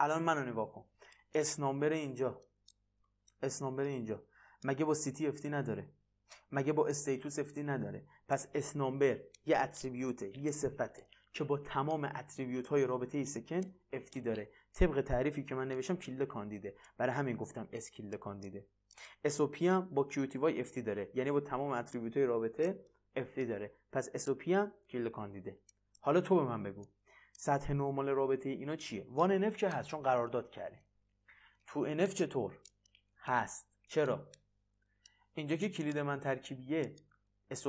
[SPEAKER 1] الان منو نگاه کن اس اینجا اس اینجا مگه با سیتی افتی نداره مگه با استیتوس افتی نداره پس اس یه اتریبیوته یه صفته که با تمام اتریبیوت های رابطه سکن افتی داره طبق تعریفی که من نوشتم کلید کاندیده برای همین گفتم اس کلید کاندیده پی هم با وای افتی داره یعنی با تمام اتریبیوت های رابطه افتی داره پس اس پی هم کلید کاندیده حالا تو به من بگو سطح نرمال رابطه اینا چیه وان اف که هست چون قرارداد کرده تو اف چطور هست چرا اینجا که کلید من ترکیبیه اف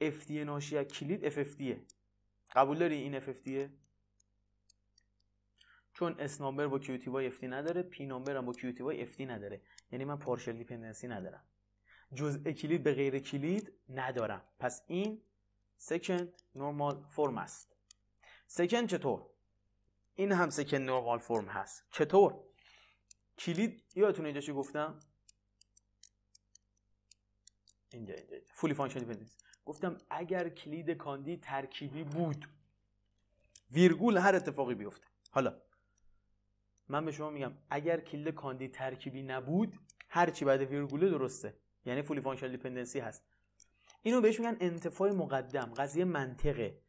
[SPEAKER 1] FD ناشی از کلید اف اف دیه. قبول داری این FFTه چون اس نامبر با تی وای دی نداره پی نامبر هم با تی وای دی نداره یعنی من پارشل دیپندنسی ندارم جزء کلید به غیر کلید ندارم پس این سکند نورمال فرم است سکند چطور این هم سکند نورمال فرم هست چطور کلید یادتونه اینجا چی گفتم اینجا اینجا, اینجا. فولی فانکشن دیپندنس گفتم اگر کلید کاندی ترکیبی بود ویرگول هر اتفاقی بیفته حالا من به شما میگم اگر کلید کاندی ترکیبی نبود هر چی بعد ویرگوله درسته یعنی فولی فانکشنال دیپندنسی هست اینو بهش میگن انتفاع مقدم قضیه منطقه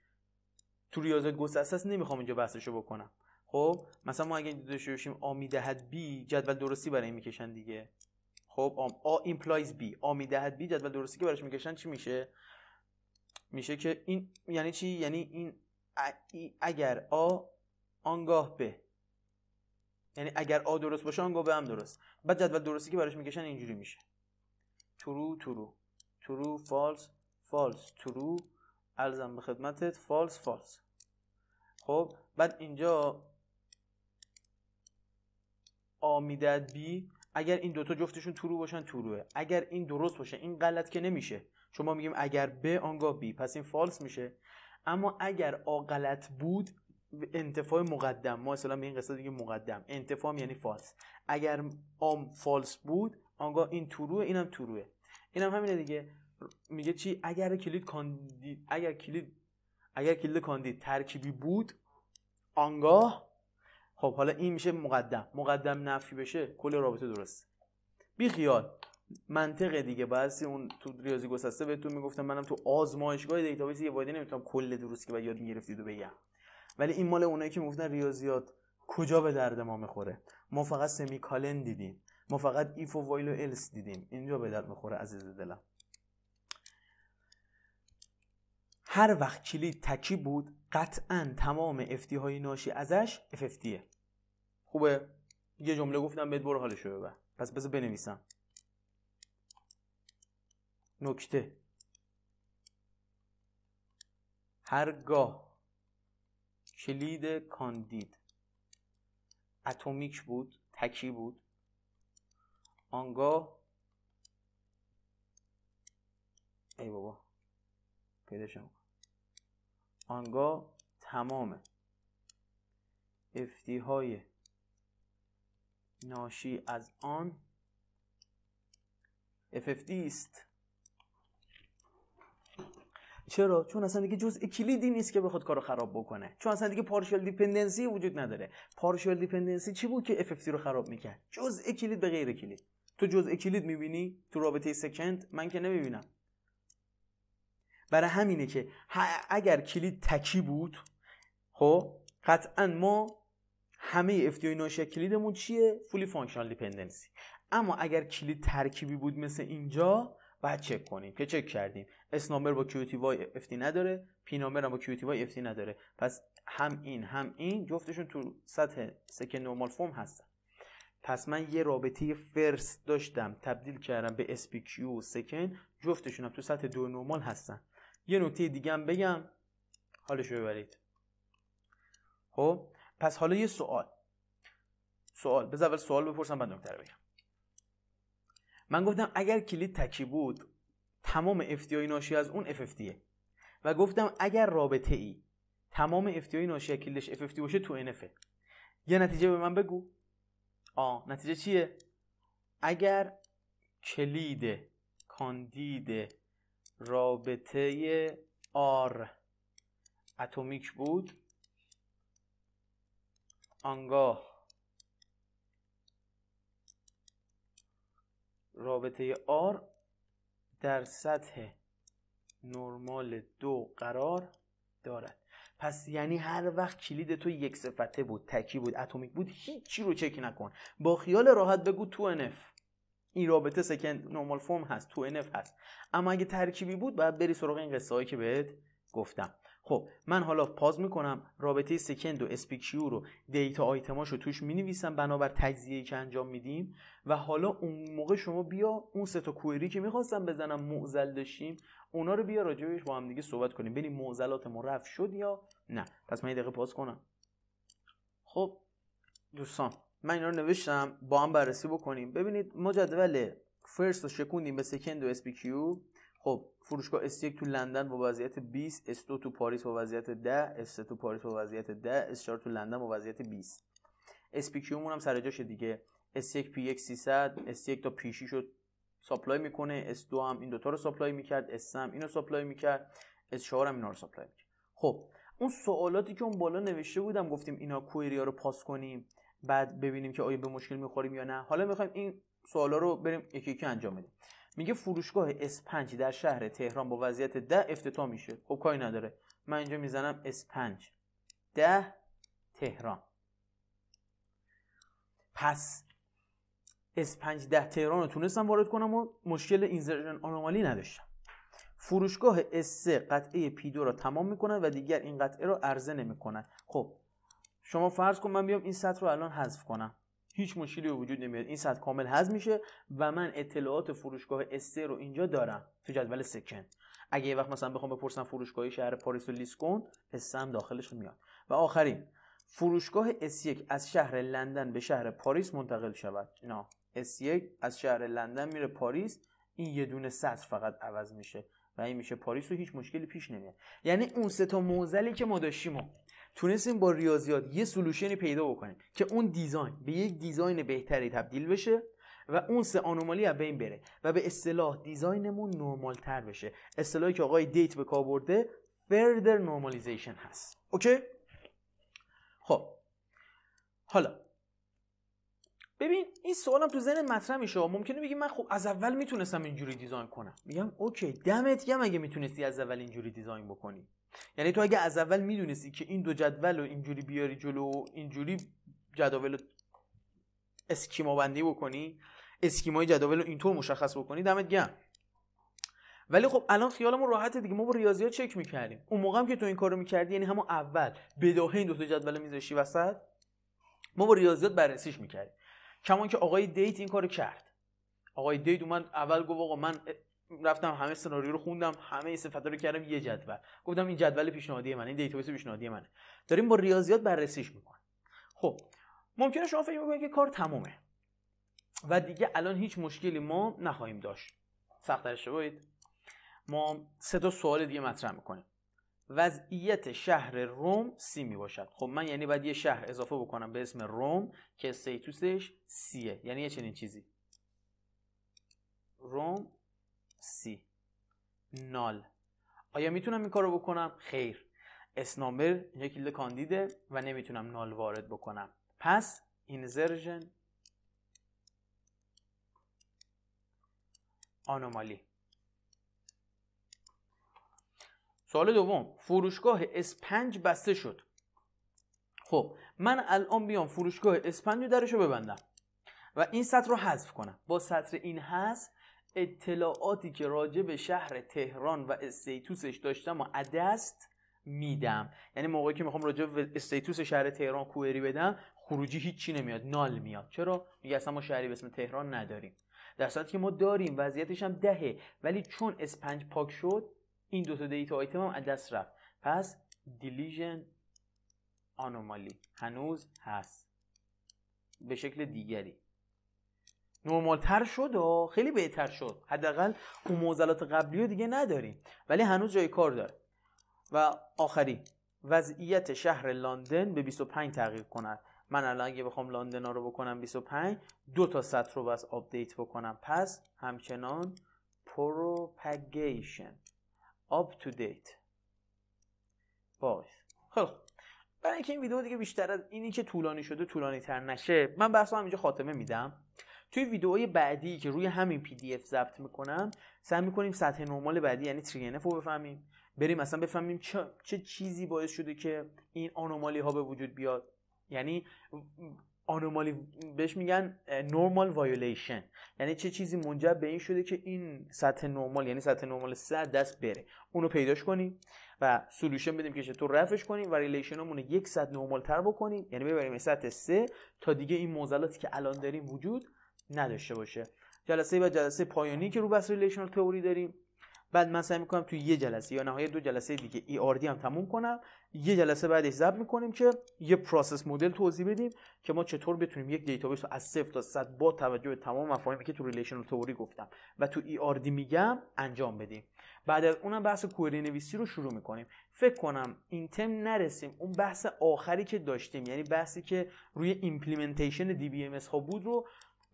[SPEAKER 1] تو ریاضیات اساس نمیخوام اینجا بحثشو بکنم خب مثلا ما اگه داشته باشیم آ میدهد بی جدول درستی برای میکشن دیگه خب آ ایمپلایز بی آ میدهد بی جدول درستی که براش میکشن چی میشه میشه که این یعنی چی یعنی این اگر آ آنگاه به یعنی اگر آ درست باشه آنگاه به هم درست بعد جدول درستی که براش میکشن اینجوری میشه ترو ترو ترو فالس فالس ترو الزم به خدمتت فالس فالس خب بعد اینجا آ میدد بی اگر این دوتا جفتشون ترو باشن تروه اگر این درست باشه این غلط که نمیشه شما میگیم اگر به آنگاه بی پس این فالس میشه اما اگر آ غلط بود انتفاع مقدم ما اصلا به این قصه دیگه مقدم انتفاع یعنی فالس اگر آم فالس بود آنگاه این تروه اینم تروه اینم همینه دیگه میگه چی اگر کلید کاندید اگر کلید اگر کلید کاندید ترکیبی بود آنگاه خب حالا این میشه مقدم مقدم نفی بشه کل رابطه درست بی خیال منطقه دیگه بعضی اون تو ریاضی گسسته بهتون میگفتم منم تو آزمایشگاه دیتابیس یه وایدی نمیتونم کل درست که باید یاد میگرفتید و بگم ولی این مال اونایی که میگفتن ریاضیات کجا به درد ما میخوره ما فقط سمیکالن دیدیم ما فقط ایف و وایل و الس دیدیم اینجا به درد میخوره عزیز دلم هر وقت کلی تکی بود قطعا تمام افتی های ناشی ازش اف خوبه یه جمله گفتم بهت برو حالشو ببر پس بذار بنویسم نکته هرگاه کلید کاندید اتمیک بود تکی بود آنگاه ای بابا پیداشم آنگاه تمام افتی های ناشی از آن FFD است چرا چون اصلا دیگه جزء کلیدی نیست که بخواد کارو خراب بکنه چون اصلا دیگه پارشال دیپندنسی وجود نداره پارشال دیپندنسی چی بود که اف رو خراب میکرد جزء کلید به غیر کلید تو جزء کلید میبینی تو رابطه سکند من که نمیبینم برای همینه که اگر کلید تکی بود خب قطعا ما همه اف ناشی کلیدمون چیه فولی فانکشنال دیپندنسی اما اگر کلید ترکیبی بود مثل اینجا بعد چک کنیم که چک کردیم اس نامبر با کیوتی وای افتی نداره پی هم با کیوتی وای افتی نداره پس هم این هم این جفتشون تو سطح سکن نورمال فرم هستن پس من یه رابطه فرس داشتم تبدیل کردم به پی کیو سکن جفتشون هم تو سطح دو نورمال هستن یه نکته دیگه هم بگم حالش ببرید خب پس حالا یه سوال سوال بذار اول سوال بپرسم بعد نکته بگم من گفتم اگر کلید تکی بود تمام افتیای ناشی از اون افتیه و گفتم اگر رابطه ای تمام افتیای ناشی از کلیدش افتی باشه تو انفه یه نتیجه به من بگو آ نتیجه چیه اگر کلید کاندید رابطه آر اتمیک بود آنگاه رابطه R در سطح نرمال دو قرار دارد پس یعنی هر وقت کلید تو یک صفته بود تکی بود اتمیک بود هیچی رو چک نکن با خیال راحت بگو تو NF. این رابطه سکند نرمال فرم هست تو NF هست اما اگه ترکیبی بود باید بری سراغ این قصه هایی که بهت گفتم خب من حالا پاز میکنم رابطه سکند و اسپیکیو رو دیتا آیتماش رو توش مینویسم بنابر تجزیه که انجام میدیم و حالا اون موقع شما بیا اون سه تا کوئری که میخواستم بزنم معضل داشتیم اونا رو بیا راجعش با هم دیگه صحبت کنیم ببین معضلات ما رفع شد یا نه پس من یه دقیقه پاز کنم خب دوستان من اینا رو نوشتم با هم بررسی بکنیم ببینید ما جدول فرست رو شکوندیم به سکند و اسپیکیو خب فروشگاه S1 تو لندن با وضعیت 20 S2 تو پاریس با وضعیت 10 S3 تو پاریس با وضعیت 10 S4 تو لندن با وضعیت 20 SPQ مون هم سر جاش دیگه S1 PX 300 S1 تا P6 شد ساپلای میکنه S2 هم این دوتا رو ساپلای میکرد S3 هم رو ساپلای میکرد S4 هم اینا رو ساپلای میکرد خب اون سوالاتی که اون بالا نوشته بودم گفتیم اینا کوئری ها رو پاس کنیم بعد ببینیم که آیا به مشکل میخوریم یا نه حالا میخوایم این سوالا رو بریم یکی یکی انجام بدیم میگه فروشگاه S5 در شهر تهران با وضعیت ده افتتاح میشه خب کاری نداره من اینجا میزنم S5 ده تهران پس S5 ده تهران رو تونستم وارد کنم و مشکل اینزرژن آنومالی نداشتم فروشگاه S3 قطعه P2 را تمام میکنن و دیگر این قطعه را عرضه نمیکنن خب شما فرض کن من بیام این سطر رو الان حذف کنم هیچ مشکلی وجود نمیاد این سطح کامل هضم میشه و من اطلاعات فروشگاه استر رو اینجا دارم تو جدول سکن اگه یه وقت مثلا بخوام بپرسم فروشگاه شهر پاریس و لیسکون هم داخلش میاد و آخرین فروشگاه S1 از شهر لندن به شهر پاریس منتقل شود اینا S1 از شهر لندن میره پاریس این یه دونه سطر فقط عوض میشه و این میشه پاریس رو هیچ مشکلی پیش نمیاد یعنی اون سه تا موزلی که ما داشتیم تونستیم با ریاضیات یه سلوشنی پیدا بکنیم که اون دیزاین به یک دیزاین بهتری تبدیل بشه و اون سه آنومالی از بین بره و به اصطلاح دیزاینمون نرمال تر بشه اصطلاحی که آقای دیت به کار برده further normalization هست اوکی خب حالا ببین این سوالم تو ذهن مطرح میشه ممکنه بگی من خب از اول میتونستم اینجوری دیزاین کنم میگم اوکی دمت گرم اگه میتونستی از اول اینجوری دیزاین بکنی یعنی تو اگه از اول میدونستی که این دو جدول رو اینجوری بیاری جلو و اینجوری جداول اسکیما بندی بکنی اسکیمای جداول رو اینطور مشخص بکنی دمت گم ولی خب الان خیالمون راحت دیگه ما با ریاضیات چک میکردیم اون موقع هم که تو این کارو میکردی یعنی همون اول بداهه این دو تا جدول میذاشتی وسط ما با ریاضیات بررسیش میکردیم کمان که آقای دیت این کارو کرد آقای دید من اول گفت من رفتم همه سناریو رو خوندم همه صفتا رو کردم یه جدول گفتم این جدول پیشنهادی منه این دیتابیس پیشنهادی منه داریم با ریاضیات بررسیش میکنیم خب ممکنه شما فکر بکنید که کار تمومه و دیگه الان هیچ مشکلی ما نخواهیم داشت سخت اشتباهید ما سه تا سوال دیگه مطرح میکنیم وضعیت شهر روم سی می باشد خب من یعنی باید یه شهر اضافه بکنم به اسم روم که سیتوسش سیه یعنی یه چنین چیزی روم C نال آیا میتونم این کارو بکنم خیر اس نامبر اینجا کلید کاندیده و نمیتونم نال وارد بکنم پس اینزرژن آنومالی سوال دوم فروشگاه اس5 بسته شد خب من الان بیام فروشگاه 5 درش رو ببندم و این سطر رو حذف کنم با سطر این هست اطلاعاتی که راجع به شهر تهران و استیتوسش داشتم و عدست میدم یعنی موقعی که میخوام راجع به استیتوس شهر تهران کوئری بدم خروجی هیچی نمیاد نال میاد چرا میگه اصلا ما شهری به اسم تهران نداریم در صورتی که ما داریم وضعیتش هم دهه ولی چون اسپنج پاک شد این دوتا دیتا آیتم هم از دست رفت پس دیلیژن آنومالی هنوز هست به شکل دیگری نرمالتر شد و خیلی بهتر شد حداقل اون معضلات قبلی رو دیگه نداریم ولی هنوز جای کار داره و آخری وضعیت شهر لندن به 25 تغییر کند من الان اگه بخوام لندن ها رو بکنم 25 دو تا سطر رو بس آپدیت بکنم پس همچنان پروپگیشن آپ تو دیت باید خب برای اینکه این ویدیو دیگه بیشتر از اینی که طولانی شده طولانی تر نشه من بحث اینجا خاتمه میدم توی ویدئوی بعدی که روی همین پی دی اف ضبط میکنم سعی میکنیم سطح نرمال بعدی یعنی تری رو بفهمیم بریم اصلا بفهمیم چه, چه چیزی باعث شده که این آنومالی ها به وجود بیاد یعنی آنومالی بهش میگن نورمال وایولیشن یعنی چه چیزی منجر به این شده که این سطح نرمال یعنی سطح نرمال 100 دست بره اونو پیداش کنیم و سولوشن بدیم که چطور رفش کنیم و ریلیشنمون یک سطح نرمال تر بکنیم یعنی ببریم سطح سه تا دیگه این معضلاتی که الان داریم وجود نداشته باشه جلسه بعد جلسه پایانی که رو بس ریلیشنال تئوری داریم بعد من سعی میکنم تو یه جلسه یا نهایت دو جلسه دیگه ای آر دی هم تموم کنم یه جلسه بعدش زب میکنیم که یه پروسس مدل توضیح بدیم که ما چطور بتونیم یک دیتابیس رو از صفر تا صد با توجه به تمام مفاهیمی که تو ریلیشنال تئوری گفتم و تو ای آر دی میگم انجام بدیم بعد از اونم بحث کوئری نویسی رو شروع میکنیم فکر کنم این تم نرسیم اون بحث آخری که داشتیم یعنی بحثی که روی ایمپلیمنتیشن دی بی ام ها بود رو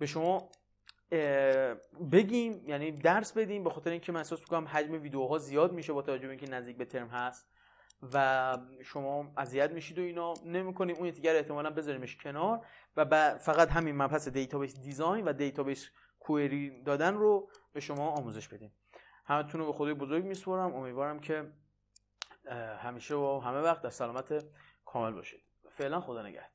[SPEAKER 1] به شما بگیم یعنی درس بدیم به خاطر اینکه من احساس میکنم حجم ویدیوها زیاد میشه با توجه به اینکه نزدیک به ترم هست و شما اذیت میشید و اینا نمیکنیم اون دیگر احتمالا بذاریمش کنار و فقط همین مبحث دیتابیس دیزاین و دیتابیس کوئری دادن رو به شما آموزش بدیم همتون رو به خدای بزرگ میسپارم امیدوارم که همیشه و همه وقت در سلامت کامل باشید فعلا خدا نگهدار